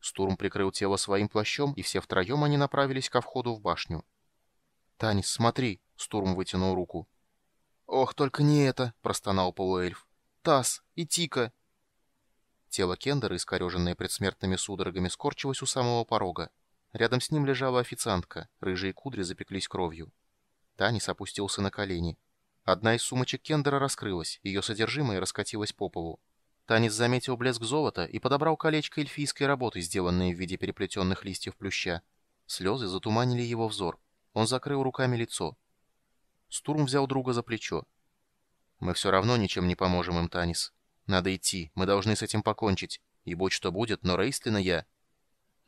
Speaker 1: Стурм прикрыл тело своим плащом, и все втроем они направились ко входу в башню. «Танис, смотри!» — Стурм вытянул руку. «Ох, только не это!» — простонал полуэльф. «Тасс! И Тика!» Тело Кендера, искореженное предсмертными судорогами, скорчилось у самого порога. Рядом с ним лежала официантка, рыжие кудри запеклись кровью. Танис опустился на колени. Одна из сумочек Кендера раскрылась, ее содержимое раскатилось по полу. Танис заметил блеск золота и подобрал колечко эльфийской работы, сделанное в виде переплетенных листьев плюща. Слезы затуманили его взор. Он закрыл руками лицо. Стурм взял друга за плечо. «Мы все равно ничем не поможем им, Танис. Надо идти, мы должны с этим покончить. И будь что будет, но Рейстлина я...»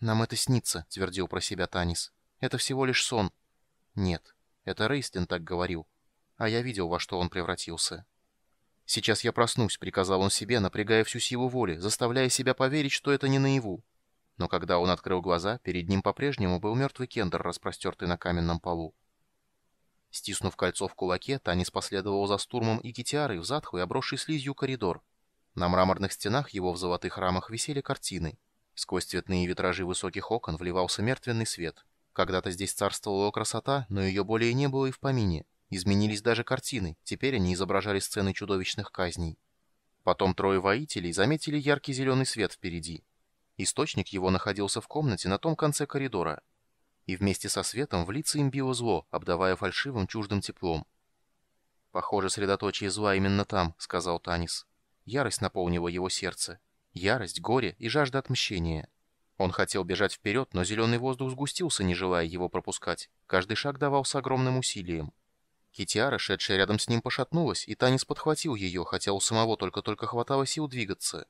Speaker 1: «Нам это снится», — твердил про себя Танис. «Это всего лишь сон». «Нет, это Рейстин так говорил. А я видел, во что он превратился». «Сейчас я проснусь», — приказал он себе, напрягая всю силу воли, заставляя себя поверить, что это не наяву. Но когда он открыл глаза, перед ним по-прежнему был мертвый кендер, распростертый на каменном полу. Стиснув кольцо в кулаке, Танис последовал за Стурмом и Китиарой в затхлый, обросший слизью коридор. На мраморных стенах его в золотых рамах висели картины. Сквозь цветные витражи высоких окон вливался мертвенный свет. Когда-то здесь царствовала красота, но ее более не было и в помине. Изменились даже картины, теперь они изображали сцены чудовищных казней. Потом трое воителей заметили яркий зеленый свет впереди. Источник его находился в комнате на том конце коридора. И вместе со светом в лица им било зло, обдавая фальшивым чуждым теплом. «Похоже, средоточие зла именно там», — сказал Танис. Ярость наполнила его сердце. Ярость, горе и жажда отмщения. Он хотел бежать вперед, но зеленый воздух сгустился, не желая его пропускать. Каждый шаг давался огромным усилием. Китиара, шедшая рядом с ним, пошатнулась, и Танис подхватил ее, хотя у самого только-только хватало сил двигаться.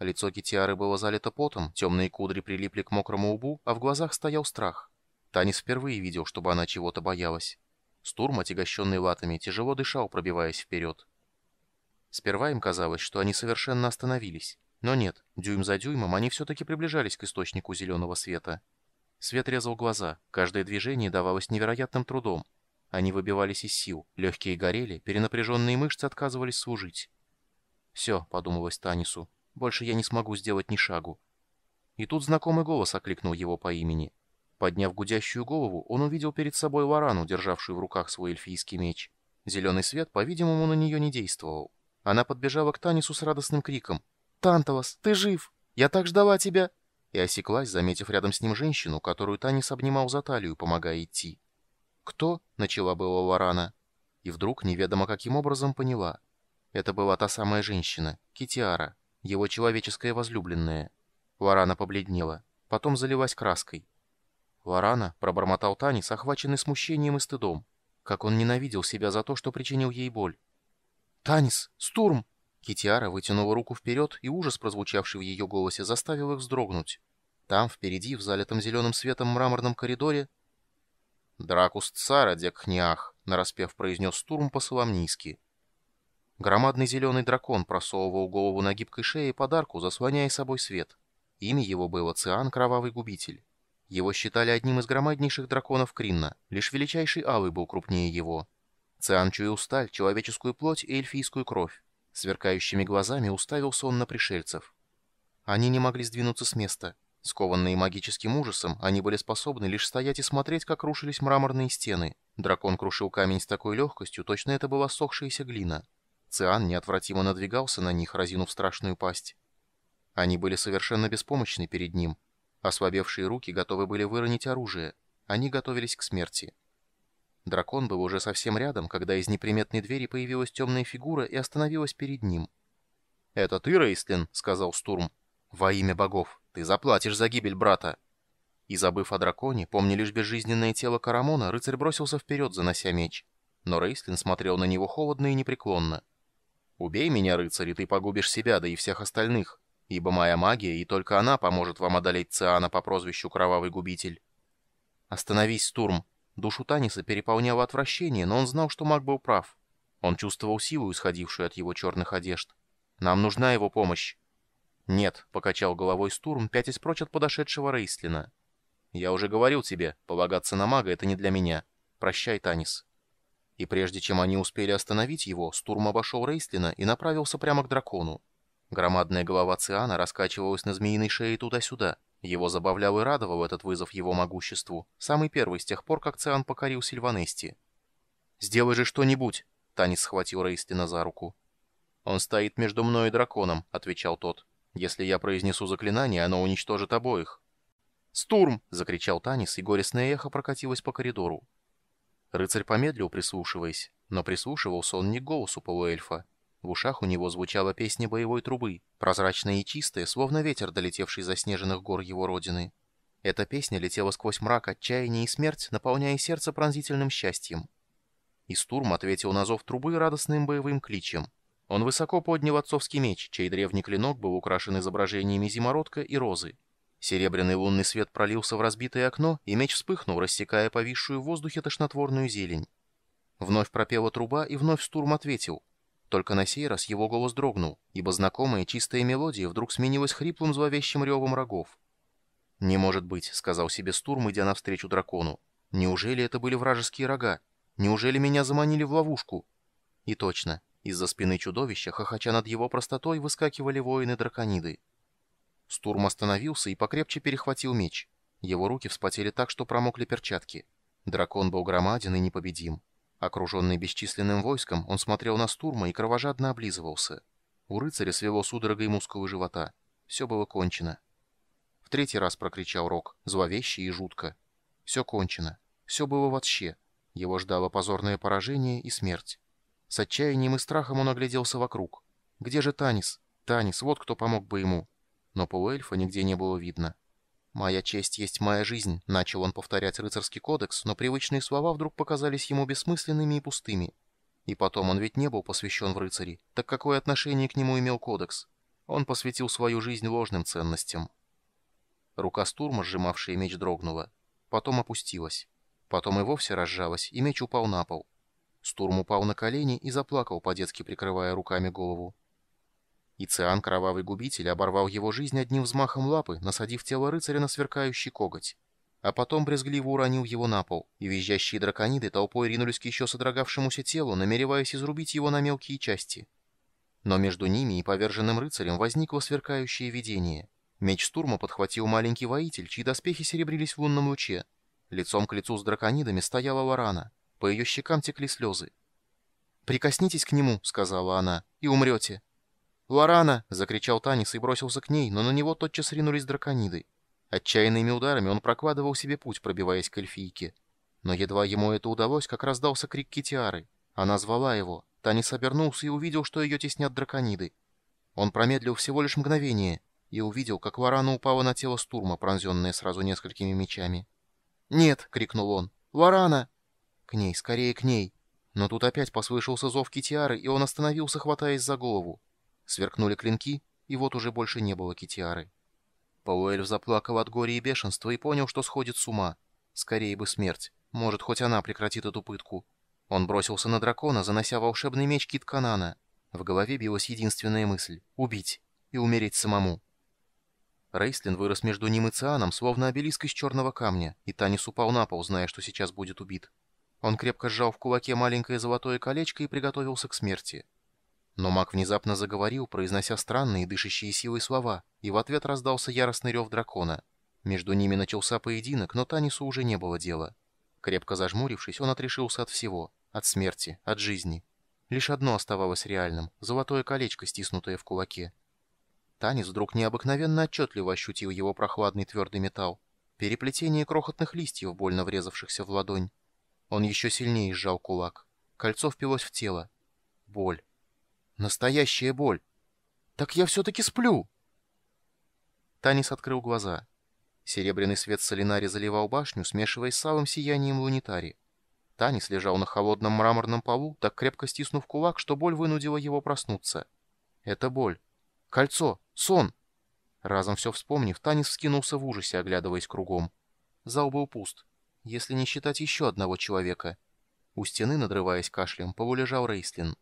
Speaker 1: Лицо Китиары было залито потом, темные кудри прилипли к мокрому лбу, а в глазах стоял страх. Танис впервые видел, чтобы она чего-то боялась. Стурм, отягощенный латами, тяжело дышал, пробиваясь вперед. Сперва им казалось, что они совершенно остановились. Но нет, дюйм за дюймом они все-таки приближались к источнику зеленого света. Свет резал глаза, каждое движение давалось невероятным трудом. Они выбивались из сил, легкие горели, перенапряженные мышцы отказывались служить. «Все», — подумалось Танису, — «больше я не смогу сделать ни шагу». И тут знакомый голос окликнул его по имени. Подняв гудящую голову, он увидел перед собой Лорану, державшую в руках свой эльфийский меч. Зеленый свет, по-видимому, на нее не действовал. Она подбежала к Танису с радостным криком. Тантовас, ты жив! Я так ждала тебя!» И осеклась, заметив рядом с ним женщину, которую Танис обнимал за талию, помогая идти. «Кто?» — начала было Варана, И вдруг, неведомо каким образом, поняла. Это была та самая женщина, Китиара, его человеческая возлюбленная. Варана побледнела, потом залилась краской. «Ларана?» — пробормотал Танис, охваченный смущением и стыдом. Как он ненавидел себя за то, что причинил ей боль. «Танис! Стурм!» Китиара вытянула руку вперед, и ужас, прозвучавший в ее голосе, заставил их вздрогнуть. Там, впереди, в залитом зеленым светом мраморном коридоре... «Дракус цара, декхниах», — нараспев произнес Турм по-соломнийски. Громадный зеленый дракон просовывал голову на гибкой шее подарку, заслоняя собой свет. Имя его было Циан Кровавый Губитель. Его считали одним из громаднейших драконов Кринна, лишь величайший Алый был крупнее его. Циан чуял сталь, человеческую плоть и эльфийскую кровь. Сверкающими глазами уставился он на пришельцев. Они не могли сдвинуться с места. Скованные магическим ужасом, они были способны лишь стоять и смотреть, как рушились мраморные стены. Дракон крушил камень с такой легкостью, точно это была сохшаяся глина. Циан неотвратимо надвигался на них, разинув страшную пасть. Они были совершенно беспомощны перед ним. Ослабевшие руки готовы были выронить оружие. Они готовились к смерти. Дракон был уже совсем рядом, когда из неприметной двери появилась темная фигура и остановилась перед ним. «Это ты, Рейстлин", сказал Стурм. «Во имя богов! Ты заплатишь за гибель брата!» И забыв о драконе, помня лишь безжизненное тело Карамона, рыцарь бросился вперед, занося меч. Но Рейстлин смотрел на него холодно и непреклонно. «Убей меня, рыцарь, и ты погубишь себя, да и всех остальных, ибо моя магия, и только она поможет вам одолеть Циана по прозвищу Кровавый Губитель». «Остановись, Стурм!» Душу Таниса переполняло отвращение, но он знал, что маг был прав. Он чувствовал силу, исходившую от его черных одежд. «Нам нужна его помощь». «Нет», — покачал головой Стурм, пятясь прочь от подошедшего Рейслина. «Я уже говорил тебе, полагаться на мага — это не для меня. Прощай, Танис». И прежде чем они успели остановить его, Стурм обошел Рейслина и направился прямо к дракону. Громадная голова Циана раскачивалась на змеиной шее туда-сюда — его забавлял и радовал этот вызов его могуществу, самый первый с тех пор, как Циан покорил Сильванести. «Сделай же что-нибудь!» — Танис схватил Рейстлина за руку. «Он стоит между мной и драконом», — отвечал тот. «Если я произнесу заклинание, оно уничтожит обоих». «Стурм!» — закричал Танис, и горестное эхо прокатилось по коридору. Рыцарь помедлил, прислушиваясь, но прислушивался он не к голосу полуэльфа, в ушах у него звучала песня боевой трубы, прозрачная и чистая, словно ветер, долетевший за снежных гор его родины. Эта песня летела сквозь мрак, отчаяние и смерть, наполняя сердце пронзительным счастьем. И Стурм ответил на зов трубы радостным боевым кличем. Он высоко поднял отцовский меч, чей древний клинок был украшен изображениями зимородка и розы. Серебряный лунный свет пролился в разбитое окно, и меч вспыхнул, рассекая повисшую в воздухе тошнотворную зелень. Вновь пропела труба, и вновь Стурм ответил — только на сей раз его голос дрогнул, ибо знакомая чистая мелодия вдруг сменилась хриплым зловещим ревом рогов. «Не может быть», — сказал себе Стурм, идя навстречу дракону. «Неужели это были вражеские рога? Неужели меня заманили в ловушку?» И точно, из-за спины чудовища, хохоча над его простотой, выскакивали воины-дракониды. Стурм остановился и покрепче перехватил меч. Его руки вспотели так, что промокли перчатки. Дракон был громаден и непобедим. Окруженный бесчисленным войском, он смотрел на стурма и кровожадно облизывался. У рыцаря свело судорогой мускулы живота. Все было кончено. В третий раз прокричал Рок, зловеще и жутко. Все кончено. Все было вообще. Его ждало позорное поражение и смерть. С отчаянием и страхом он огляделся вокруг. Где же Танис? Танис, вот кто помог бы ему. Но полуэльфа нигде не было видно. «Моя честь есть моя жизнь», — начал он повторять рыцарский кодекс, но привычные слова вдруг показались ему бессмысленными и пустыми. И потом он ведь не был посвящен в рыцари, так какое отношение к нему имел кодекс? Он посвятил свою жизнь ложным ценностям. Рука Стурма, сжимавшая меч, дрогнула. Потом опустилась. Потом и вовсе разжалась, и меч упал на пол. Стурм упал на колени и заплакал, по-детски прикрывая руками голову. И Циан, кровавый губитель, оборвал его жизнь одним взмахом лапы, насадив тело рыцаря на сверкающий коготь. А потом брезгливо уронил его на пол, и визжащие дракониды толпой ринулись к еще содрогавшемуся телу, намереваясь изрубить его на мелкие части. Но между ними и поверженным рыцарем возникло сверкающее видение. Меч стурма подхватил маленький воитель, чьи доспехи серебрились в лунном луче. Лицом к лицу с драконидами стояла Лорана. По ее щекам текли слезы. «Прикоснитесь к нему», — сказала она, — «и умрете». «Лорана!» — закричал Танис и бросился к ней, но на него тотчас ринулись дракониды. Отчаянными ударами он прокладывал себе путь, пробиваясь к эльфийке. Но едва ему это удалось, как раздался крик Китиары. Она звала его. Танис обернулся и увидел, что ее теснят дракониды. Он промедлил всего лишь мгновение и увидел, как Лорана упала на тело стурма, пронзенное сразу несколькими мечами. «Нет!» — крикнул он. «Лорана!» «К ней, скорее к ней!» Но тут опять послышался зов Китиары, и он остановился, хватаясь за голову. Сверкнули клинки, и вот уже больше не было китиары. Пауэльф заплакал от горя и бешенства и понял, что сходит с ума. Скорее бы смерть. Может, хоть она прекратит эту пытку. Он бросился на дракона, занося волшебный меч Кит Канана. В голове билась единственная мысль — убить и умереть самому. Рейслин вырос между ним и Цианом, словно обелиск из черного камня, и Танис упал на пол, зная, что сейчас будет убит. Он крепко сжал в кулаке маленькое золотое колечко и приготовился к смерти. Но маг внезапно заговорил, произнося странные, дышащие силой слова, и в ответ раздался яростный рев дракона. Между ними начался поединок, но Танису уже не было дела. Крепко зажмурившись, он отрешился от всего, от смерти, от жизни. Лишь одно оставалось реальным — золотое колечко, стиснутое в кулаке. Танис вдруг необыкновенно отчетливо ощутил его прохладный твердый металл, переплетение крохотных листьев, больно врезавшихся в ладонь. Он еще сильнее сжал кулак. Кольцо впилось в тело. Боль. Настоящая боль. Так я все-таки сплю. Танис открыл глаза. Серебряный свет солинари заливал башню, смешиваясь с алым сиянием лунитари. Танис лежал на холодном мраморном полу, так крепко стиснув кулак, что боль вынудила его проснуться. Это боль. Кольцо. Сон. Разом все вспомнив, Танис вскинулся в ужасе, оглядываясь кругом. Зал был пуст, если не считать еще одного человека. У стены, надрываясь кашлем, полулежал Рейслин.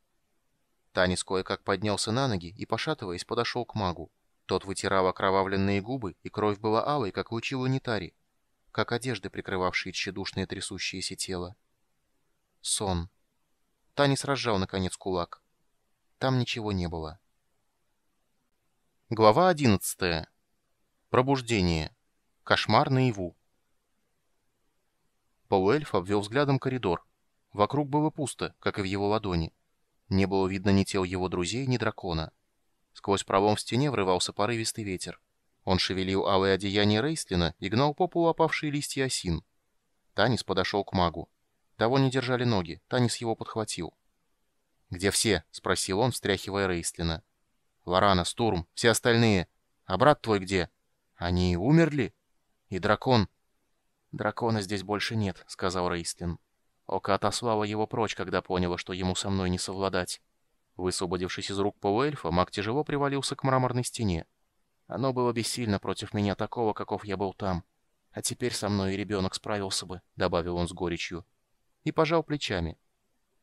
Speaker 1: Танис кое-как поднялся на ноги и, пошатываясь, подошел к магу. Тот вытирал окровавленные губы, и кровь была алой, как лучи лунитари, как одежды, прикрывавшие тщедушное трясущееся тело. Сон. Танис разжал, наконец, кулак. Там ничего не было. Глава 11. Пробуждение. Кошмар наяву. Полуэльф обвел взглядом коридор. Вокруг было пусто, как и в его ладони. Не было видно ни тел его друзей, ни дракона. Сквозь пролом в стене врывался порывистый ветер. Он шевелил алые одеяния Рейслина и гнал по полу опавшие листья осин. Танис подошел к магу. Того не держали ноги, Танис его подхватил. «Где все?» — спросил он, встряхивая Рейслина. «Лорана, Стурм, все остальные. А брат твой где? Они умерли? И дракон?» «Дракона здесь больше нет», — сказал Рейслин. Ока отослала его прочь, когда поняла, что ему со мной не совладать. Высвободившись из рук полуэльфа, маг тяжело привалился к мраморной стене. Оно было бессильно против меня такого, каков я был там. А теперь со мной и ребенок справился бы, добавил он с горечью. И пожал плечами.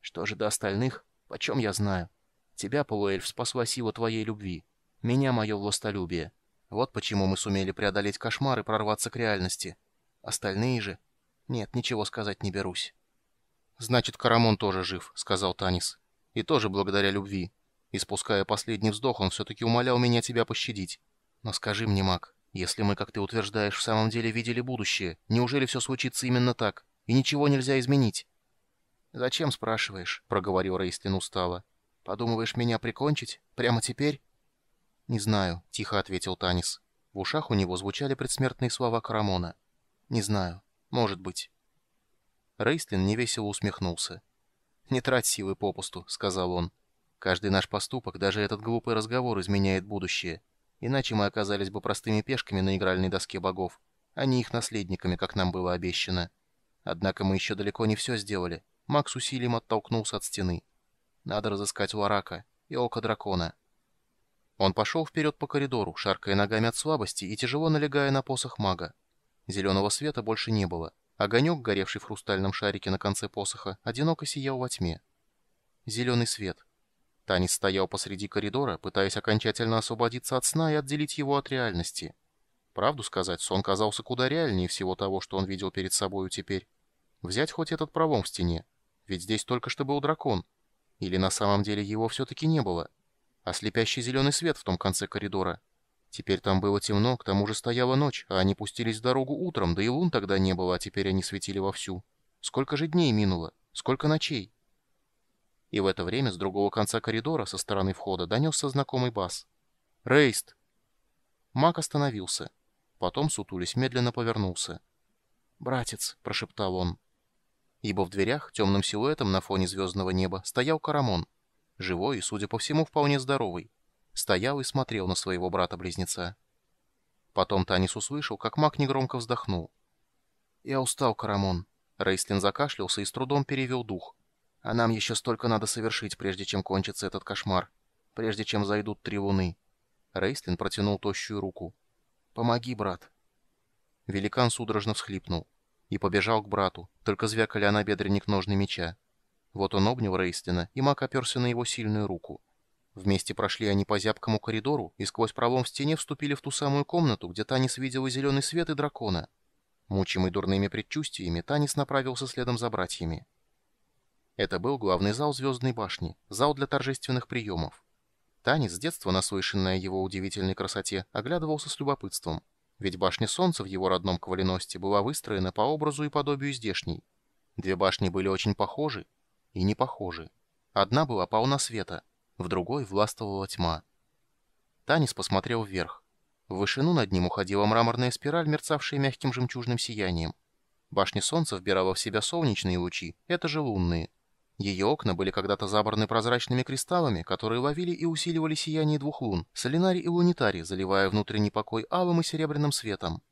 Speaker 1: Что же до остальных? Почем я знаю? Тебя, полуэльф, спасла сила твоей любви. Меня мое властолюбие. Вот почему мы сумели преодолеть кошмар и прорваться к реальности. Остальные же... Нет, ничего сказать не берусь. «Значит, Карамон тоже жив», — сказал Танис. «И тоже благодаря любви. И спуская последний вздох, он все-таки умолял меня тебя пощадить. Но скажи мне, маг, если мы, как ты утверждаешь, в самом деле видели будущее, неужели все случится именно так, и ничего нельзя изменить?» «Зачем спрашиваешь?» — проговорил Рейстлин устало. «Подумываешь меня прикончить? Прямо теперь?» «Не знаю», — тихо ответил Танис. В ушах у него звучали предсмертные слова Карамона. «Не знаю. Может быть». Рейстлин невесело усмехнулся. «Не трать силы попусту», — сказал он. «Каждый наш поступок, даже этот глупый разговор, изменяет будущее. Иначе мы оказались бы простыми пешками на игральной доске богов, а не их наследниками, как нам было обещано. Однако мы еще далеко не все сделали. Макс усилием оттолкнулся от стены. Надо разыскать Ларака и Око Дракона». Он пошел вперед по коридору, шаркая ногами от слабости и тяжело налегая на посох мага. Зеленого света больше не было — Огонек, горевший в хрустальном шарике на конце посоха, одиноко сиял во тьме. Зеленый свет. Танец стоял посреди коридора, пытаясь окончательно освободиться от сна и отделить его от реальности. Правду сказать, сон казался куда реальнее всего того, что он видел перед собою теперь. Взять хоть этот пролом в стене. Ведь здесь только что был дракон. Или на самом деле его все-таки не было. А слепящий зеленый свет в том конце коридора — Теперь там было темно, к тому же стояла ночь, а они пустились в дорогу утром, да и лун тогда не было, а теперь они светили вовсю. Сколько же дней минуло? Сколько ночей? И в это время с другого конца коридора, со стороны входа, донесся знакомый бас. «Рейст!» Мак остановился. Потом, сутулись, медленно повернулся. «Братец!» — прошептал он. Ибо в дверях, темным силуэтом на фоне звездного неба, стоял Карамон. Живой и, судя по всему, вполне здоровый стоял и смотрел на своего брата-близнеца. Потом Танис услышал, как маг негромко вздохнул. «Я устал, Карамон». Рейслин закашлялся и с трудом перевел дух. «А нам еще столько надо совершить, прежде чем кончится этот кошмар. Прежде чем зайдут три луны». Рейслин протянул тощую руку. «Помоги, брат». Великан судорожно всхлипнул и побежал к брату, только звякали на бедренник ножны меча. Вот он обнял Рейслина, и маг оперся на его сильную руку. Вместе прошли они по зябкому коридору и сквозь пролом в стене вступили в ту самую комнату, где Танис видела зеленый свет и дракона. Мучимый дурными предчувствиями, Танис направился следом за братьями. Это был главный зал Звездной башни, зал для торжественных приемов. Танис, с детства наслышанная его удивительной красоте, оглядывался с любопытством. Ведь башня Солнца в его родном Коваленосте была выстроена по образу и подобию здешней. Две башни были очень похожи и не похожи. Одна была полна света — в другой властвовала тьма. Танис посмотрел вверх. В вышину над ним уходила мраморная спираль, мерцавшая мягким жемчужным сиянием. Башня солнца вбирала в себя солнечные лучи, это же лунные. Ее окна были когда-то забраны прозрачными кристаллами, которые ловили и усиливали сияние двух лун, солинари и лунитари, заливая внутренний покой алым и серебряным светом.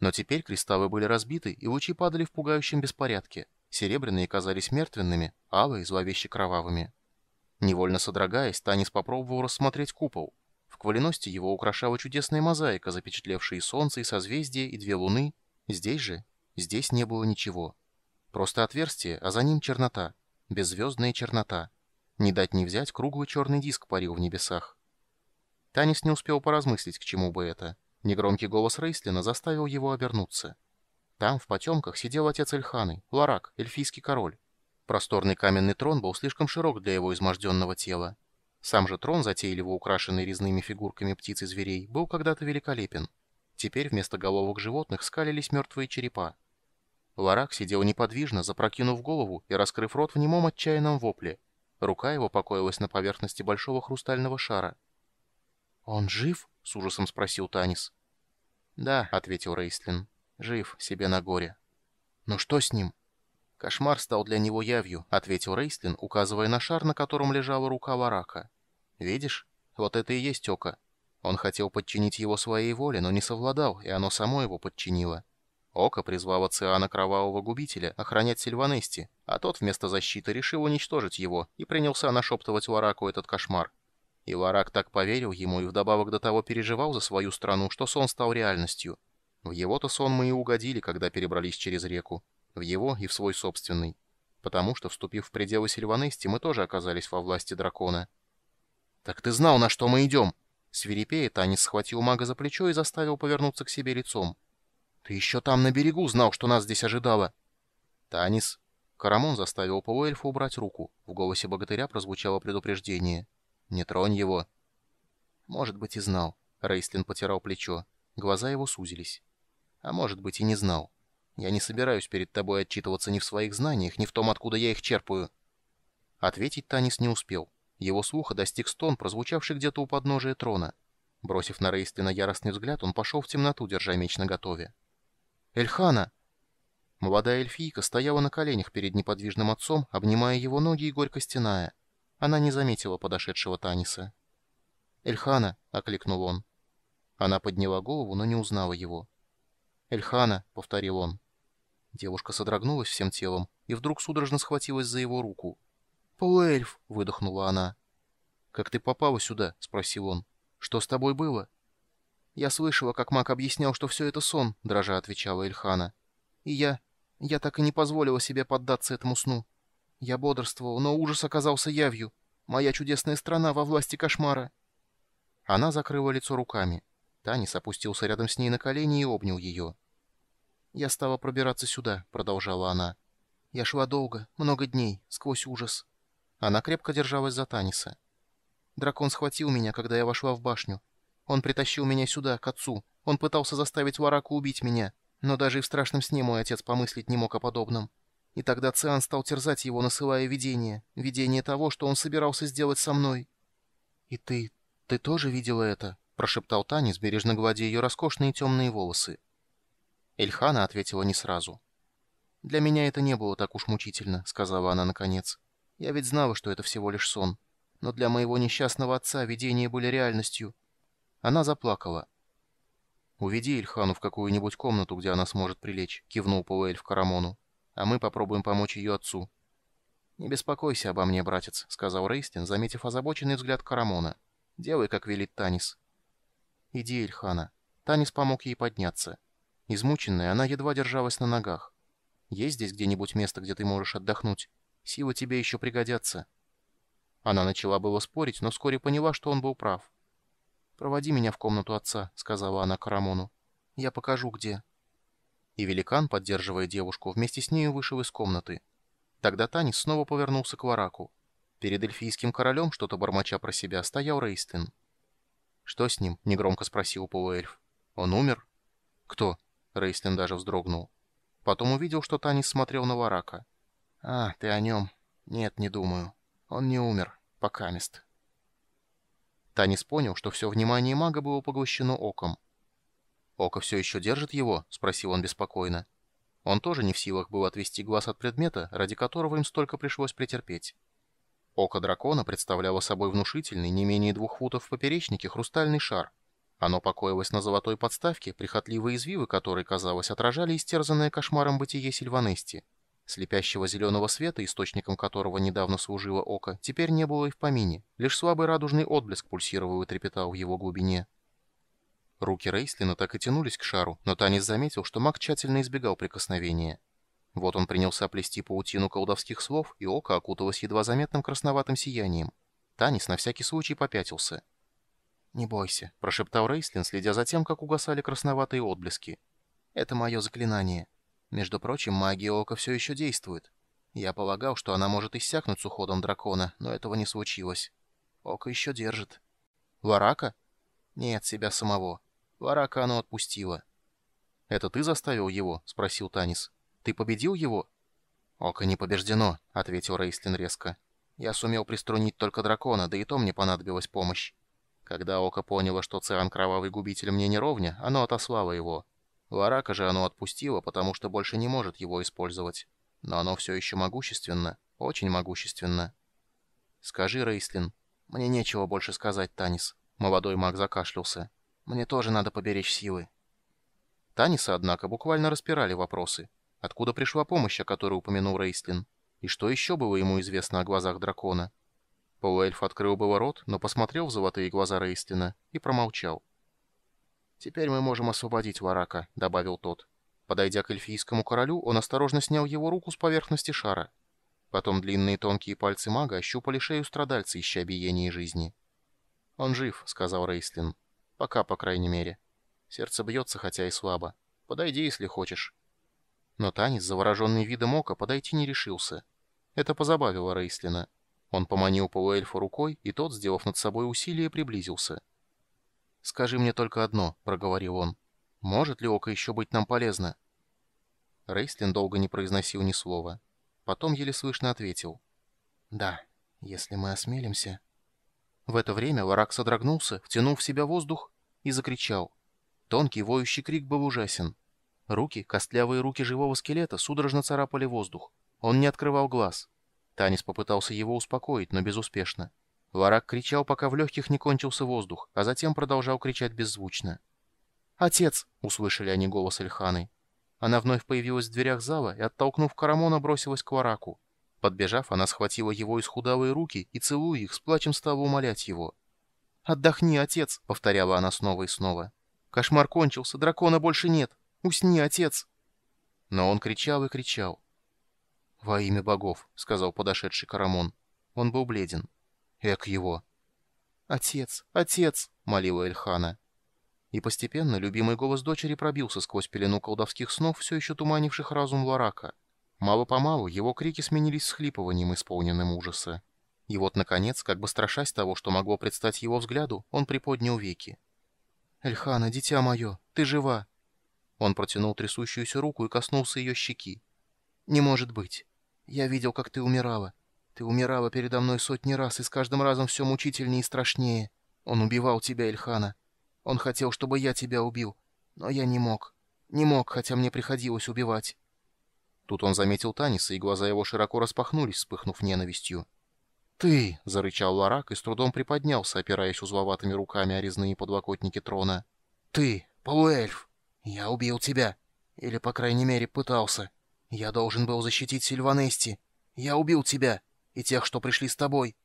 Speaker 1: Но теперь кристаллы были разбиты, и лучи падали в пугающем беспорядке. Серебряные казались мертвенными, алые – зловеще кровавыми. Невольно содрогаясь, Танис попробовал рассмотреть купол. В кваленосте его украшала чудесная мозаика, запечатлевшая и солнце, и созвездие, и две луны. Здесь же, здесь не было ничего. Просто отверстие, а за ним чернота. Беззвездная чернота. Не дать не взять, круглый черный диск парил в небесах. Танис не успел поразмыслить, к чему бы это. Негромкий голос Рейслина заставил его обернуться. Там, в потемках, сидел отец Эльханы, Ларак, эльфийский король. Просторный каменный трон был слишком широк для его изможденного тела. Сам же трон, затейливо украшенный резными фигурками птиц и зверей, был когда-то великолепен. Теперь вместо головок животных скалились мертвые черепа. Ларак сидел неподвижно, запрокинув голову и раскрыв рот в немом отчаянном вопле. Рука его покоилась на поверхности большого хрустального шара. «Он жив?» — с ужасом спросил Танис. «Да», — ответил Рейслин. «Жив, себе на горе». «Но что с ним?» «Кошмар стал для него явью», — ответил Рейслин, указывая на шар, на котором лежала рука Варака. «Видишь? Вот это и есть око. Он хотел подчинить его своей воле, но не совладал, и оно само его подчинило. Око призвало Циана Кровавого Губителя охранять Сильванести, а тот вместо защиты решил уничтожить его и принялся нашептывать Вараку этот кошмар. И Варак так поверил ему и вдобавок до того переживал за свою страну, что сон стал реальностью. В его-то сон мы и угодили, когда перебрались через реку в его и в свой собственный, потому что, вступив в пределы Сильванести, мы тоже оказались во власти дракона. «Так ты знал, на что мы идем!» Свирепея Танис схватил мага за плечо и заставил повернуться к себе лицом. «Ты еще там на берегу знал, что нас здесь ожидало!» «Танис!» Карамон заставил полуэльфа убрать руку. В голосе богатыря прозвучало предупреждение. «Не тронь его!» «Может быть, и знал». Рейслин потирал плечо. Глаза его сузились. «А может быть, и не знал». Я не собираюсь перед тобой отчитываться ни в своих знаниях, ни в том, откуда я их черпаю». Ответить Танис не успел. Его слуха достиг стон, прозвучавший где-то у подножия трона. Бросив на Рейстлина яростный взгляд, он пошел в темноту, держа меч наготове. «Эльхана!» Молодая эльфийка стояла на коленях перед неподвижным отцом, обнимая его ноги и горько стеная. Она не заметила подошедшего Таниса. «Эльхана!» — окликнул он. Она подняла голову, но не узнала его. «Эльхана!» — повторил он. Девушка содрогнулась всем телом и вдруг судорожно схватилась за его руку. «Полуэльф!» — выдохнула она. «Как ты попала сюда?» — спросил он. «Что с тобой было?» «Я слышала, как маг объяснял, что все это сон», — дрожа отвечала Эльхана. «И я... я так и не позволила себе поддаться этому сну. Я бодрствовала, но ужас оказался явью. Моя чудесная страна во власти кошмара». Она закрыла лицо руками. Танис опустился рядом с ней на колени и обнял ее. «Я стала пробираться сюда», — продолжала она. «Я шла долго, много дней, сквозь ужас». Она крепко держалась за Таниса. «Дракон схватил меня, когда я вошла в башню. Он притащил меня сюда, к отцу. Он пытался заставить Вараку убить меня, но даже и в страшном сне мой отец помыслить не мог о подобном. И тогда Циан стал терзать его, насылая видение. Видение того, что он собирался сделать со мной. «И ты... ты тоже видела это?» — прошептал Танис, бережно гладя ее роскошные темные волосы. Эльхана ответила не сразу. «Для меня это не было так уж мучительно», — сказала она наконец. «Я ведь знала, что это всего лишь сон. Но для моего несчастного отца видения были реальностью». Она заплакала. «Уведи Эльхану в какую-нибудь комнату, где она сможет прилечь», — кивнул полуэльф Карамону. «А мы попробуем помочь ее отцу». «Не беспокойся обо мне, братец», — сказал Рейстин, заметив озабоченный взгляд Карамона. «Делай, как велит Танис». «Иди, Эльхана. Танис помог ей подняться. Измученная, она едва держалась на ногах. «Есть здесь где-нибудь место, где ты можешь отдохнуть? Силы тебе еще пригодятся». Она начала было спорить, но вскоре поняла, что он был прав. «Проводи меня в комнату отца», — сказала она Карамону. «Я покажу, где». И великан, поддерживая девушку, вместе с нею вышел из комнаты. Тогда Танис снова повернулся к Вараку. Перед эльфийским королем, что-то бормоча про себя, стоял Рейстин. «Что с ним?» — негромко спросил полуэльф. «Он умер?» «Кто?» Рейстен даже вздрогнул. Потом увидел, что Танис смотрел на Варака. «А, ты о нем?» «Нет, не думаю. Он не умер. Пока мест. Танис понял, что все внимание мага было поглощено оком. «Око все еще держит его?» — спросил он беспокойно. Он тоже не в силах был отвести глаз от предмета, ради которого им столько пришлось претерпеть. Око дракона представляло собой внушительный, не менее двух футов в поперечнике, хрустальный шар — оно покоилось на золотой подставке, прихотливые извивы которой, казалось, отражали истерзанное кошмаром бытие Сильванести. Слепящего зеленого света, источником которого недавно служило око, теперь не было и в помине. Лишь слабый радужный отблеск пульсировал и трепетал в его глубине. Руки Рейслина так и тянулись к шару, но Танис заметил, что маг тщательно избегал прикосновения. Вот он принялся плести паутину колдовских слов, и око окуталось едва заметным красноватым сиянием. Танис на всякий случай попятился — «Не бойся», — прошептал Рейслин, следя за тем, как угасали красноватые отблески. «Это мое заклинание. Между прочим, магия ока все еще действует. Я полагал, что она может иссякнуть с уходом дракона, но этого не случилось. Ока еще держит». «Варака?» «Нет, себя самого. Варака оно отпустило». «Это ты заставил его?» — спросил Танис. «Ты победил его?» «Око не побеждено», — ответил Рейслин резко. «Я сумел приструнить только дракона, да и то мне понадобилась помощь. Когда Око поняло, что Циан Кровавый Губитель мне не ровня, оно отослало его. Ларака же оно отпустило, потому что больше не может его использовать. Но оно все еще могущественно, очень могущественно. «Скажи, Рейслин, мне нечего больше сказать, Танис». Молодой маг закашлялся. «Мне тоже надо поберечь силы». Таниса, однако, буквально распирали вопросы. Откуда пришла помощь, о которой упомянул Рейслин? И что еще было ему известно о глазах дракона? Полуэльф открыл было рот, но посмотрел в золотые глаза Рейстина и промолчал. «Теперь мы можем освободить Варака», — добавил тот. Подойдя к эльфийскому королю, он осторожно снял его руку с поверхности шара. Потом длинные тонкие пальцы мага ощупали шею страдальца, ища биение жизни. «Он жив», — сказал Рейстлин, «Пока, по крайней мере. Сердце бьется, хотя и слабо. Подойди, если хочешь». Но Танис, завороженный видом ока, подойти не решился. Это позабавило Рейстлина. Он поманил полуэльфа рукой, и тот, сделав над собой усилие, приблизился. «Скажи мне только одно», — проговорил он. «Может ли око еще быть нам полезно?» Рейслин долго не произносил ни слова. Потом еле слышно ответил. «Да, если мы осмелимся...» В это время Ларак содрогнулся, втянул в себя воздух и закричал. Тонкий воющий крик был ужасен. Руки, костлявые руки живого скелета, судорожно царапали воздух. Он не открывал глаз. Танис попытался его успокоить, но безуспешно. Варак кричал, пока в легких не кончился воздух, а затем продолжал кричать беззвучно. «Отец!» — услышали они голос Эльханы. Она вновь появилась в дверях зала и, оттолкнув Карамона, бросилась к Вараку. Подбежав, она схватила его из исхудалые руки и, целуя их, с плачем стала умолять его. «Отдохни, отец!» — повторяла она снова и снова. «Кошмар кончился, дракона больше нет! Усни, отец!» Но он кричал и кричал. «Во имя богов», — сказал подошедший Карамон. Он был бледен. «Эк его!» «Отец! Отец!» — молила Эльхана. И постепенно любимый голос дочери пробился сквозь пелену колдовских снов, все еще туманивших разум Ларака. Мало-помалу его крики сменились схлипыванием, исполненным ужаса. И вот, наконец, как бы страшась того, что могло предстать его взгляду, он приподнял веки. «Эльхана, дитя мое, ты жива!» Он протянул трясущуюся руку и коснулся ее щеки. «Не может быть!» Я видел, как ты умирала. Ты умирала передо мной сотни раз, и с каждым разом все мучительнее и страшнее. Он убивал тебя, Ильхана. Он хотел, чтобы я тебя убил, но я не мог. Не мог, хотя мне приходилось убивать». Тут он заметил Таниса, и глаза его широко распахнулись, вспыхнув ненавистью. «Ты!» — зарычал Ларак и с трудом приподнялся, опираясь узловатыми руками о резные подлокотники трона. «Ты! Полуэльф! Я убил тебя! Или, по крайней мере, пытался!» Я должен был защитить Сильванести. Я убил тебя и тех, что пришли с тобой».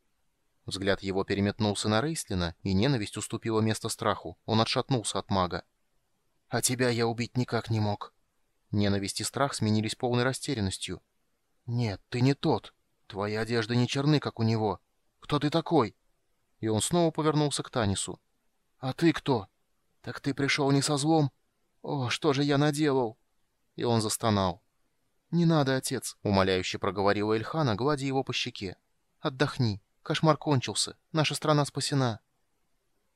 Speaker 1: Взгляд его переметнулся на Рейслина, и ненависть уступила место страху. Он отшатнулся от мага. «А тебя я убить никак не мог». Ненависть и страх сменились полной растерянностью. «Нет, ты не тот. Твои одежды не черны, как у него. Кто ты такой?» И он снова повернулся к Танису. «А ты кто? Так ты пришел не со злом? О, что же я наделал?» И он застонал. «Не надо, отец», — умоляюще проговорила Эльхана, гладя его по щеке. «Отдохни. Кошмар кончился. Наша страна спасена».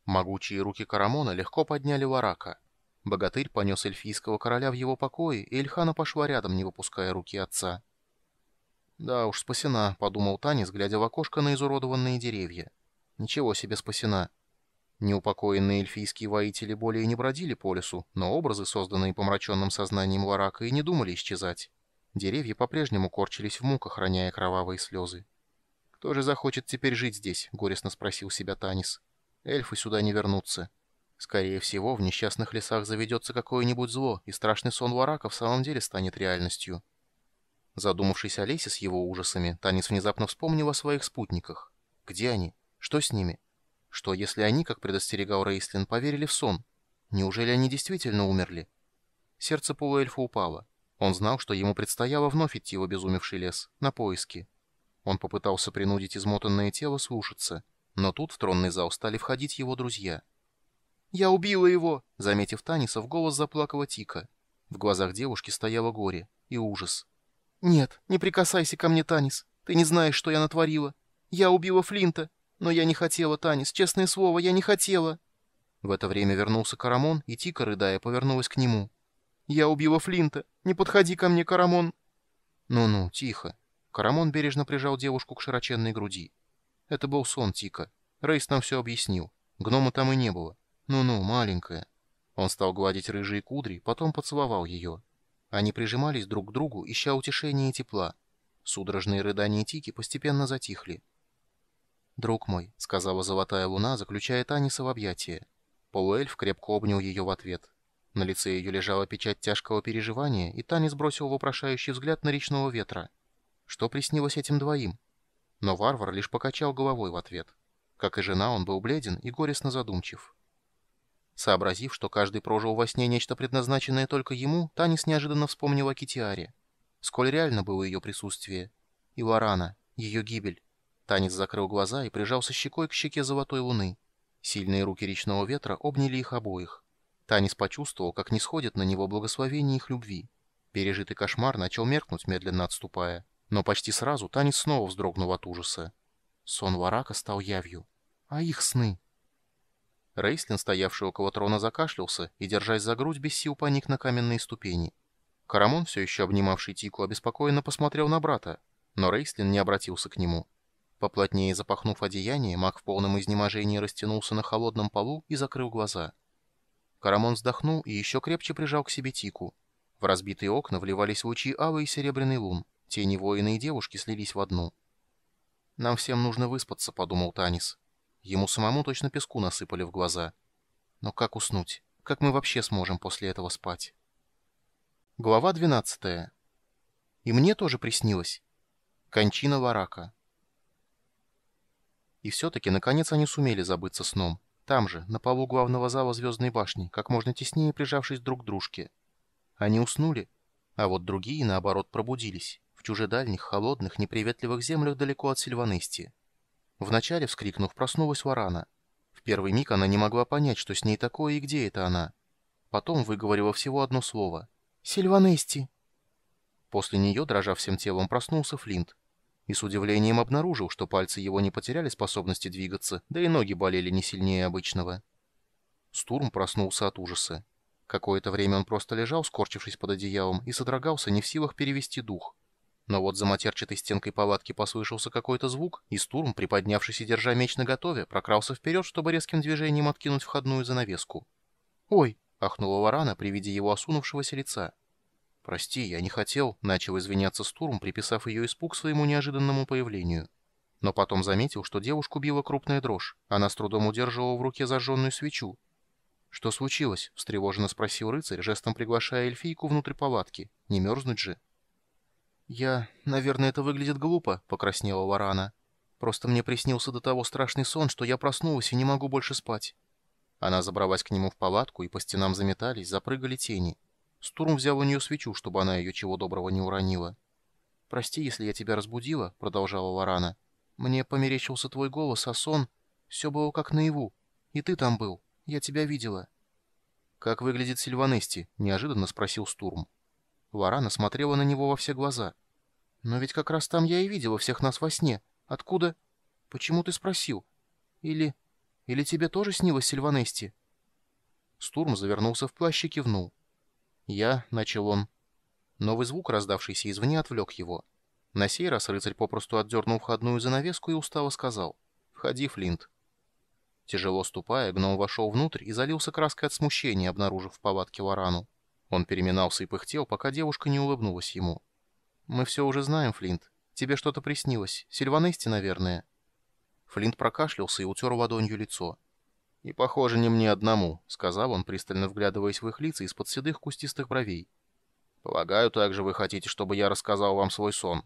Speaker 1: Могучие руки Карамона легко подняли Варака. Богатырь понес эльфийского короля в его покое, и Эльхана пошла рядом, не выпуская руки отца. «Да уж, спасена», — подумал Танис, глядя в окошко на изуродованные деревья. «Ничего себе спасена». Неупокоенные эльфийские воители более не бродили по лесу, но образы, созданные помраченным сознанием Варака, и не думали исчезать. Деревья по-прежнему корчились в муках, роняя кровавые слезы. «Кто же захочет теперь жить здесь?» — горестно спросил себя Танис. «Эльфы сюда не вернутся. Скорее всего, в несчастных лесах заведется какое-нибудь зло, и страшный сон варака в самом деле станет реальностью». Задумавшись о лесе с его ужасами, Танис внезапно вспомнил о своих спутниках. «Где они? Что с ними? Что, если они, как предостерегал Рейслин, поверили в сон? Неужели они действительно умерли?» Сердце полуэльфа упало. Он знал, что ему предстояло вновь идти в обезумевший лес, на поиски. Он попытался принудить измотанное тело слушаться, но тут в тронный зал стали входить его друзья. «Я убила его!» — заметив Таниса, в голос заплакала Тика. В глазах девушки стояло горе и ужас. «Нет, не прикасайся ко мне, Танис. Ты не знаешь, что я натворила. Я убила Флинта, но я не хотела, Танис, честное слово, я не хотела». В это время вернулся Карамон, и Тика, рыдая, повернулась к нему. Я убила Флинта. Не подходи ко мне, Карамон. Ну-ну, тихо. Карамон бережно прижал девушку к широченной груди. Это был сон, Тика. Рейс нам все объяснил. Гнома там и не было. Ну-ну, маленькая. Он стал гладить рыжие кудри, потом поцеловал ее. Они прижимались друг к другу, ища утешения и тепла. Судорожные рыдания Тики постепенно затихли. «Друг мой», — сказала золотая луна, заключая Таниса в объятия. Полуэльф крепко обнял ее в ответ. На лице ее лежала печать тяжкого переживания, и Танис бросил вопрошающий взгляд на речного ветра. Что приснилось этим двоим? Но варвар лишь покачал головой в ответ. Как и жена, он был бледен и горестно задумчив. Сообразив, что каждый прожил во сне нечто предназначенное только ему, Танис неожиданно вспомнил о Китиаре. Сколь реально было ее присутствие. И Лорана, ее гибель. Танис закрыл глаза и прижался щекой к щеке золотой луны. Сильные руки речного ветра обняли их обоих. Танис почувствовал, как не сходит на него благословение их любви. Пережитый кошмар начал меркнуть, медленно отступая. Но почти сразу Танис снова вздрогнул от ужаса. Сон Варака стал явью. А их сны... Рейслин, стоявший около трона, закашлялся и, держась за грудь, без сил поник на каменные ступени. Карамон, все еще обнимавший Тику, обеспокоенно посмотрел на брата, но Рейслин не обратился к нему. Поплотнее запахнув одеяние, маг в полном изнеможении растянулся на холодном полу и закрыл глаза. Карамон вздохнул и еще крепче прижал к себе Тику. В разбитые окна вливались лучи авы и серебряный лун. Тени воина и девушки слились в одну. «Нам всем нужно выспаться», — подумал Танис. Ему самому точно песку насыпали в глаза. «Но как уснуть? Как мы вообще сможем после этого спать?» Глава 12. И мне тоже приснилось. Кончина Варака. И все-таки, наконец, они сумели забыться сном. Там же, на полу главного зала Звездной башни, как можно теснее прижавшись друг к дружке. Они уснули, а вот другие, наоборот, пробудились, в чужедальних, холодных, неприветливых землях далеко от Сильванысти. Вначале, вскрикнув, проснулась Варана. В первый миг она не могла понять, что с ней такое и где это она. Потом выговорила всего одно слово. Сильванысти. После нее, дрожа всем телом, проснулся Флинт и с удивлением обнаружил, что пальцы его не потеряли способности двигаться, да и ноги болели не сильнее обычного. Стурм проснулся от ужаса. Какое-то время он просто лежал, скорчившись под одеялом, и содрогался, не в силах перевести дух. Но вот за матерчатой стенкой палатки послышался какой-то звук, и Стурм, приподнявшись и держа меч наготове, прокрался вперед, чтобы резким движением откинуть входную занавеску. «Ой!» — ахнула Варана при виде его осунувшегося лица. «Прости, я не хотел», — начал извиняться Стурм, приписав ее испуг своему неожиданному появлению. Но потом заметил, что девушку била крупная дрожь. Она с трудом удерживала в руке зажженную свечу. «Что случилось?» — встревоженно спросил рыцарь, жестом приглашая эльфийку внутрь палатки. «Не мерзнуть же». «Я... Наверное, это выглядит глупо», — покраснела Варана. «Просто мне приснился до того страшный сон, что я проснулась и не могу больше спать». Она забралась к нему в палатку, и по стенам заметались, запрыгали тени. Стурм взял у нее свечу, чтобы она ее чего доброго не уронила. «Прости, если я тебя разбудила», — продолжала Лорана. «Мне померещился твой голос, а сон... Все было как наяву. И ты там был. Я тебя видела». «Как выглядит Сильванести?» — неожиданно спросил Стурм. Лорана смотрела на него во все глаза. «Но ведь как раз там я и видела всех нас во сне. Откуда? Почему ты спросил? Или... Или тебе тоже снилось Сильванести?» Стурм завернулся в плащ и кивнул. «Я», — начал он. Новый звук, раздавшийся извне, отвлек его. На сей раз рыцарь попросту отдернул входную занавеску и устало сказал «Входи, Флинт». Тяжело ступая, гном вошел внутрь и залился краской от смущения, обнаружив в повадке варану. Он переминался и пыхтел, пока девушка не улыбнулась ему. «Мы все уже знаем, Флинт. Тебе что-то приснилось. Сильванести, наверное». Флинт прокашлялся и утер ладонью лицо. «И, похоже, не мне одному», — сказал он, пристально вглядываясь в их лица из-под седых кустистых бровей. «Полагаю, также вы хотите, чтобы я рассказал вам свой сон».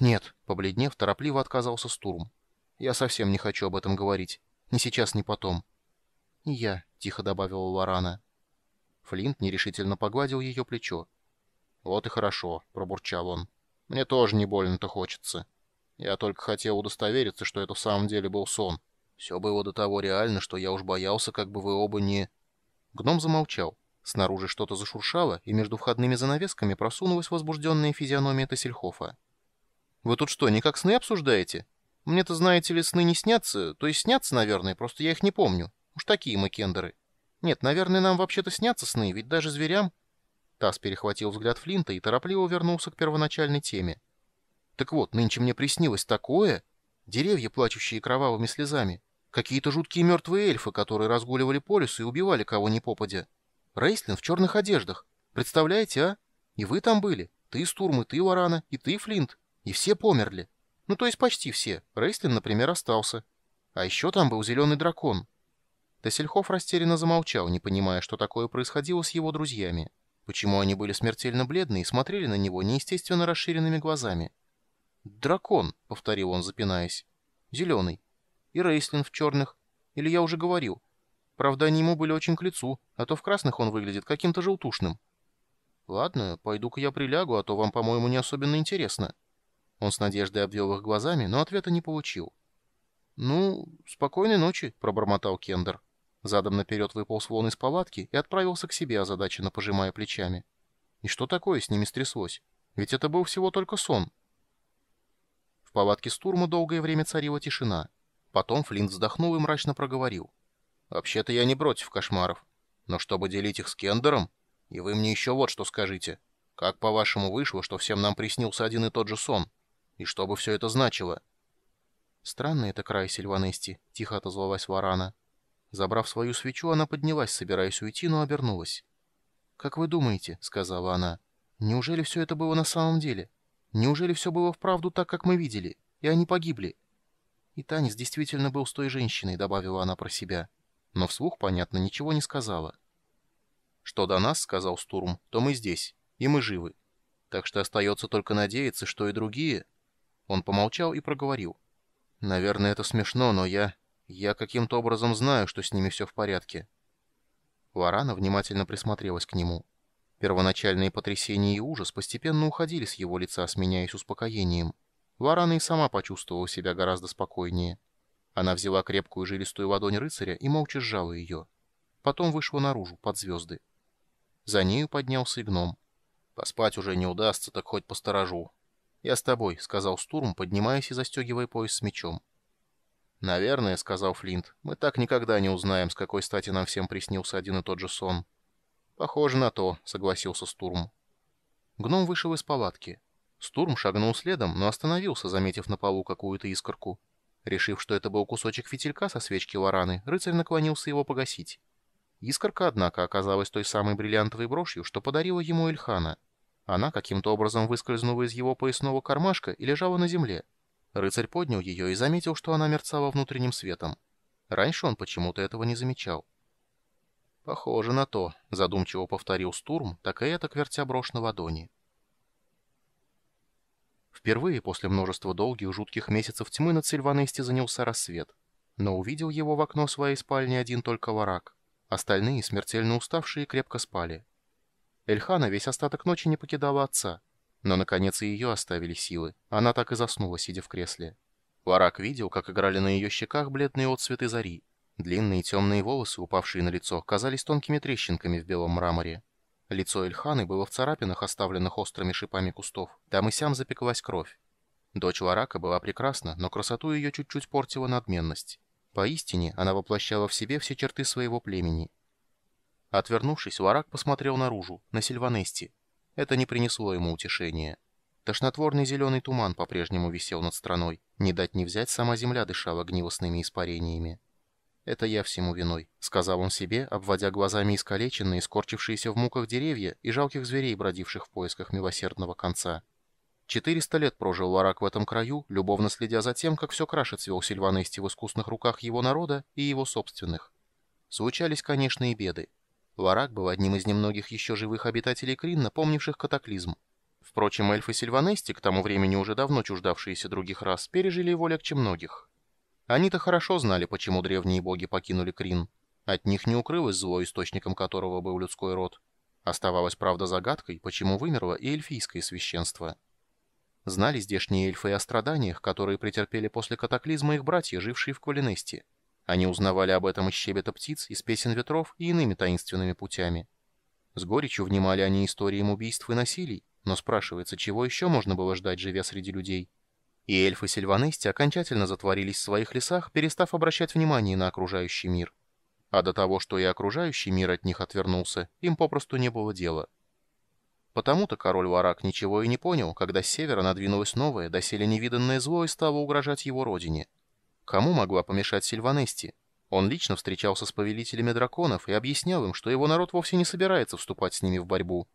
Speaker 1: «Нет», — побледнев, торопливо отказался Стурм. «Я совсем не хочу об этом говорить. Ни сейчас, ни потом». «И я», — тихо добавила Лорана. Флинт нерешительно погладил ее плечо. «Вот и хорошо», — пробурчал он. «Мне тоже не больно-то хочется. Я только хотел удостовериться, что это в самом деле был сон». Все было до того реально, что я уж боялся, как бы вы оба не...» Гном замолчал. Снаружи что-то зашуршало, и между входными занавесками просунулась возбужденная физиономия Тассельхофа. «Вы тут что, никак сны обсуждаете? Мне-то, знаете ли, сны не снятся, то есть снятся, наверное, просто я их не помню. Уж такие мы кендеры. Нет, наверное, нам вообще-то снятся сны, ведь даже зверям...» Тасс перехватил взгляд Флинта и торопливо вернулся к первоначальной теме. «Так вот, нынче мне приснилось такое...» Деревья, плачущие кровавыми слезами, Какие-то жуткие мертвые эльфы, которые разгуливали по лесу и убивали кого ни попадя. Рейслин в черных одеждах. Представляете, а? И вы там были. Ты из Турмы, ты Варана, и ты Флинт. И все померли. Ну, то есть почти все. Рейслин, например, остался. А еще там был зеленый дракон. Тессельхоф растерянно замолчал, не понимая, что такое происходило с его друзьями. Почему они были смертельно бледны и смотрели на него неестественно расширенными глазами? «Дракон», — повторил он, запинаясь. «Зеленый и Рейслин в черных. Или я уже говорил. Правда, они ему были очень к лицу, а то в красных он выглядит каким-то желтушным. Ладно, пойду-ка я прилягу, а то вам, по-моему, не особенно интересно. Он с надеждой обвел их глазами, но ответа не получил. «Ну, спокойной ночи», — пробормотал Кендер. Задом наперед выполз вон из палатки и отправился к себе, озадаченно пожимая плечами. И что такое с ними стряслось? Ведь это был всего только сон. В палатке Стурма долгое время царила тишина — Потом Флинт вздохнул и мрачно проговорил. «Вообще-то я не против кошмаров. Но чтобы делить их с Кендером? И вы мне еще вот что скажите. Как, по-вашему, вышло, что всем нам приснился один и тот же сон? И что бы все это значило?» «Странный это край, Сильванести», — тихо отозвалась Варана. Забрав свою свечу, она поднялась, собираясь уйти, но обернулась. «Как вы думаете», — сказала она, — «неужели все это было на самом деле? Неужели все было вправду так, как мы видели, и они погибли?» И танец действительно был с той женщиной, добавила она про себя. Но вслух, понятно, ничего не сказала. «Что до нас, — сказал Стурм, — то мы здесь, и мы живы. Так что остается только надеяться, что и другие...» Он помолчал и проговорил. «Наверное, это смешно, но я... Я каким-то образом знаю, что с ними все в порядке». Лорана внимательно присмотрелась к нему. Первоначальные потрясения и ужас постепенно уходили с его лица, сменяясь успокоением. Лорана и сама почувствовала себя гораздо спокойнее. Она взяла крепкую жилистую ладонь рыцаря и молча сжала ее. Потом вышла наружу, под звезды. За нею поднялся и гном. «Поспать уже не удастся, так хоть посторожу». «Я с тобой», — сказал Стурм, поднимаясь и застегивая пояс с мечом. «Наверное», — сказал Флинт, — «мы так никогда не узнаем, с какой стати нам всем приснился один и тот же сон». «Похоже на то», — согласился Стурм. Гном вышел из палатки. Стурм шагнул следом, но остановился, заметив на полу какую-то искорку. Решив, что это был кусочек фитилька со свечки Лораны, рыцарь наклонился его погасить. Искорка, однако, оказалась той самой бриллиантовой брошью, что подарила ему Эльхана. Она каким-то образом выскользнула из его поясного кармашка и лежала на земле. Рыцарь поднял ее и заметил, что она мерцала внутренним светом. Раньше он почему-то этого не замечал. «Похоже на то», — задумчиво повторил Стурм, так и это вертя брошь на ладони. Впервые после множества долгих, жутких месяцев тьмы над Сильванести занялся рассвет. Но увидел его в окно своей спальни один только Ворак. Остальные, смертельно уставшие, крепко спали. Эльхана весь остаток ночи не покидала отца. Но, наконец, и ее оставили силы. Она так и заснула, сидя в кресле. Ворак видел, как играли на ее щеках бледные отцветы зари. Длинные темные волосы, упавшие на лицо, казались тонкими трещинками в белом мраморе. Лицо Эльханы было в царапинах, оставленных острыми шипами кустов. Там и сям запеклась кровь. Дочь Ларака была прекрасна, но красоту ее чуть-чуть портила надменность. Поистине, она воплощала в себе все черты своего племени. Отвернувшись, Ларак посмотрел наружу, на Сильванести. Это не принесло ему утешения. Тошнотворный зеленый туман по-прежнему висел над страной. Не дать не взять, сама земля дышала гнилостными испарениями. «Это я всему виной», — сказал он себе, обводя глазами искалеченные, скорчившиеся в муках деревья и жалких зверей, бродивших в поисках милосердного конца. 400 лет прожил Ларак в этом краю, любовно следя за тем, как все краше цвел Сильванести в искусных руках его народа и его собственных. Случались, конечно, и беды. Ларак был одним из немногих еще живых обитателей Кринна, помнивших катаклизм. Впрочем, эльфы Сильванести, к тому времени уже давно чуждавшиеся других рас, пережили его легче многих. Они-то хорошо знали, почему древние боги покинули Крин. От них не укрылось зло, источником которого был людской род. Оставалось, правда, загадкой, почему вымерло и эльфийское священство. Знали здешние эльфы о страданиях, которые претерпели после катаклизма их братья, жившие в Кулинесте. Они узнавали об этом из щебета птиц, из песен ветров и иными таинственными путями. С горечью внимали они историям убийств и насилий, но спрашивается, чего еще можно было ждать, живя среди людей? и эльфы Сильванести окончательно затворились в своих лесах, перестав обращать внимание на окружающий мир. А до того, что и окружающий мир от них отвернулся, им попросту не было дела. Потому-то король Варак ничего и не понял, когда с севера надвинулось новое, доселе невиданное зло и стало угрожать его родине. Кому могла помешать Сильванести? Он лично встречался с повелителями драконов и объяснял им, что его народ вовсе не собирается вступать с ними в борьбу.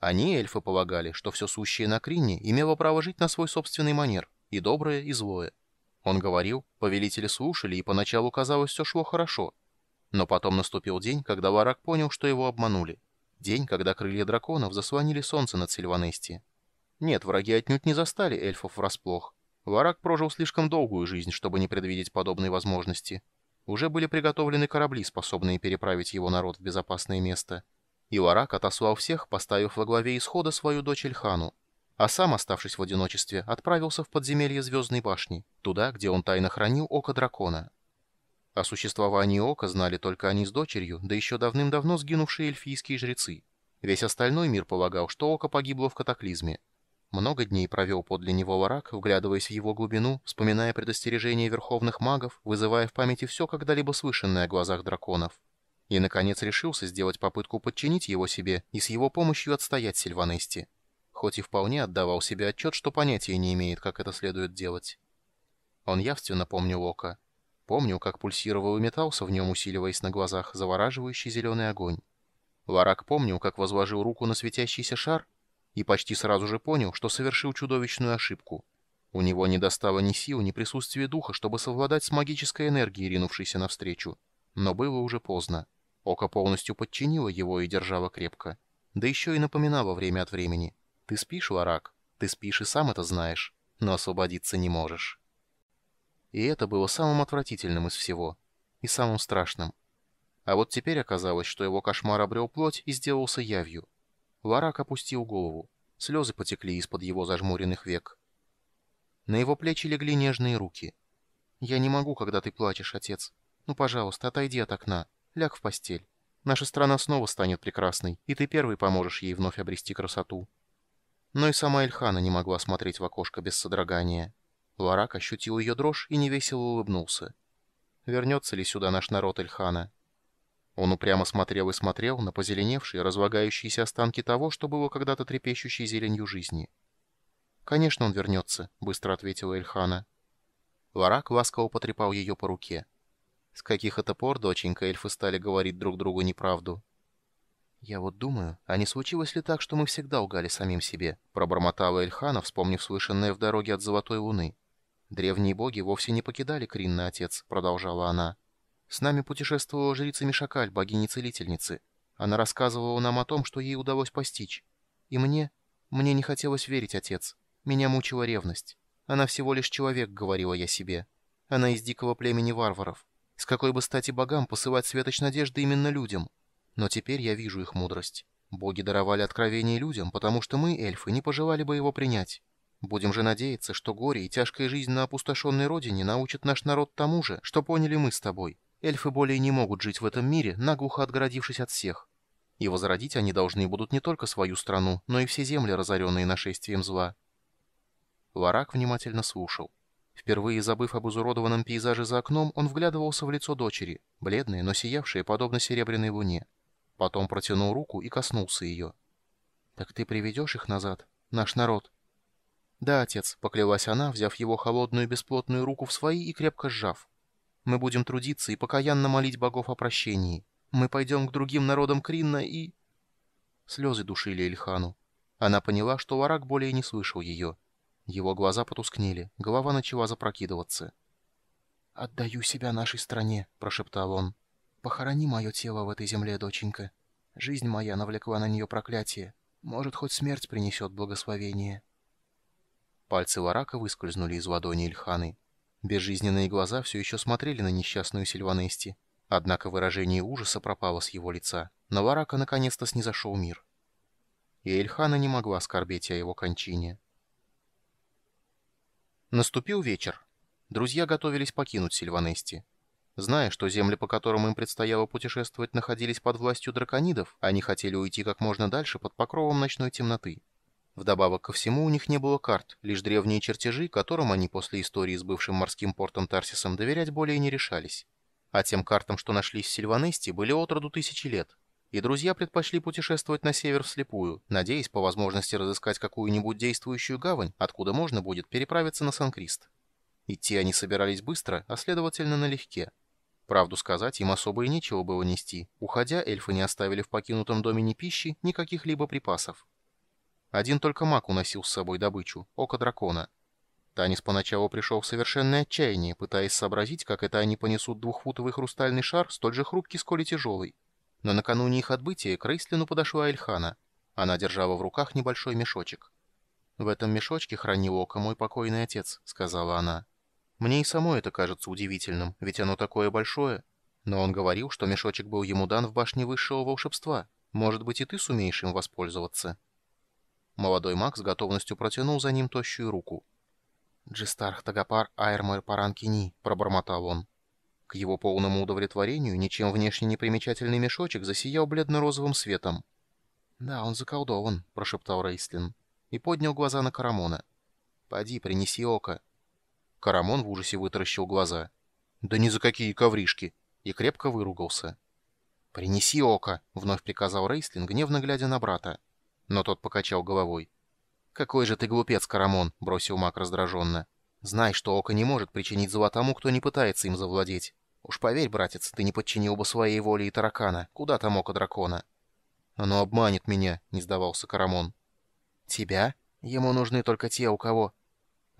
Speaker 1: Они, эльфы, полагали, что все сущее на Кринне имело право жить на свой собственный манер – и доброе, и злое. Он говорил, повелители слушали, и поначалу казалось, все шло хорошо. Но потом наступил день, когда Варак понял, что его обманули. День, когда крылья драконов заслонили солнце над Сильванести. Нет, враги отнюдь не застали эльфов врасплох. Варак прожил слишком долгую жизнь, чтобы не предвидеть подобные возможности. Уже были приготовлены корабли, способные переправить его народ в безопасное место. И Варак отослал всех, поставив во главе исхода свою дочь Эльхану а сам, оставшись в одиночестве, отправился в подземелье Звездной башни, туда, где он тайно хранил Око Дракона. О существовании Ока знали только они с дочерью, да еще давным-давно сгинувшие эльфийские жрецы. Весь остальной мир полагал, что Око погибло в катаклизме. Много дней провел подле него Ларак, вглядываясь в его глубину, вспоминая предостережения верховных магов, вызывая в памяти все когда-либо слышанное о глазах драконов. И, наконец, решился сделать попытку подчинить его себе и с его помощью отстоять Сильванести хоть и вполне отдавал себе отчет, что понятия не имеет, как это следует делать. Он явственно помнил Ока, Помнил, как пульсировал и метался в нем, усиливаясь на глазах, завораживающий зеленый огонь. Ларак помнил, как возложил руку на светящийся шар и почти сразу же понял, что совершил чудовищную ошибку. У него не достало ни сил, ни присутствия духа, чтобы совладать с магической энергией, ринувшейся навстречу. Но было уже поздно. Око полностью подчинило его и держало крепко. Да еще и напоминало время от времени — ты спишь, Ларак? Ты спишь и сам это знаешь, но освободиться не можешь. И это было самым отвратительным из всего. И самым страшным. А вот теперь оказалось, что его кошмар обрел плоть и сделался явью. Ларак опустил голову. Слезы потекли из-под его зажмуренных век. На его плечи легли нежные руки. «Я не могу, когда ты плачешь, отец. Ну, пожалуйста, отойди от окна. Ляг в постель. Наша страна снова станет прекрасной, и ты первый поможешь ей вновь обрести красоту». Но и сама Эльхана не могла смотреть в окошко без содрогания. Ларак ощутил ее дрожь и невесело улыбнулся. «Вернется ли сюда наш народ Эльхана?» Он упрямо смотрел и смотрел на позеленевшие, разлагающиеся останки того, что было когда-то трепещущей зеленью жизни. «Конечно, он вернется», — быстро ответила Эльхана. Ларак ласково потрепал ее по руке. «С каких это пор, доченька, эльфы стали говорить друг другу неправду?» «Я вот думаю, а не случилось ли так, что мы всегда лгали самим себе?» — пробормотала Эльхана, вспомнив слышанное в дороге от Золотой Луны. «Древние боги вовсе не покидали Кринна, отец», — продолжала она. «С нами путешествовала жрица Мишакаль, богиня-целительницы. Она рассказывала нам о том, что ей удалось постичь. И мне... Мне не хотелось верить, отец. Меня мучила ревность. Она всего лишь человек, — говорила я себе. Она из дикого племени варваров. С какой бы стати богам посылать светоч надежды именно людям?» Но теперь я вижу их мудрость. Боги даровали откровение людям, потому что мы, эльфы, не пожелали бы его принять. Будем же надеяться, что горе и тяжкая жизнь на опустошенной родине научат наш народ тому же, что поняли мы с тобой. Эльфы более не могут жить в этом мире, наглухо отгородившись от всех. И возродить они должны будут не только свою страну, но и все земли, разоренные нашествием зла. Варак внимательно слушал. Впервые забыв об изуродованном пейзаже за окном, он вглядывался в лицо дочери, бледное, но сиявшее, подобно серебряной луне. Потом протянул руку и коснулся ее. «Так ты приведешь их назад? Наш народ?» «Да, отец», — поклялась она, взяв его холодную бесплотную руку в свои и крепко сжав. «Мы будем трудиться и покаянно молить богов о прощении. Мы пойдем к другим народам Кринна и...» Слезы душили Эльхану. Она поняла, что Варак более не слышал ее. Его глаза потускнели, голова начала запрокидываться. «Отдаю себя нашей стране», — прошептал он. Похорони мое тело в этой земле, доченька. Жизнь моя навлекла на нее проклятие. Может, хоть смерть принесет благословение». Пальцы Ларака выскользнули из ладони Ильханы. Безжизненные глаза все еще смотрели на несчастную Сильванести. Однако выражение ужаса пропало с его лица. На Ларака наконец-то снизошел мир. И Эльхана не могла оскорбить о его кончине. Наступил вечер. Друзья готовились покинуть Сильванести. Зная, что земли, по которым им предстояло путешествовать, находились под властью драконидов, они хотели уйти как можно дальше под покровом ночной темноты. Вдобавок ко всему у них не было карт, лишь древние чертежи, которым они после истории с бывшим морским портом Тарсисом доверять более не решались. А тем картам, что нашлись в Сильванесте, были отроду тысячи лет. И друзья предпочли путешествовать на север вслепую, надеясь по возможности разыскать какую-нибудь действующую гавань, откуда можно будет переправиться на Сан-Крист. Идти они собирались быстро, а следовательно налегке. Правду сказать, им особо и нечего было нести. Уходя, эльфы не оставили в покинутом доме ни пищи, ни каких-либо припасов. Один только маг уносил с собой добычу, око дракона. Танис поначалу пришел в совершенное отчаяние, пытаясь сообразить, как это они понесут двухфутовый хрустальный шар, столь же хрупкий, сколь и тяжелый. Но накануне их отбытия к Рейслину подошла Эльхана. Она держала в руках небольшой мешочек. «В этом мешочке хранил око мой покойный отец», — сказала она. Мне и само это кажется удивительным, ведь оно такое большое. Но он говорил, что мешочек был ему дан в башне высшего волшебства. Может быть, и ты сумеешь им воспользоваться». Молодой маг с готовностью протянул за ним тощую руку. «Джистарх Тагапар Айрмэр Паранкини», — пробормотал он. К его полному удовлетворению ничем внешне непримечательный мешочек засиял бледно-розовым светом. «Да, он заколдован», — прошептал Рейслин и поднял глаза на Карамона. «Поди, принеси око». Карамон в ужасе вытаращил глаза. «Да ни за какие ковришки!» и крепко выругался. «Принеси око!» — вновь приказал Рейслин, гневно глядя на брата. Но тот покачал головой. «Какой же ты глупец, Карамон!» — бросил маг раздраженно. «Знай, что око не может причинить зла тому, кто не пытается им завладеть. Уж поверь, братец, ты не подчинил бы своей воле и таракана. Куда там око дракона?» «Оно обманет меня!» — не сдавался Карамон. «Тебя? Ему нужны только те, у кого...»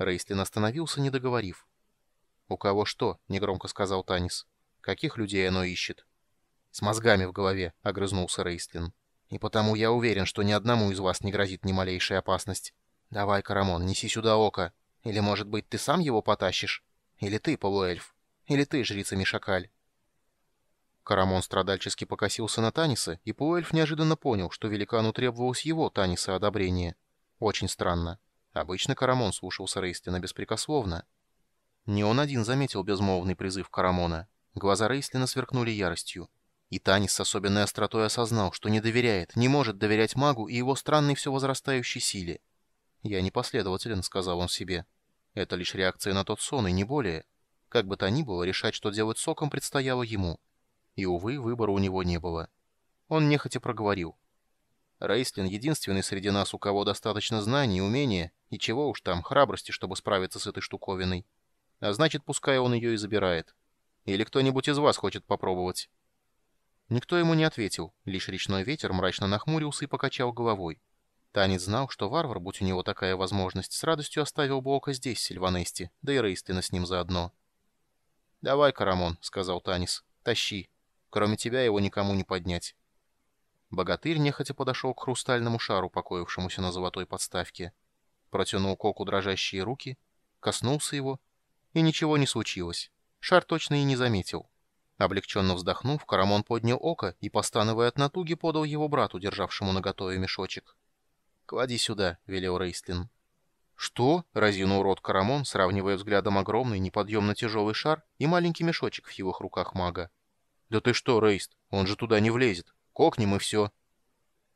Speaker 1: Рейстлин остановился, не договорив. «У кого что?» — негромко сказал Танис. «Каких людей оно ищет?» «С мозгами в голове», — огрызнулся Рейстлин. «И потому я уверен, что ни одному из вас не грозит ни малейшая опасность. Давай, Карамон, неси сюда око. Или, может быть, ты сам его потащишь? Или ты, полуэльф? Или ты, жрица Мишакаль?» Карамон страдальчески покосился на Таниса, и полуэльф неожиданно понял, что великану требовалось его, Таниса, одобрение. Очень странно. Обычно Карамон слушался Рейстлина беспрекословно. Не он один заметил безмолвный призыв Карамона. Глаза Рейстлина сверкнули яростью. И Танис с особенной остротой осознал, что не доверяет, не может доверять магу и его странной все возрастающей силе. «Я непоследователен», — сказал он себе. «Это лишь реакция на тот сон, и не более. Как бы то ни было, решать, что делать соком, предстояло ему. И, увы, выбора у него не было. Он нехотя проговорил. Рейстлин — единственный среди нас, у кого достаточно знаний, и умения и чего уж там, храбрости, чтобы справиться с этой штуковиной. А значит, пускай он ее и забирает. Или кто-нибудь из вас хочет попробовать?» Никто ему не ответил, лишь речной ветер мрачно нахмурился и покачал головой. Танец знал, что варвар, будь у него такая возможность, с радостью оставил бы око здесь, Сильванести, да и Рейстлина с ним заодно. «Давай, Карамон», — сказал Танис, — «тащи. Кроме тебя его никому не поднять». Богатырь нехотя подошел к хрустальному шару, покоившемуся на золотой подставке. Протянул Коку дрожащие руки, коснулся его, и ничего не случилось. Шар точно и не заметил. Облегченно вздохнув, Карамон поднял око и, постановая от натуги, подал его брату, державшему наготове мешочек. «Клади сюда», — велел Рейстлин. «Что?» — разинул рот Карамон, сравнивая взглядом огромный, неподъемно тяжелый шар и маленький мешочек в его руках мага. «Да ты что, Рейст, он же туда не влезет!» Кокнем и все.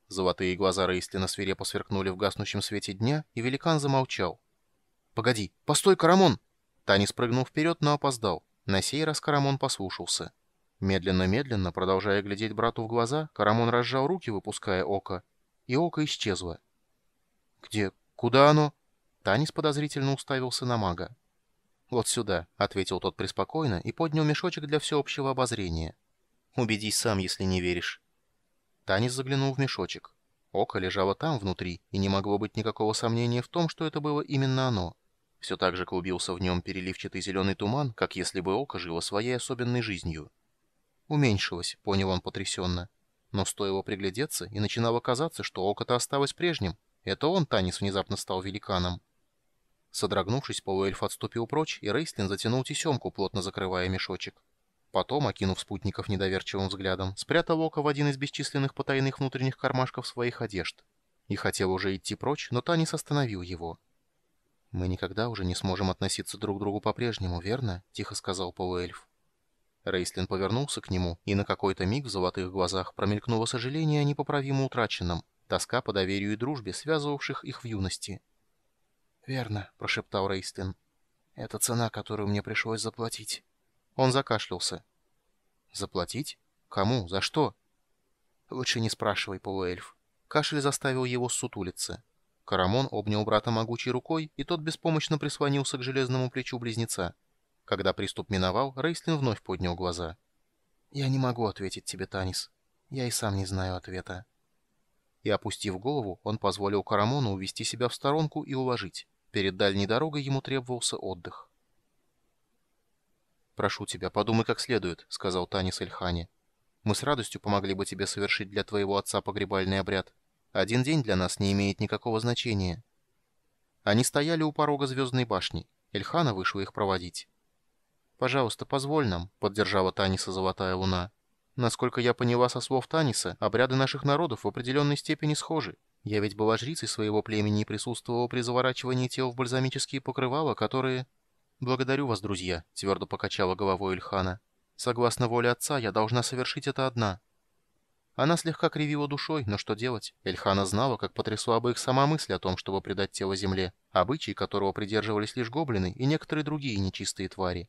Speaker 1: Золотые глаза Рейстлина свирепо сверкнули в гаснущем свете дня, и великан замолчал. «Погоди! Постой, Карамон!» Танис прыгнул вперед, но опоздал. На сей раз Карамон послушался. Медленно-медленно, продолжая глядеть брату в глаза, Карамон разжал руки, выпуская око, и око исчезло. «Где? Куда оно?» Танис подозрительно уставился на мага. «Вот сюда», — ответил тот преспокойно и поднял мешочек для всеобщего обозрения. «Убедись сам, если не веришь. Танис заглянул в мешочек. Око лежало там внутри, и не могло быть никакого сомнения в том, что это было именно оно. Все так же клубился в нем переливчатый зеленый туман, как если бы око жило своей особенной жизнью. «Уменьшилось», — понял он потрясенно. Но стоило приглядеться, и начинало казаться, что око-то осталось прежним. Это он, Танис, внезапно стал великаном. Содрогнувшись, полуэльф отступил прочь, и Рейстлин затянул тесемку, плотно закрывая мешочек. Потом, окинув спутников недоверчивым взглядом, спрятал око в один из бесчисленных потайных внутренних кармашков своих одежд. И хотел уже идти прочь, но Танис остановил его. «Мы никогда уже не сможем относиться друг к другу по-прежнему, верно?» — тихо сказал полуэльф. Рейслин повернулся к нему, и на какой-то миг в золотых глазах промелькнуло сожаление о непоправимо утраченном, тоска по доверию и дружбе, связывавших их в юности. «Верно», — прошептал Рейслин. «Это цена, которую мне пришлось заплатить». Он закашлялся. «Заплатить? Кому? За что?» «Лучше не спрашивай, полуэльф». Кашель заставил его сутулиться. Карамон обнял брата могучей рукой, и тот беспомощно прислонился к железному плечу близнеца. Когда приступ миновал, Рейслин вновь поднял глаза. «Я не могу ответить тебе, Танис. Я и сам не знаю ответа». И, опустив голову, он позволил Карамону увести себя в сторонку и уложить. Перед дальней дорогой ему требовался отдых. «Прошу тебя, подумай как следует», — сказал Танис Эльхани. «Мы с радостью помогли бы тебе совершить для твоего отца погребальный обряд. Один день для нас не имеет никакого значения». Они стояли у порога Звездной башни. Эльхана вышла их проводить. «Пожалуйста, позволь нам», — поддержала Таниса Золотая Луна. «Насколько я поняла со слов Таниса, обряды наших народов в определенной степени схожи. Я ведь была жрицей своего племени и присутствовала при заворачивании тел в бальзамические покрывала, которые...» «Благодарю вас, друзья», — твердо покачала головой Ильхана. «Согласно воле отца, я должна совершить это одна». Она слегка кривила душой, но что делать? Эльхана знала, как потрясла бы их сама мысль о том, чтобы предать тело земле, обычай которого придерживались лишь гоблины и некоторые другие нечистые твари.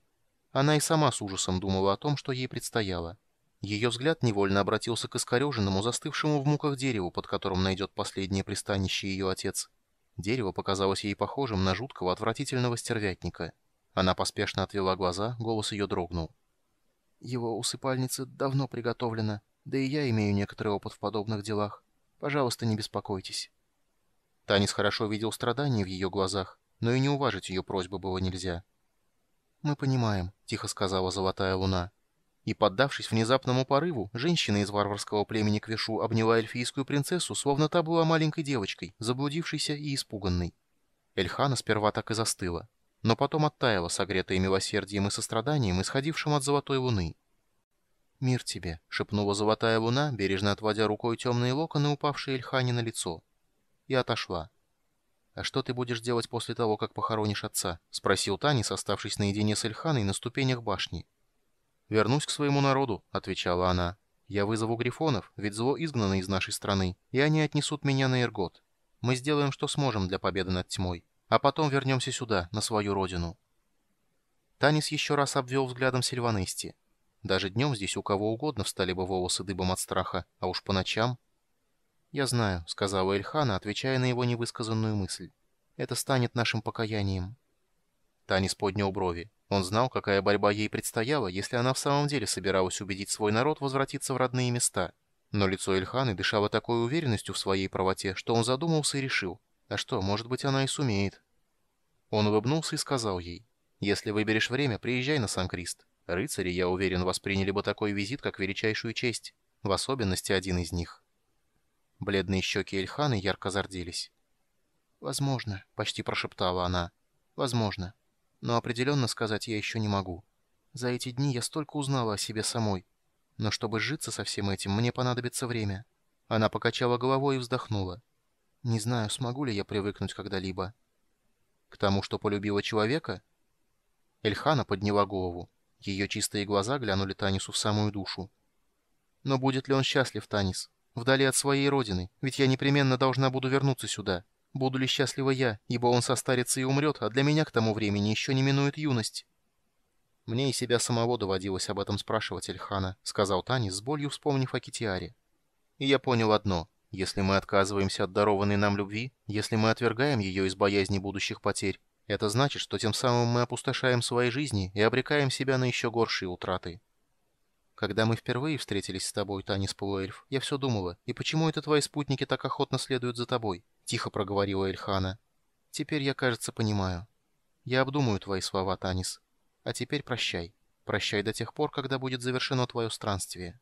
Speaker 1: Она и сама с ужасом думала о том, что ей предстояло. Ее взгляд невольно обратился к искореженному, застывшему в муках дереву, под которым найдет последнее пристанище ее отец. Дерево показалось ей похожим на жуткого, отвратительного стервятника. Она поспешно отвела глаза, голос ее дрогнул. «Его усыпальница давно приготовлена, да и я имею некоторый опыт в подобных делах. Пожалуйста, не беспокойтесь». Танис хорошо видел страдания в ее глазах, но и не уважить ее просьбу было нельзя. «Мы понимаем», — тихо сказала Золотая Луна. И, поддавшись внезапному порыву, женщина из варварского племени Квишу обняла эльфийскую принцессу, словно та была маленькой девочкой, заблудившейся и испуганной. Эльхана сперва так и застыла но потом оттаяла, согретая милосердием и состраданием, исходившим от золотой луны. «Мир тебе!» — шепнула золотая луна, бережно отводя рукой темные локоны, упавшие Эльхане на лицо. И отошла. «А что ты будешь делать после того, как похоронишь отца?» — спросил Танис, оставшись наедине с Эльханой на ступенях башни. «Вернусь к своему народу», — отвечала она. «Я вызову грифонов, ведь зло изгнано из нашей страны, и они отнесут меня на эргот Мы сделаем, что сможем для победы над тьмой» а потом вернемся сюда, на свою родину». Танис еще раз обвел взглядом Сильванести. Даже днем здесь у кого угодно встали бы волосы дыбом от страха, а уж по ночам... «Я знаю», — сказала Эльхана, отвечая на его невысказанную мысль. «Это станет нашим покаянием». Танис поднял брови. Он знал, какая борьба ей предстояла, если она в самом деле собиралась убедить свой народ возвратиться в родные места. Но лицо Эльханы дышало такой уверенностью в своей правоте, что он задумался и решил, а что, может быть, она и сумеет. Он улыбнулся и сказал ей, «Если выберешь время, приезжай на Сан-Крист. Рыцари, я уверен, восприняли бы такой визит как величайшую честь, в особенности один из них». Бледные щеки Эльханы ярко зарделись. «Возможно», — почти прошептала она. «Возможно. Но определенно сказать я еще не могу. За эти дни я столько узнала о себе самой. Но чтобы сжиться со всем этим, мне понадобится время». Она покачала головой и вздохнула. Не знаю, смогу ли я привыкнуть когда-либо. К тому, что полюбила человека? Эльхана подняла голову. Ее чистые глаза глянули Танису в самую душу. Но будет ли он счастлив, Танис? Вдали от своей родины, ведь я непременно должна буду вернуться сюда. Буду ли счастлива я, ибо он состарится и умрет, а для меня к тому времени еще не минует юность. Мне и себя самого доводилось об этом спрашивать Эльхана, сказал Танис с болью, вспомнив о Китиаре. И я понял одно — если мы отказываемся от дарованной нам любви, если мы отвергаем ее из боязни будущих потерь, это значит, что тем самым мы опустошаем свои жизни и обрекаем себя на еще горшие утраты. Когда мы впервые встретились с тобой, Танис Полуэльф, я все думала, и почему это твои спутники так охотно следуют за тобой? Тихо проговорила Эльхана. Теперь я, кажется, понимаю. Я обдумаю твои слова, Танис. А теперь прощай. Прощай до тех пор, когда будет завершено твое странствие.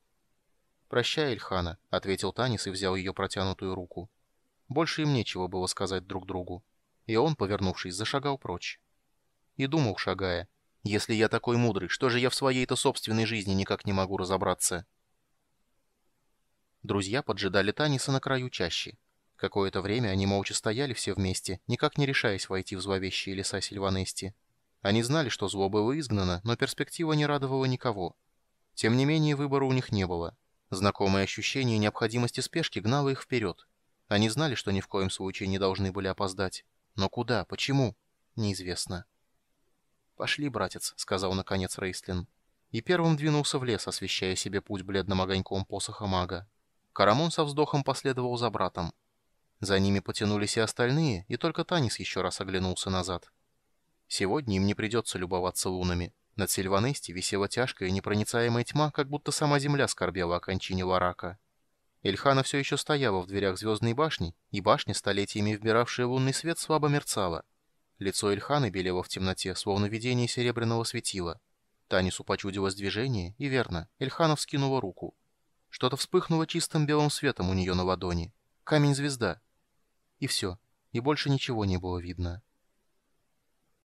Speaker 1: «Прощай, Эльхана», — ответил Танис и взял ее протянутую руку. Больше им нечего было сказать друг другу. И он, повернувшись, зашагал прочь. И думал, шагая, «Если я такой мудрый, что же я в своей-то собственной жизни никак не могу разобраться?» Друзья поджидали Таниса на краю чащи. Какое-то время они молча стояли все вместе, никак не решаясь войти в зловещие леса Сильванести. Они знали, что зло было изгнано, но перспектива не радовала никого. Тем не менее, выбора у них не было — Знакомое ощущение необходимости спешки гнало их вперед. Они знали, что ни в коем случае не должны были опоздать. Но куда, почему, неизвестно. «Пошли, братец», — сказал наконец Рейслин. И первым двинулся в лес, освещая себе путь бледным огоньком посоха мага. Карамон со вздохом последовал за братом. За ними потянулись и остальные, и только Танис еще раз оглянулся назад. Сегодня им не придется любоваться лунами. Над Сильванести висела тяжкая и непроницаемая тьма, как будто сама земля скорбела о кончине Ларака. Эльхана все еще стояла в дверях звездной башни, и башня, столетиями вбиравшая лунный свет, слабо мерцала. Лицо Эльханы белело в темноте, словно видение серебряного светила. Танису почудилось движение, и верно, Эльхана вскинула руку. Что-то вспыхнуло чистым белым светом у нее на ладони. Камень-звезда. И все. И больше ничего не было видно.